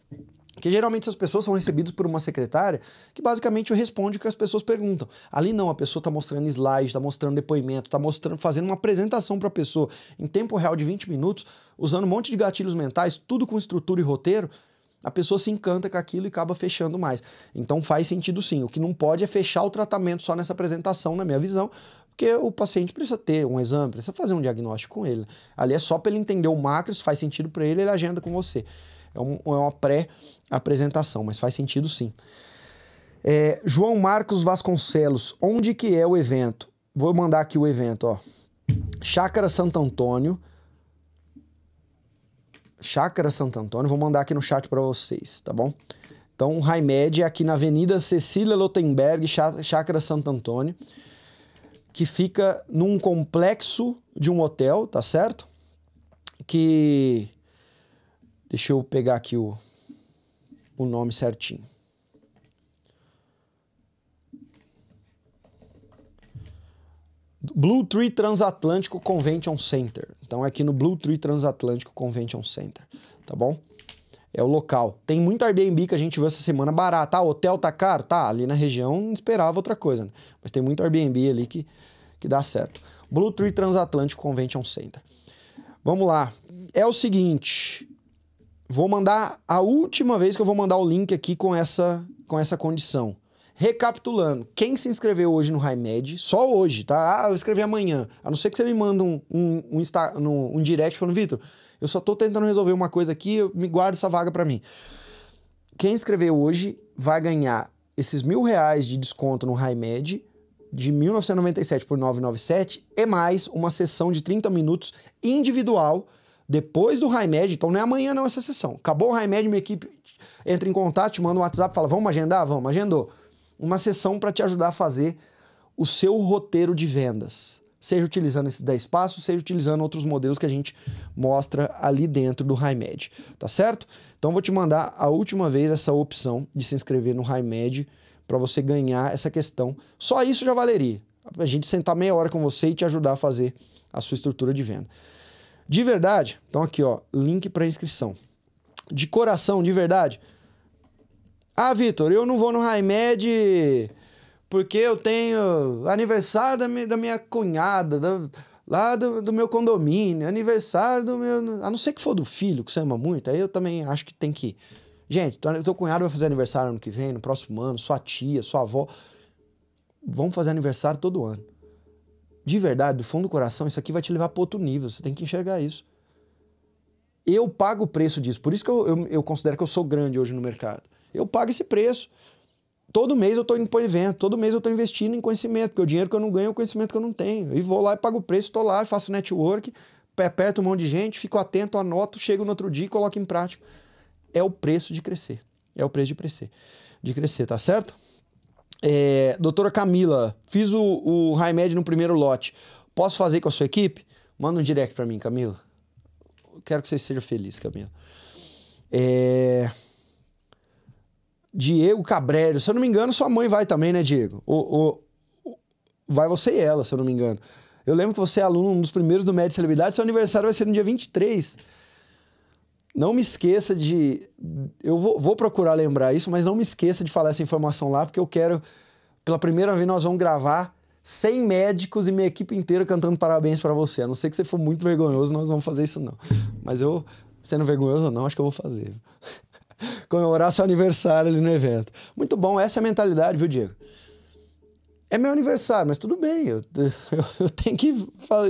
Porque geralmente essas pessoas são recebidas por uma secretária que basicamente responde o que as pessoas perguntam. Ali não, a pessoa está mostrando slide, está mostrando depoimento, está mostrando, fazendo uma apresentação para a pessoa em tempo real de 20 minutos, usando um monte de gatilhos mentais, tudo com estrutura e roteiro, a pessoa se encanta com aquilo e acaba fechando mais. Então faz sentido sim. O que não pode é fechar o tratamento só nessa apresentação, na minha visão, porque o paciente precisa ter um exame, precisa fazer um diagnóstico com ele. Ali é só para ele entender o macro, se faz sentido para ele, ele agenda com você. É, um, é uma pré-apresentação, mas faz sentido sim. É, João Marcos Vasconcelos, onde que é o evento? Vou mandar aqui o evento, ó. Chácara Santo Antônio, Chácara Santo Antônio. Vou mandar aqui no chat para vocês, tá bom? Então, Raimed é aqui na Avenida Cecília Lotenberg, Chácara Santo Antônio, que fica num complexo de um hotel, tá certo? Que. Deixa eu pegar aqui o, o nome certinho. Blue Tree Transatlântico Convention Center. Então é aqui no Blue Tree Transatlântico Convention Center, tá bom? É o local. Tem muito Airbnb que a gente viu essa semana barato. Ah, hotel tá caro? Tá, ali na região não esperava outra coisa, né? Mas tem muito Airbnb ali que, que dá certo. Blue Tree Transatlântico Convention Center. Vamos lá. É o seguinte, vou mandar a última vez que eu vou mandar o link aqui com essa com essa condição. Recapitulando, quem se inscreveu hoje no HiMed, só hoje, tá? Ah, eu escrevi amanhã. A não ser que você me manda um, um, um, insta, um, um direct falando, Vitor, eu só tô tentando resolver uma coisa aqui, eu me guardo essa vaga para mim. Quem escreveu hoje vai ganhar esses mil reais de desconto no HiMed de 1997 por 997 e mais uma sessão de 30 minutos individual depois do HiMed, então não é amanhã não essa sessão. Acabou o HiMed, minha equipe entra em contato, te manda um WhatsApp, fala, vamos agendar? Vamos, agendou uma sessão para te ajudar a fazer o seu roteiro de vendas. Seja utilizando esses 10 passos, seja utilizando outros modelos que a gente mostra ali dentro do HiMed, tá certo? Então vou te mandar a última vez essa opção de se inscrever no HiMed para você ganhar essa questão. Só isso já valeria. A gente sentar meia hora com você e te ajudar a fazer a sua estrutura de venda. De verdade, então aqui ó, link para inscrição. De coração, de verdade, ah, Vitor, eu não vou no Raimed porque eu tenho aniversário da minha, da minha cunhada, da, lá do, do, meu condomínio, aniversário do meu. A não ser que for do filho, que você ama muito, aí eu também acho que tem que. Ir. Gente, teu cunhado vai fazer aniversário ano que vem, no próximo ano, sua tia, sua avó. Vão fazer aniversário todo ano. De verdade, do fundo do coração, isso aqui vai te levar para outro nível. Você tem que enxergar isso. Eu pago o preço disso. Por isso que eu, eu, eu considero que eu sou grande hoje no mercado eu pago esse preço. Todo mês eu estou indo para o evento, todo mês eu estou investindo em conhecimento, porque o dinheiro que eu não ganho é o conhecimento que eu não tenho. E vou lá e pago o preço, estou lá, faço network, aperto um monte de gente, fico atento, anoto, chego no outro dia e coloco em prática. É o preço de crescer. É o preço de crescer. De crescer, tá certo? É, doutora Camila, fiz o, o High Med no primeiro lote. Posso fazer com a sua equipe? Manda um direct para mim, Camila. Quero que você esteja feliz, Camila. É... Diego Cabreiro. Se eu não me engano, sua mãe vai também, né, Diego? O, o, vai você e ela, se eu não me engano. Eu lembro que você é aluno, um dos primeiros do Médio Celebridade. Seu aniversário vai ser no dia 23. Não me esqueça de. Eu vou, vou, procurar lembrar isso, mas não me esqueça de falar essa informação lá, porque eu quero. Pela primeira vez, nós vamos gravar 100 médicos e minha equipe inteira cantando parabéns para você. A não ser que você for muito vergonhoso, nós vamos fazer isso não. Mas eu, sendo vergonhoso ou não, acho que eu vou fazer. comemorar seu aniversário ali no evento. Muito bom, essa é a mentalidade, viu, Diego? É meu aniversário, mas tudo bem, eu, eu, eu tenho que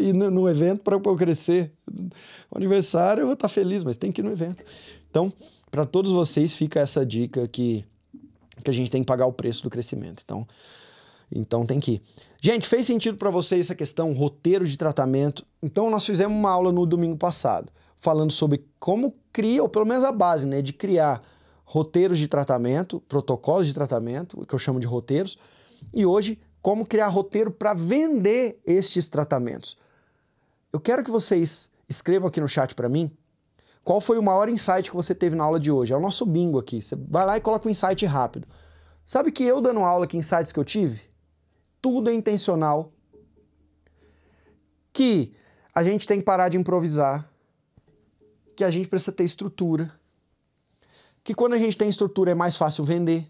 ir no, evento para eu crescer. O aniversário eu vou estar tá feliz, mas tem que ir no evento. Então, para todos vocês fica essa dica que, que a gente tem que pagar o preço do crescimento. Então, então tem que ir. Gente, fez sentido para vocês essa questão roteiro de tratamento? Então nós fizemos uma aula no domingo passado falando sobre como cria, ou pelo menos a base, né, de criar roteiros de tratamento, protocolos de tratamento, que eu chamo de roteiros, e hoje como criar roteiro para vender estes tratamentos. Eu quero que vocês escrevam aqui no chat para mim qual foi o maior insight que você teve na aula de hoje. É o nosso bingo aqui. Você vai lá e coloca um insight rápido. Sabe que eu dando aula, que insights que eu tive? Tudo é intencional. Que a gente tem que parar de improvisar que a gente precisa ter estrutura. Que quando a gente tem estrutura é mais fácil vender,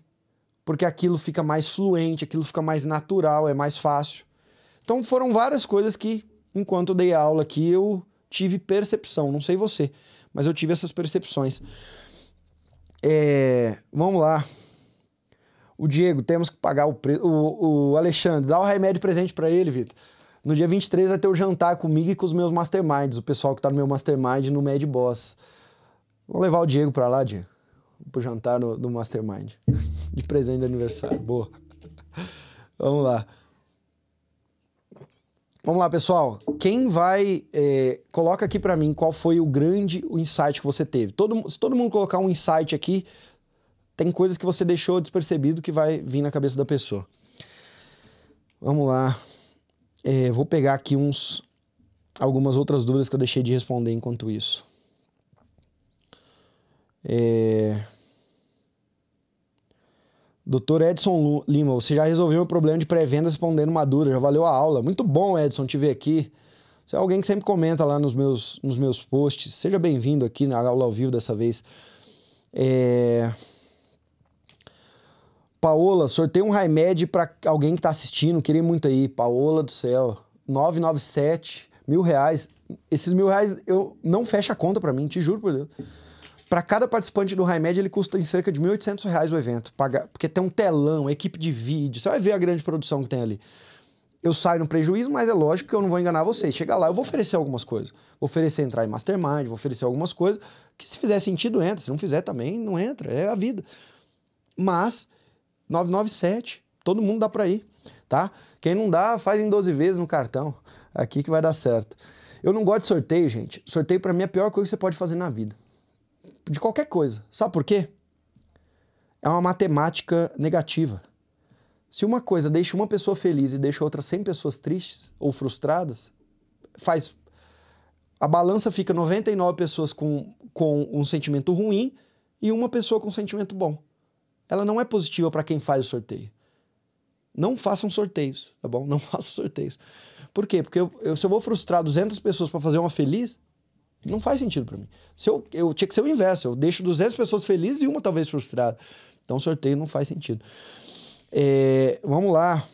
porque aquilo fica mais fluente, aquilo fica mais natural, é mais fácil. Então foram várias coisas que, enquanto dei aula aqui, eu tive percepção. Não sei você, mas eu tive essas percepções. É, vamos lá. O Diego, temos que pagar o preço. o Alexandre, dá o remédio presente para ele, Vitor. No dia 23 vai ter o jantar comigo e com os meus masterminds, o pessoal que tá no meu mastermind no Mad Boss. Vou levar o Diego pra lá, Diego, pro jantar no, mastermind. de presente de aniversário. Boa. Vamos lá. Vamos lá, pessoal. Quem vai. É, coloca aqui para mim qual foi o grande insight que você teve. Todo, se todo mundo colocar um insight aqui, tem coisas que você deixou despercebido que vai vir na cabeça da pessoa. Vamos lá. É, vou pegar aqui uns algumas outras dúvidas que eu deixei de responder enquanto isso. É... Doutor Edson Lima, você já resolveu o problema de pré-venda respondendo uma dúvida, já valeu a aula. Muito bom, Edson, te ver aqui. Você é alguém que sempre comenta lá nos meus, nos meus posts. Seja bem-vindo aqui na aula ao vivo dessa vez. É... Paola, sorteio um Raimed para alguém que tá assistindo, queria muito aí. Paola do céu, 997, mil reais. Esses mil reais eu não fecha a conta para mim, te juro por Deus. Para cada participante do Raimed, ele custa em cerca de 1.800 reais o evento. Pagar, porque tem um telão, equipe de vídeo, você vai ver a grande produção que tem ali. Eu saio no prejuízo, mas é lógico que eu não vou enganar vocês. Chega lá, eu vou oferecer algumas coisas. Vou oferecer entrar em mastermind, vou oferecer algumas coisas que se fizer sentido entra, se não fizer também não entra, é a vida. Mas 997. Todo mundo dá para ir, tá? Quem não dá, faz em 12 vezes no cartão. Aqui que vai dar certo. Eu não gosto de sorteio, gente. Sorteio para mim é a pior coisa que você pode fazer na vida. De qualquer coisa. Sabe por quê? É uma matemática negativa. Se uma coisa deixa uma pessoa feliz e deixa outras 100 pessoas tristes ou frustradas, faz a balança fica 99 pessoas com, com um sentimento ruim e uma pessoa com um sentimento bom ela não é positiva para quem faz o sorteio. Não façam sorteios, tá bom? Não façam sorteios. Por quê? Porque eu, eu, se eu vou frustrar 200 pessoas para fazer uma feliz, não faz sentido para mim. Se eu, eu tinha que ser o inverso, eu deixo 200 pessoas felizes e uma talvez frustrada. Então sorteio não faz sentido. É, vamos lá.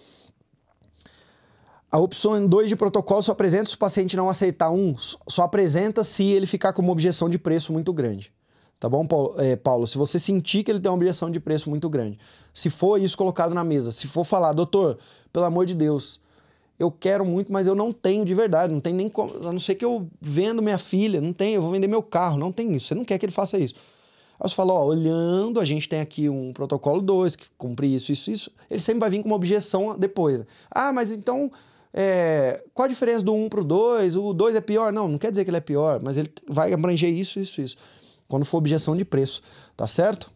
A opção 2 de protocolo só apresenta se o paciente não aceitar um, só apresenta se ele ficar com uma objeção de preço muito grande. Tá bom, Paulo? É, Paulo? Se você sentir que ele tem uma objeção de preço muito grande, se for isso colocado na mesa, se for falar, doutor, pelo amor de Deus, eu quero muito, mas eu não tenho de verdade, não tem nem como, a não ser que eu vendo minha filha, não tem, eu vou vender meu carro, não tem isso, você não quer que ele faça isso. Aí você fala, ó, olhando, a gente tem aqui um protocolo 2, que cumpre isso, isso, isso, ele sempre vai vir com uma objeção depois. Ah, mas então, é, qual a diferença do 1 um para o 2? O 2 é pior? Não, não quer dizer que ele é pior, mas ele vai abranger isso, isso, isso quando for objeção de preço, tá certo?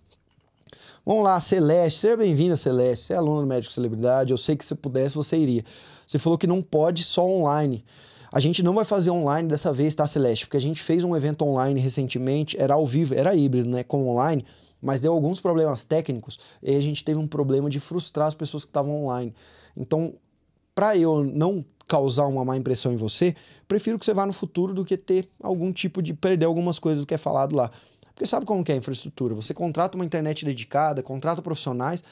Vamos lá, Celeste, seja bem-vinda, Celeste. Você é aluno do Médico Celebridade, eu sei que se pudesse você iria. Você falou que não pode só online. A gente não vai fazer online dessa vez, tá, Celeste? Porque a gente fez um evento online recentemente, era ao vivo, era híbrido, né, com online, mas deu alguns problemas técnicos e a gente teve um problema de frustrar as pessoas que estavam online. Então, para eu não causar uma má impressão em você, prefiro que você vá no futuro do que ter algum tipo de perder algumas coisas do que é falado lá. Porque sabe como que é a infraestrutura? Você contrata uma internet dedicada, contrata profissionais.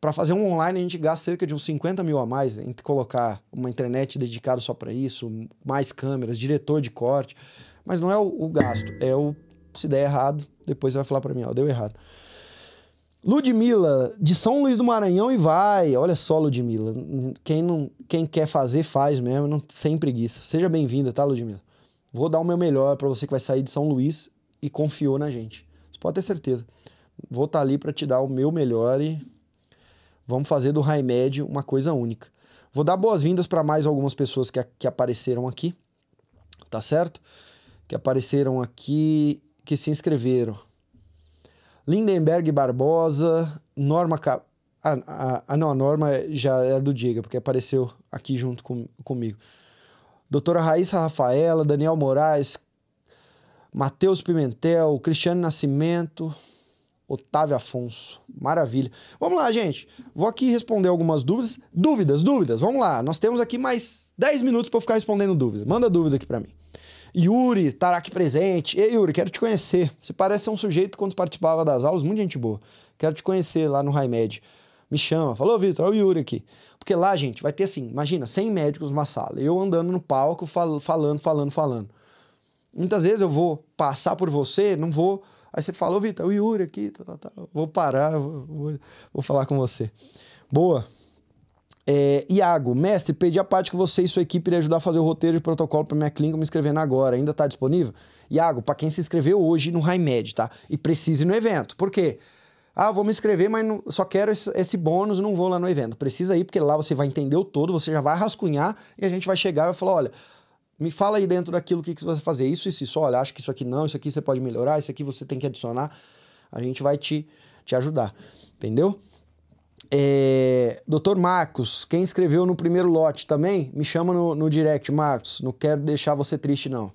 Para fazer um online, a gente gasta cerca de uns 50 mil a mais em colocar uma internet dedicada só para isso, mais câmeras, diretor de corte. Mas não é o, o gasto, é o se der errado, depois você vai falar para mim, ó, deu errado. Ludmila, de São Luís do Maranhão e vai. Olha só, Ludmila. Quem, não, quem quer fazer, faz mesmo, não, sem preguiça. Seja bem-vinda, tá, Ludmila? Vou dar o meu melhor para você que vai sair de São Luís e confiou na gente. Você pode ter certeza. Vou estar tá ali para te dar o meu melhor e vamos fazer do Raimed uma coisa única. Vou dar boas-vindas para mais algumas pessoas que, que apareceram aqui, tá certo? Que apareceram aqui, que se inscreveram. Lindenberg Barbosa, Norma. Ca... Ah, ah, ah, não, a Norma já era do Diga, porque apareceu aqui junto com, comigo. Doutora Raíssa Rafaela, Daniel Moraes, Matheus Pimentel, Cristiano Nascimento, Otávio Afonso. Maravilha. Vamos lá, gente. Vou aqui responder algumas dúvidas. Dúvidas, dúvidas. Vamos lá. Nós temos aqui mais 10 minutos para ficar respondendo dúvidas. Manda dúvida aqui para mim. Yuri estar tá aqui presente. Ei, Yuri, quero te conhecer. Você parece ser um sujeito quando participava das aulas, muito gente boa. Quero te conhecer lá no Raimed. Me chama. Falou, Vitor, olha o Yuri aqui. Porque lá, gente, vai ter assim, imagina, 100 médicos numa sala. Eu andando no palco, fal falando, falando, falando. Muitas vezes eu vou passar por você, não vou. Aí você falou, Vitor, o Yuri aqui, tá, tá, vou parar, vou, vou, vou falar com você. Boa. É, Iago, mestre, pedi a parte que você e sua equipe iriam ajudar a fazer o roteiro de protocolo para minha clínica me inscrevendo agora. Ainda está disponível? Iago, para quem se inscreveu hoje no Raimed, tá? E precise no evento. Por quê? Ah, vou me inscrever, mas não, só quero esse, esse bônus, não vou lá no evento. Precisa ir, porque lá você vai entender o todo, você já vai rascunhar e a gente vai chegar e vai falar: olha, me fala aí dentro daquilo o que, que você vai fazer. Isso, e isso. Olha, acho que isso aqui não, isso aqui você pode melhorar, isso aqui você tem que adicionar. A gente vai te, te ajudar, entendeu? É, Doutor Marcos, quem escreveu no primeiro lote também, me chama no, no direct, Marcos. Não quero deixar você triste, não.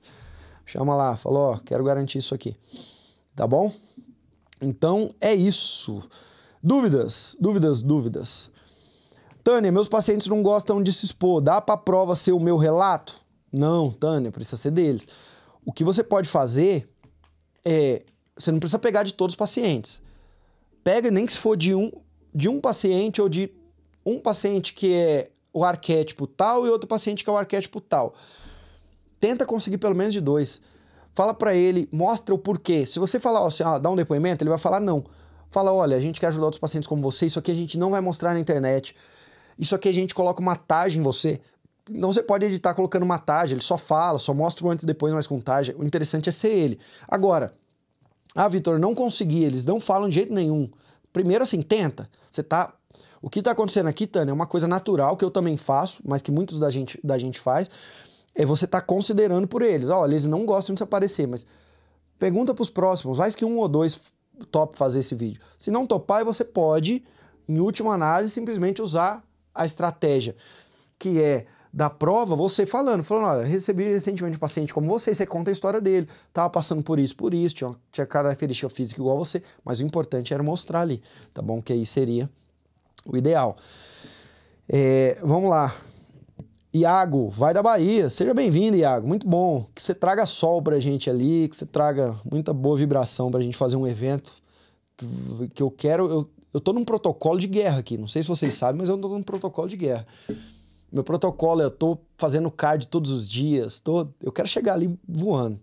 Chama lá, falou, ó, quero garantir isso aqui. Tá bom? Então é isso. Dúvidas, dúvidas, dúvidas. Tânia, meus pacientes não gostam de se expor. Dá para prova ser o meu relato? Não, Tânia, precisa ser deles. O que você pode fazer é. Você não precisa pegar de todos os pacientes. Pega, nem que se for de um, de um paciente ou de um paciente que é o arquétipo tal e outro paciente que é o arquétipo tal. Tenta conseguir pelo menos de dois. Fala para ele, mostra o porquê. Se você falar assim, ah, dá um depoimento, ele vai falar não. Fala, olha, a gente quer ajudar outros pacientes como você, isso aqui a gente não vai mostrar na internet. Isso aqui a gente coloca uma tag em você. Não você pode editar colocando uma tag, ele só fala, só mostra o antes e depois, mas com tag. O interessante é ser ele. Agora, ah, Vitor, não consegui, eles não falam de jeito nenhum. Primeiro assim, tenta. Você tá. O que está acontecendo aqui, Tânia, é uma coisa natural que eu também faço, mas que muitos da gente, da gente faz, é você tá considerando por eles. Olha, eles não gostam de se aparecer, mas pergunta para os próximos, vai que um ou dois top fazer esse vídeo. Se não topar, você pode, em última análise, simplesmente usar a estratégia, que é da prova, você falando, falando, olha, recebi recentemente um paciente como você, você conta a história dele, estava passando por isso, por isso, tinha, tinha característica física igual a você, mas o importante era mostrar ali, tá bom? Que aí seria o ideal. É, vamos lá. Iago, vai da Bahia. Seja bem-vindo, Iago. Muito bom. Que você traga sol pra gente ali, que você traga muita boa vibração pra gente fazer um evento. Que, que eu quero. Eu, eu tô num protocolo de guerra aqui. Não sei se vocês sabem, mas eu tô num protocolo de guerra meu protocolo, eu tô fazendo card todos os dias, tô, eu quero chegar ali voando.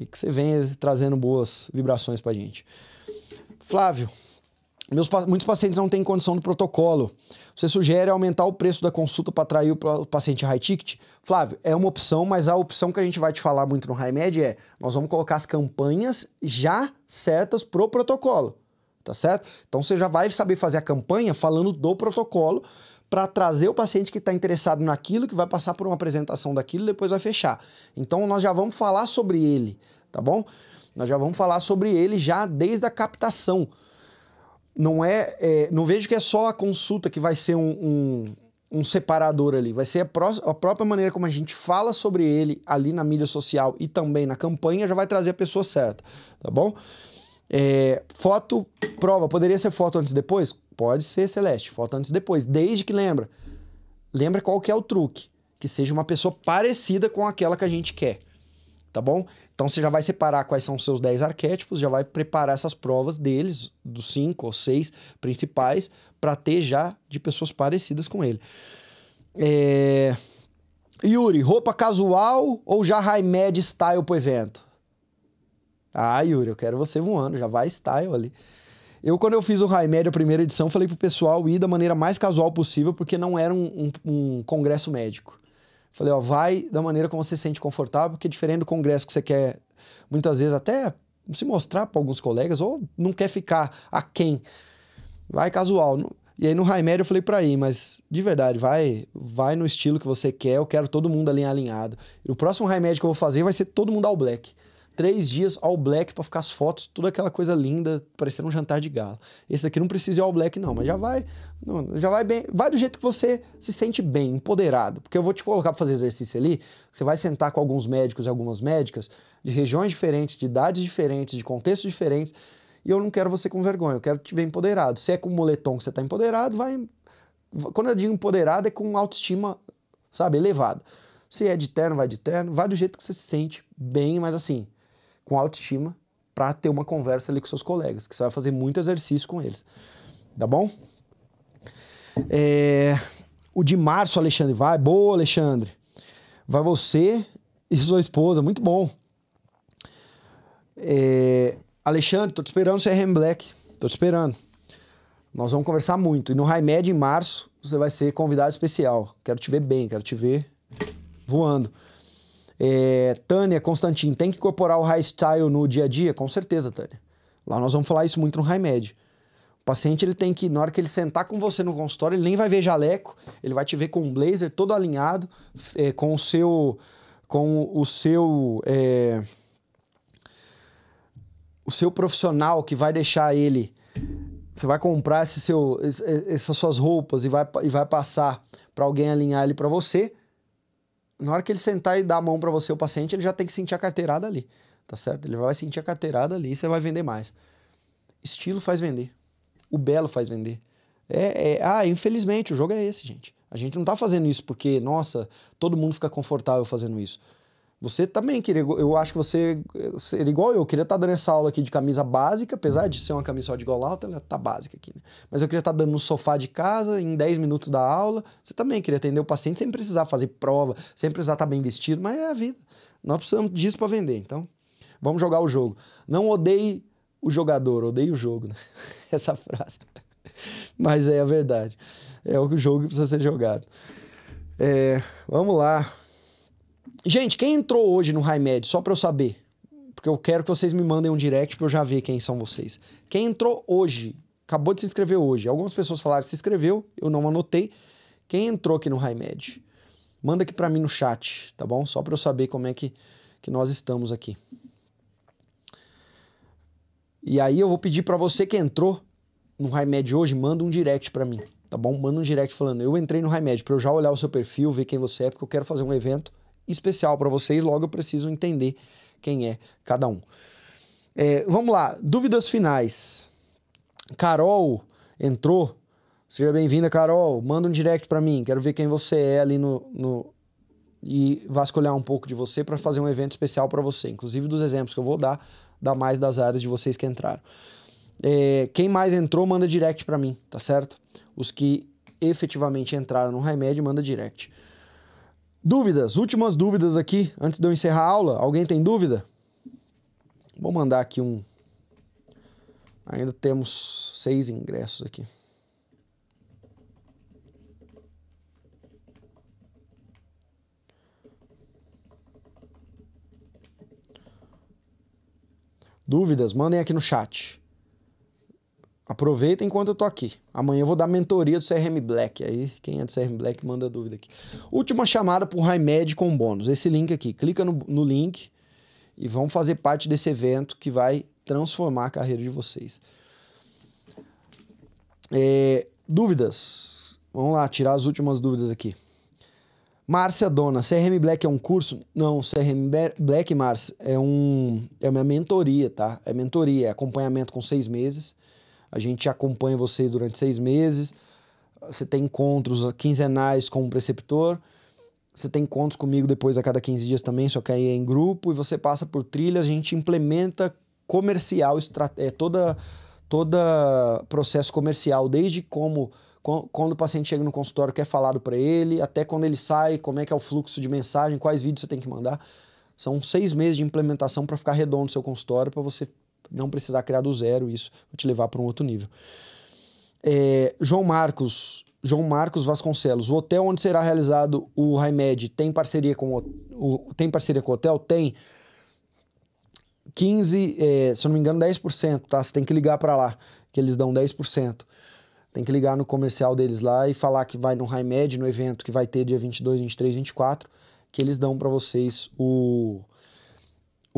E que você venha trazendo boas vibrações pra gente. Flávio, meus, muitos pacientes não têm condição do protocolo. Você sugere aumentar o preço da consulta para atrair o paciente high ticket? Flávio, é uma opção, mas a opção que a gente vai te falar muito no HiMed é nós vamos colocar as campanhas já certas pro protocolo, tá certo? Então você já vai saber fazer a campanha falando do protocolo para trazer o paciente que está interessado naquilo, que vai passar por uma apresentação daquilo e depois vai fechar. Então nós já vamos falar sobre ele, tá bom? Nós já vamos falar sobre ele já desde a captação. Não é, é não vejo que é só a consulta que vai ser um, um, um separador ali. Vai ser a, pró a própria maneira como a gente fala sobre ele ali na mídia social e também na campanha já vai trazer a pessoa certa, tá bom? É, foto, prova, poderia ser foto antes e depois? Pode ser, Celeste, foto antes e depois, desde que lembra. Lembra qual que é o truque, que seja uma pessoa parecida com aquela que a gente quer, tá bom? Então você já vai separar quais são os seus 10 arquétipos, já vai preparar essas provas deles, dos 5 ou 6 principais, para ter já de pessoas parecidas com ele. É... Yuri, roupa casual ou já high-med style pro evento? Ah, Yuri, eu quero você voando, já vai style ali. Eu, quando eu fiz o High Médio, a primeira edição, falei pro pessoal ir da maneira mais casual possível, porque não era um, um, um congresso médico. Falei, ó, vai da maneira como você se sente confortável, porque é diferente do congresso que você quer, muitas vezes, até se mostrar para alguns colegas, ou não quer ficar a quem. Vai casual. E aí no High Médio eu falei para ir, mas de verdade, vai vai no estilo que você quer, eu quero todo mundo ali alinhado. E o próximo High Médio que eu vou fazer vai ser todo mundo ao black três dias all black para ficar as fotos, toda aquela coisa linda, parecendo um jantar de gala. Esse daqui não precisa ir all black não, mas já vai, já vai bem, vai do jeito que você se sente bem, empoderado, porque eu vou te colocar para fazer exercício ali, você vai sentar com alguns médicos e algumas médicas de regiões diferentes, de idades diferentes, de contextos diferentes, e eu não quero você com vergonha, eu quero te ver empoderado. Se é com moletom que você tá empoderado, vai quando eu digo empoderado é com autoestima, sabe, elevada. Se é de terno, vai de terno, vai do jeito que você se sente bem, mas assim, com autoestima para ter uma conversa ali com seus colegas, que você vai fazer muito exercício com eles. Tá bom? É... O de março, Alexandre, vai. Boa, Alexandre. Vai você e sua esposa. Muito bom. É... Alexandre, tô te esperando o CRM é Black. Tô te esperando. Nós vamos conversar muito. E no Raimed, em março, você vai ser convidado especial. Quero te ver bem, quero te ver voando. É, Tânia, Constantin, tem que incorporar o high style no dia a dia? Com certeza, Tânia. Lá nós vamos falar isso muito no high med. O paciente ele tem que, na hora que ele sentar com você no consultório, ele nem vai ver jaleco, ele vai te ver com um blazer todo alinhado, é, com o seu. Com o seu. É, o seu profissional que vai deixar ele. Você vai comprar esse seu, essas suas roupas e vai, e vai passar para alguém alinhar ele para você na hora que ele sentar e dar a mão para você, o paciente, ele já tem que sentir a carteirada ali, tá certo? Ele vai sentir a carteirada ali e você vai vender mais. Estilo faz vender. O belo faz vender. É, é, ah, infelizmente, o jogo é esse, gente. A gente não tá fazendo isso porque, nossa, todo mundo fica confortável fazendo isso. Você também queria. Eu acho que você seria igual eu. eu queria estar tá dando essa aula aqui de camisa básica, apesar de ser uma camisa só de gola alta, ela tá básica aqui, né? Mas eu queria estar tá dando no sofá de casa, em 10 minutos da aula. Você também queria atender o paciente sem precisar fazer prova, sem precisar estar tá bem vestido, mas é a vida. Nós precisamos disso para vender. Então, vamos jogar o jogo. Não odeie o jogador, odeie o jogo, né? Essa frase. Mas é a verdade. É o jogo que precisa ser jogado. É, vamos lá. Gente, quem entrou hoje no HiMed, só para eu saber, porque eu quero que vocês me mandem um direct para eu já ver quem são vocês. Quem entrou hoje, acabou de se inscrever hoje. Algumas pessoas falaram que se inscreveu, eu não anotei. Quem entrou aqui no HiMed, manda aqui para mim no chat, tá bom? Só para eu saber como é que, que nós estamos aqui. E aí eu vou pedir para você que entrou no HiMed hoje, manda um direct para mim, tá bom? Manda um direct falando, eu entrei no HiMed, para eu já olhar o seu perfil, ver quem você é, porque eu quero fazer um evento especial para vocês, logo eu preciso entender quem é cada um. É, vamos lá, dúvidas finais. Carol entrou. Seja bem-vinda, Carol. Manda um direct para mim. Quero ver quem você é ali no, no... e vasculhar um pouco de você para fazer um evento especial para você. Inclusive dos exemplos que eu vou dar, dá mais das áreas de vocês que entraram. É, quem mais entrou, manda direct para mim, tá certo? Os que efetivamente entraram no remédio, manda direct. Dúvidas, últimas dúvidas aqui, antes de eu encerrar a aula. Alguém tem dúvida? Vou mandar aqui um. Ainda temos seis ingressos aqui. Dúvidas, mandem aqui no chat. Aproveita enquanto eu tô aqui. Amanhã eu vou dar mentoria do CRM Black. Aí, quem é do CRM Black, manda dúvida aqui. Última chamada pro Raimed com bônus. Esse link aqui. Clica no, no link e vão fazer parte desse evento que vai transformar a carreira de vocês. É, dúvidas? Vamos lá, tirar as últimas dúvidas aqui. Márcia Dona, CRM Black é um curso? Não, CRM Black, Márcia, é, um, é uma mentoria, tá? É mentoria, é acompanhamento com seis meses a gente acompanha você durante seis meses. Você tem encontros quinzenais com o preceptor. Você tem encontros comigo depois a cada 15 dias também, só que aí é em grupo. E você passa por trilhas. A gente implementa comercial, é, toda todo processo comercial, desde como quando o paciente chega no consultório, que é falado para ele, até quando ele sai, como é que é o fluxo de mensagem, quais vídeos você tem que mandar. São seis meses de implementação para ficar redondo o seu consultório, para você não precisar criar do zero isso, vai te levar para um outro nível. É, João Marcos, João Marcos Vasconcelos, o hotel onde será realizado o Raimed tem parceria com o, o, tem parceria com o hotel? Tem. 15, é, se eu não me engano, 10%, tá? Você tem que ligar para lá, que eles dão 10%. Tem que ligar no comercial deles lá e falar que vai no Raimed no evento que vai ter dia 22, 23, 24, que eles dão para vocês o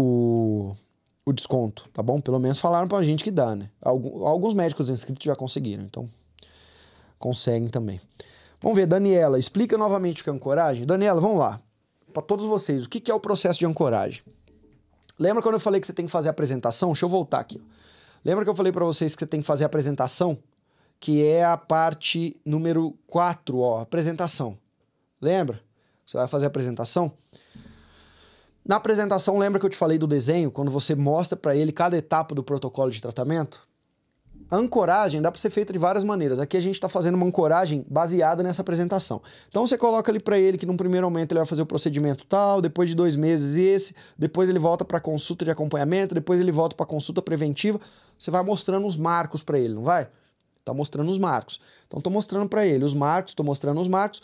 o o desconto, tá bom? Pelo menos falaram pra gente que dá, né? Alguns médicos inscritos já conseguiram, então conseguem também. Vamos ver, Daniela, explica novamente o que é ancoragem. Daniela, vamos lá. Para todos vocês, o que é o processo de ancoragem? Lembra quando eu falei que você tem que fazer a apresentação? Deixa eu voltar aqui. Lembra que eu falei para vocês que você tem que fazer a apresentação? Que é a parte número 4, ó, apresentação. Lembra? Você vai fazer a apresentação? Na apresentação, lembra que eu te falei do desenho, quando você mostra para ele cada etapa do protocolo de tratamento? A ancoragem dá para ser feita de várias maneiras. Aqui a gente está fazendo uma ancoragem baseada nessa apresentação. Então você coloca ali para ele que num primeiro momento ele vai fazer o procedimento tal, depois de dois meses esse, depois ele volta para consulta de acompanhamento, depois ele volta para consulta preventiva. Você vai mostrando os marcos para ele, não vai? Tá mostrando os marcos. Então tô mostrando para ele os marcos, tô mostrando os marcos.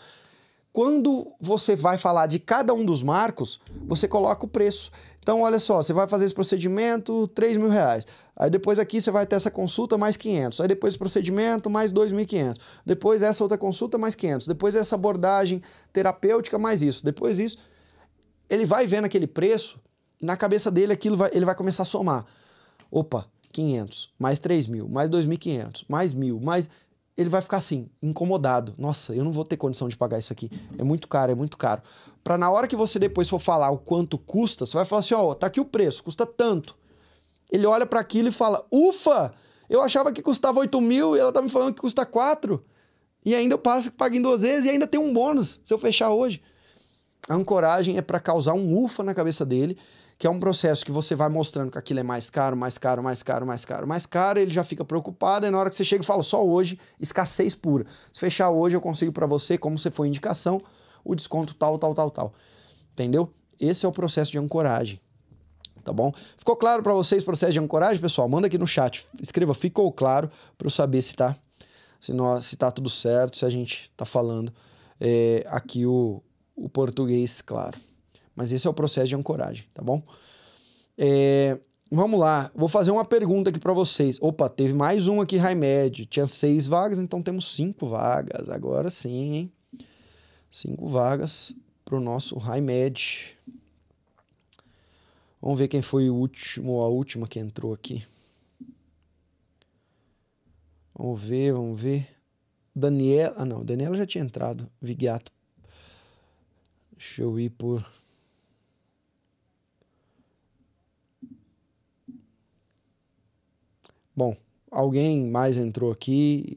Quando você vai falar de cada um dos marcos, você coloca o preço. Então, olha só, você vai fazer esse procedimento, 3 mil reais. Aí depois aqui você vai ter essa consulta, mais 500. Aí depois procedimento, mais 2.500. Depois essa outra consulta, mais 500. Depois essa abordagem terapêutica, mais isso. Depois isso. Ele vai vendo aquele preço e na cabeça dele aquilo vai, ele vai começar a somar. Opa, 500, mais 3 mil, mais 2.500, mais mil, mais ele vai ficar assim, incomodado. Nossa, eu não vou ter condição de pagar isso aqui. É muito caro, é muito caro. Para na hora que você depois for falar o quanto custa, você vai falar assim: ó, oh, tá aqui o preço, custa tanto. Ele olha para aquilo e fala: ufa, eu achava que custava 8 mil e ela tá me falando que custa 4. E ainda eu passo, pago em duas vezes e ainda tem um bônus se eu fechar hoje. A ancoragem é para causar um ufa na cabeça dele que é um processo que você vai mostrando que aquilo é mais caro, mais caro, mais caro, mais caro, mais caro, ele já fica preocupado, e na hora que você chega e fala só hoje, escassez pura. Se fechar hoje, eu consigo para você, como você foi indicação, o desconto tal, tal, tal, tal. Entendeu? Esse é o processo de ancoragem. Tá bom? Ficou claro para vocês o processo de ancoragem, pessoal? Manda aqui no chat. Escreva ficou claro para eu saber se tá se nós se tá tudo certo, se a gente tá falando é, aqui o, o português claro. Mas esse é o processo de ancoragem, tá bom? É, vamos lá, vou fazer uma pergunta aqui para vocês. Opa, teve mais um aqui, Raimed. Tinha seis vagas, então temos cinco vagas. Agora sim, hein? Cinco vagas para o nosso Raimed. Vamos ver quem foi o último ou a última que entrou aqui. Vamos ver, vamos ver. Daniela. Ah, não, Daniela já tinha entrado. Vigato. Deixa eu ir por. Bom, alguém mais entrou aqui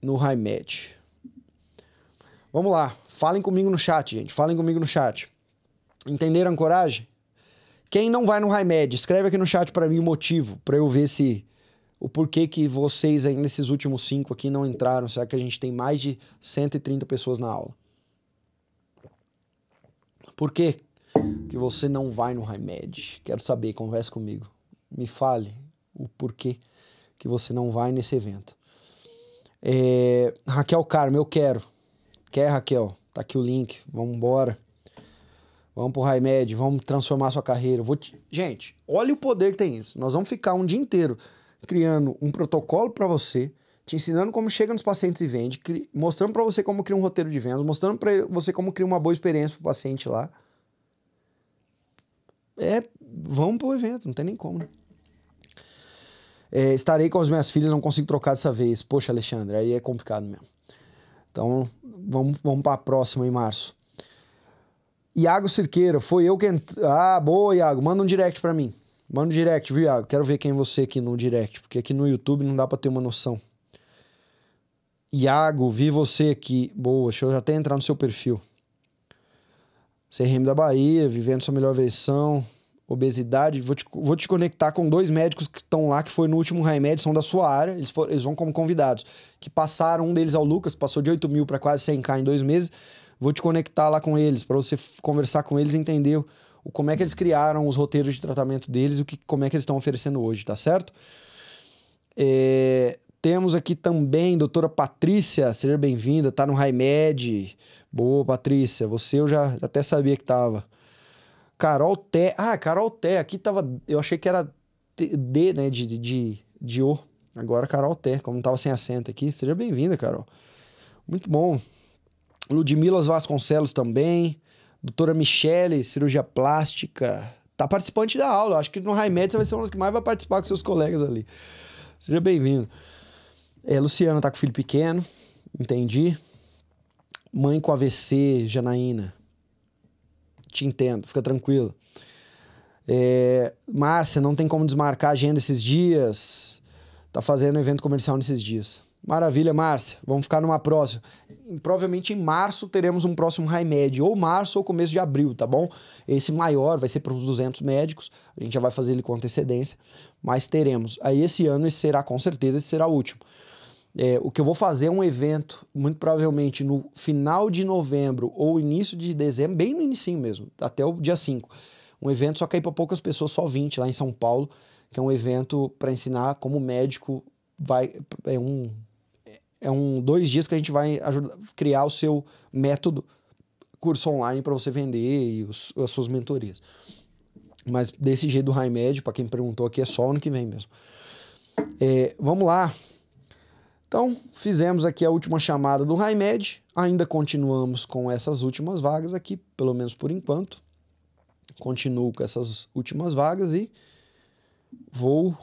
no Raimed. Vamos lá, falem comigo no chat, gente. Falem comigo no chat. Entenderam a coragem? Quem não vai no Raimed, escreve aqui no chat para mim o motivo, para eu ver se o porquê que vocês aí nesses últimos cinco aqui não entraram. Será que a gente tem mais de 130 pessoas na aula? Por quê que você não vai no Raimed? Quero saber, converse comigo. Me fale, o porquê que você não vai nesse evento. É, Raquel Carmo, eu quero. Quer, Raquel? Tá aqui o link. Vamos embora. Vamos pro Raimed, vamos transformar sua carreira. Vou te... Gente, olha o poder que tem isso. Nós vamos ficar um dia inteiro criando um protocolo para você, te ensinando como chega nos pacientes e vende, cri... mostrando para você como cria um roteiro de vendas, mostrando para você como cria uma boa experiência pro paciente lá. É, vamos pro evento, não tem nem como. Né? É, estarei com as minhas filhas, não consigo trocar dessa vez. Poxa, Alexandre, aí é complicado mesmo. Então, vamos, vamos para a próxima em março. Iago Cirqueira, foi eu que... Ent... Ah, boa, Iago. Manda um direct para mim. Manda um direct, viu, Iago? Quero ver quem é você aqui no direct, porque aqui no YouTube não dá para ter uma noção. Iago, vi você aqui. Boa, deixa eu já até entrar no seu perfil. CRM da Bahia, vivendo sua melhor versão obesidade, vou te, vou te conectar com dois médicos que estão lá, que foi no último Raimed, são da sua área, eles, for, eles vão como convidados, que passaram, um deles é Lucas, passou de 8 mil para quase 100k em dois meses, vou te conectar lá com eles, para você conversar com eles e entender o, como é que eles criaram os roteiros de tratamento deles, o que, como é que eles estão oferecendo hoje, tá certo? É, temos aqui também doutora Patrícia, seja bem-vinda, tá no Raimed, boa Patrícia, você eu já, já até sabia que estava. Carol Té. Ah, Carol Té. Aqui tava. Eu achei que era D, né? De, de, de O. Agora Carol Té, como tava sem assento aqui. Seja bem-vinda, Carol. Muito bom. Ludmilas Vasconcelos também. Doutora Michele, cirurgia plástica. Tá participante da aula. Acho que no Raimed você vai ser uma das que mais vai participar com seus colegas ali. Seja bem-vindo. É, Luciano tá com filho pequeno. Entendi. Mãe com AVC, Janaína. Te entendo, fica tranquilo. É, Márcia, não tem como desmarcar a agenda esses dias. Tá fazendo evento comercial nesses dias. Maravilha, Márcia. Vamos ficar numa próxima. Provavelmente em março teremos um próximo high med, ou março ou começo de abril, tá bom? Esse maior vai ser para uns 200 médicos, a gente já vai fazer ele com antecedência, mas teremos. Aí esse ano esse será com certeza, esse será o último. É, o que eu vou fazer é um evento, muito provavelmente no final de novembro ou início de dezembro, bem no início mesmo, até o dia 5. Um evento só que aí para poucas pessoas, só 20 lá em São Paulo, que é um evento para ensinar como médico vai. É um, é um dois dias que a gente vai ajudar, criar o seu método, curso online para você vender e os, as suas mentorias. Mas desse jeito do High para quem perguntou aqui, é só ano que vem mesmo. É, vamos lá. Então, fizemos aqui a última chamada do Raimed, ainda continuamos com essas últimas vagas aqui, pelo menos por enquanto. Continuo com essas últimas vagas e vou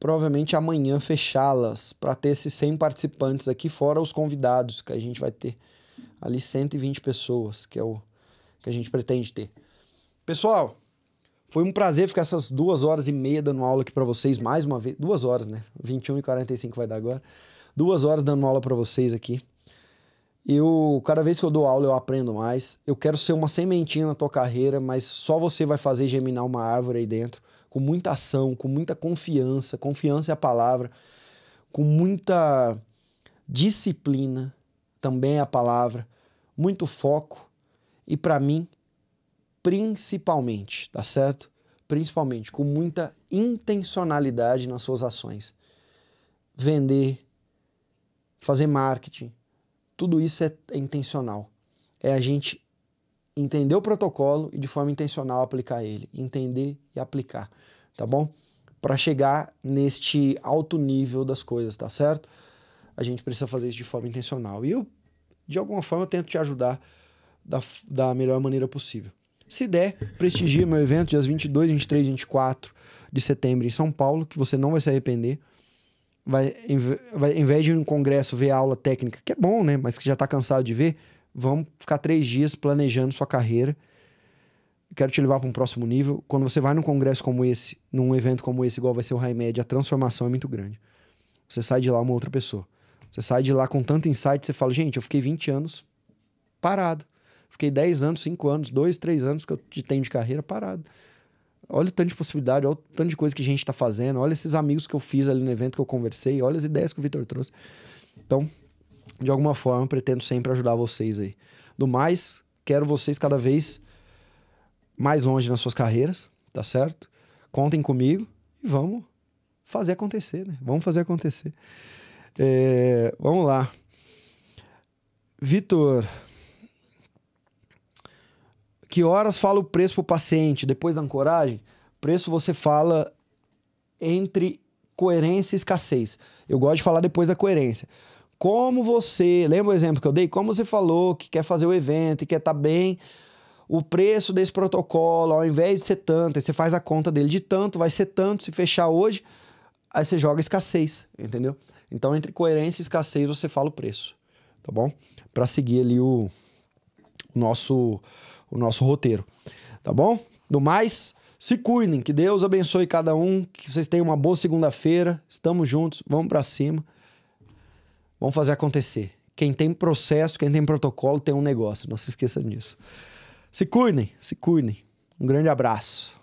provavelmente amanhã fechá-las para ter esses 100 participantes aqui, fora os convidados, que a gente vai ter ali 120 pessoas, que é o que a gente pretende ter. Pessoal, foi um prazer ficar essas duas horas e meia dando aula aqui para vocês mais uma vez. Duas horas, né? 21 e 45 vai dar agora. Duas horas dando aula para vocês aqui. Eu, cada vez que eu dou aula, eu aprendo mais. Eu quero ser uma sementinha na tua carreira, mas só você vai fazer germinar uma árvore aí dentro, com muita ação, com muita confiança. Confiança é a palavra. Com muita disciplina, também é a palavra. Muito foco. E para mim, principalmente, tá certo? Principalmente com muita intencionalidade nas suas ações. Vender, fazer marketing, tudo isso é, é intencional. É a gente entender o protocolo e de forma intencional aplicar ele, entender e aplicar, tá bom? Para chegar neste alto nível das coisas, tá certo? A gente precisa fazer isso de forma intencional. E eu, de alguma forma, eu tento te ajudar da, da melhor maneira possível. Se der, prestigia meu evento, dias 22, 23, 24 de setembro em São Paulo, que você não vai se arrepender. Vai, em, vai, em vez de ir um congresso ver a aula técnica, que é bom, né? Mas que já está cansado de ver, vamos ficar três dias planejando sua carreira. Quero te levar para um próximo nível. Quando você vai num congresso como esse, num evento como esse, igual vai ser o Raimed, a transformação é muito grande. Você sai de lá uma outra pessoa. Você sai de lá com tanto insight, você fala, gente, eu fiquei 20 anos parado. Fiquei 10 anos, 5 anos, 2, 3 anos que eu tenho de carreira parado. Olha o tanto de possibilidade, olha o tanto de coisa que a gente está fazendo, olha esses amigos que eu fiz ali no evento que eu conversei, olha as ideias que o Vitor trouxe. Então, de alguma forma, pretendo sempre ajudar vocês aí. Do mais, quero vocês cada vez mais longe nas suas carreiras, tá certo? Contem comigo e vamos fazer acontecer, né? Vamos fazer acontecer. É, vamos lá. Vitor, que horas fala o preço para o paciente? Depois da ancoragem, preço você fala entre coerência e escassez. Eu gosto de falar depois da coerência. Como você, lembra o exemplo que eu dei? Como você falou que quer fazer o evento e quer estar tá bem, o preço desse protocolo, ao invés de ser tanto, aí você faz a conta dele de tanto, vai ser tanto, se fechar hoje, aí você joga escassez, entendeu? Então, entre coerência e escassez, você fala o preço, tá bom? Para seguir ali o, o nosso o nosso roteiro. Tá bom? Do mais, se cuidem, que Deus abençoe cada um, que vocês tenham uma boa segunda-feira. Estamos juntos, vamos para cima. Vamos fazer acontecer. Quem tem processo, quem tem protocolo, tem um negócio. Não se esqueçam disso. Se cuidem, se cuidem. Um grande abraço.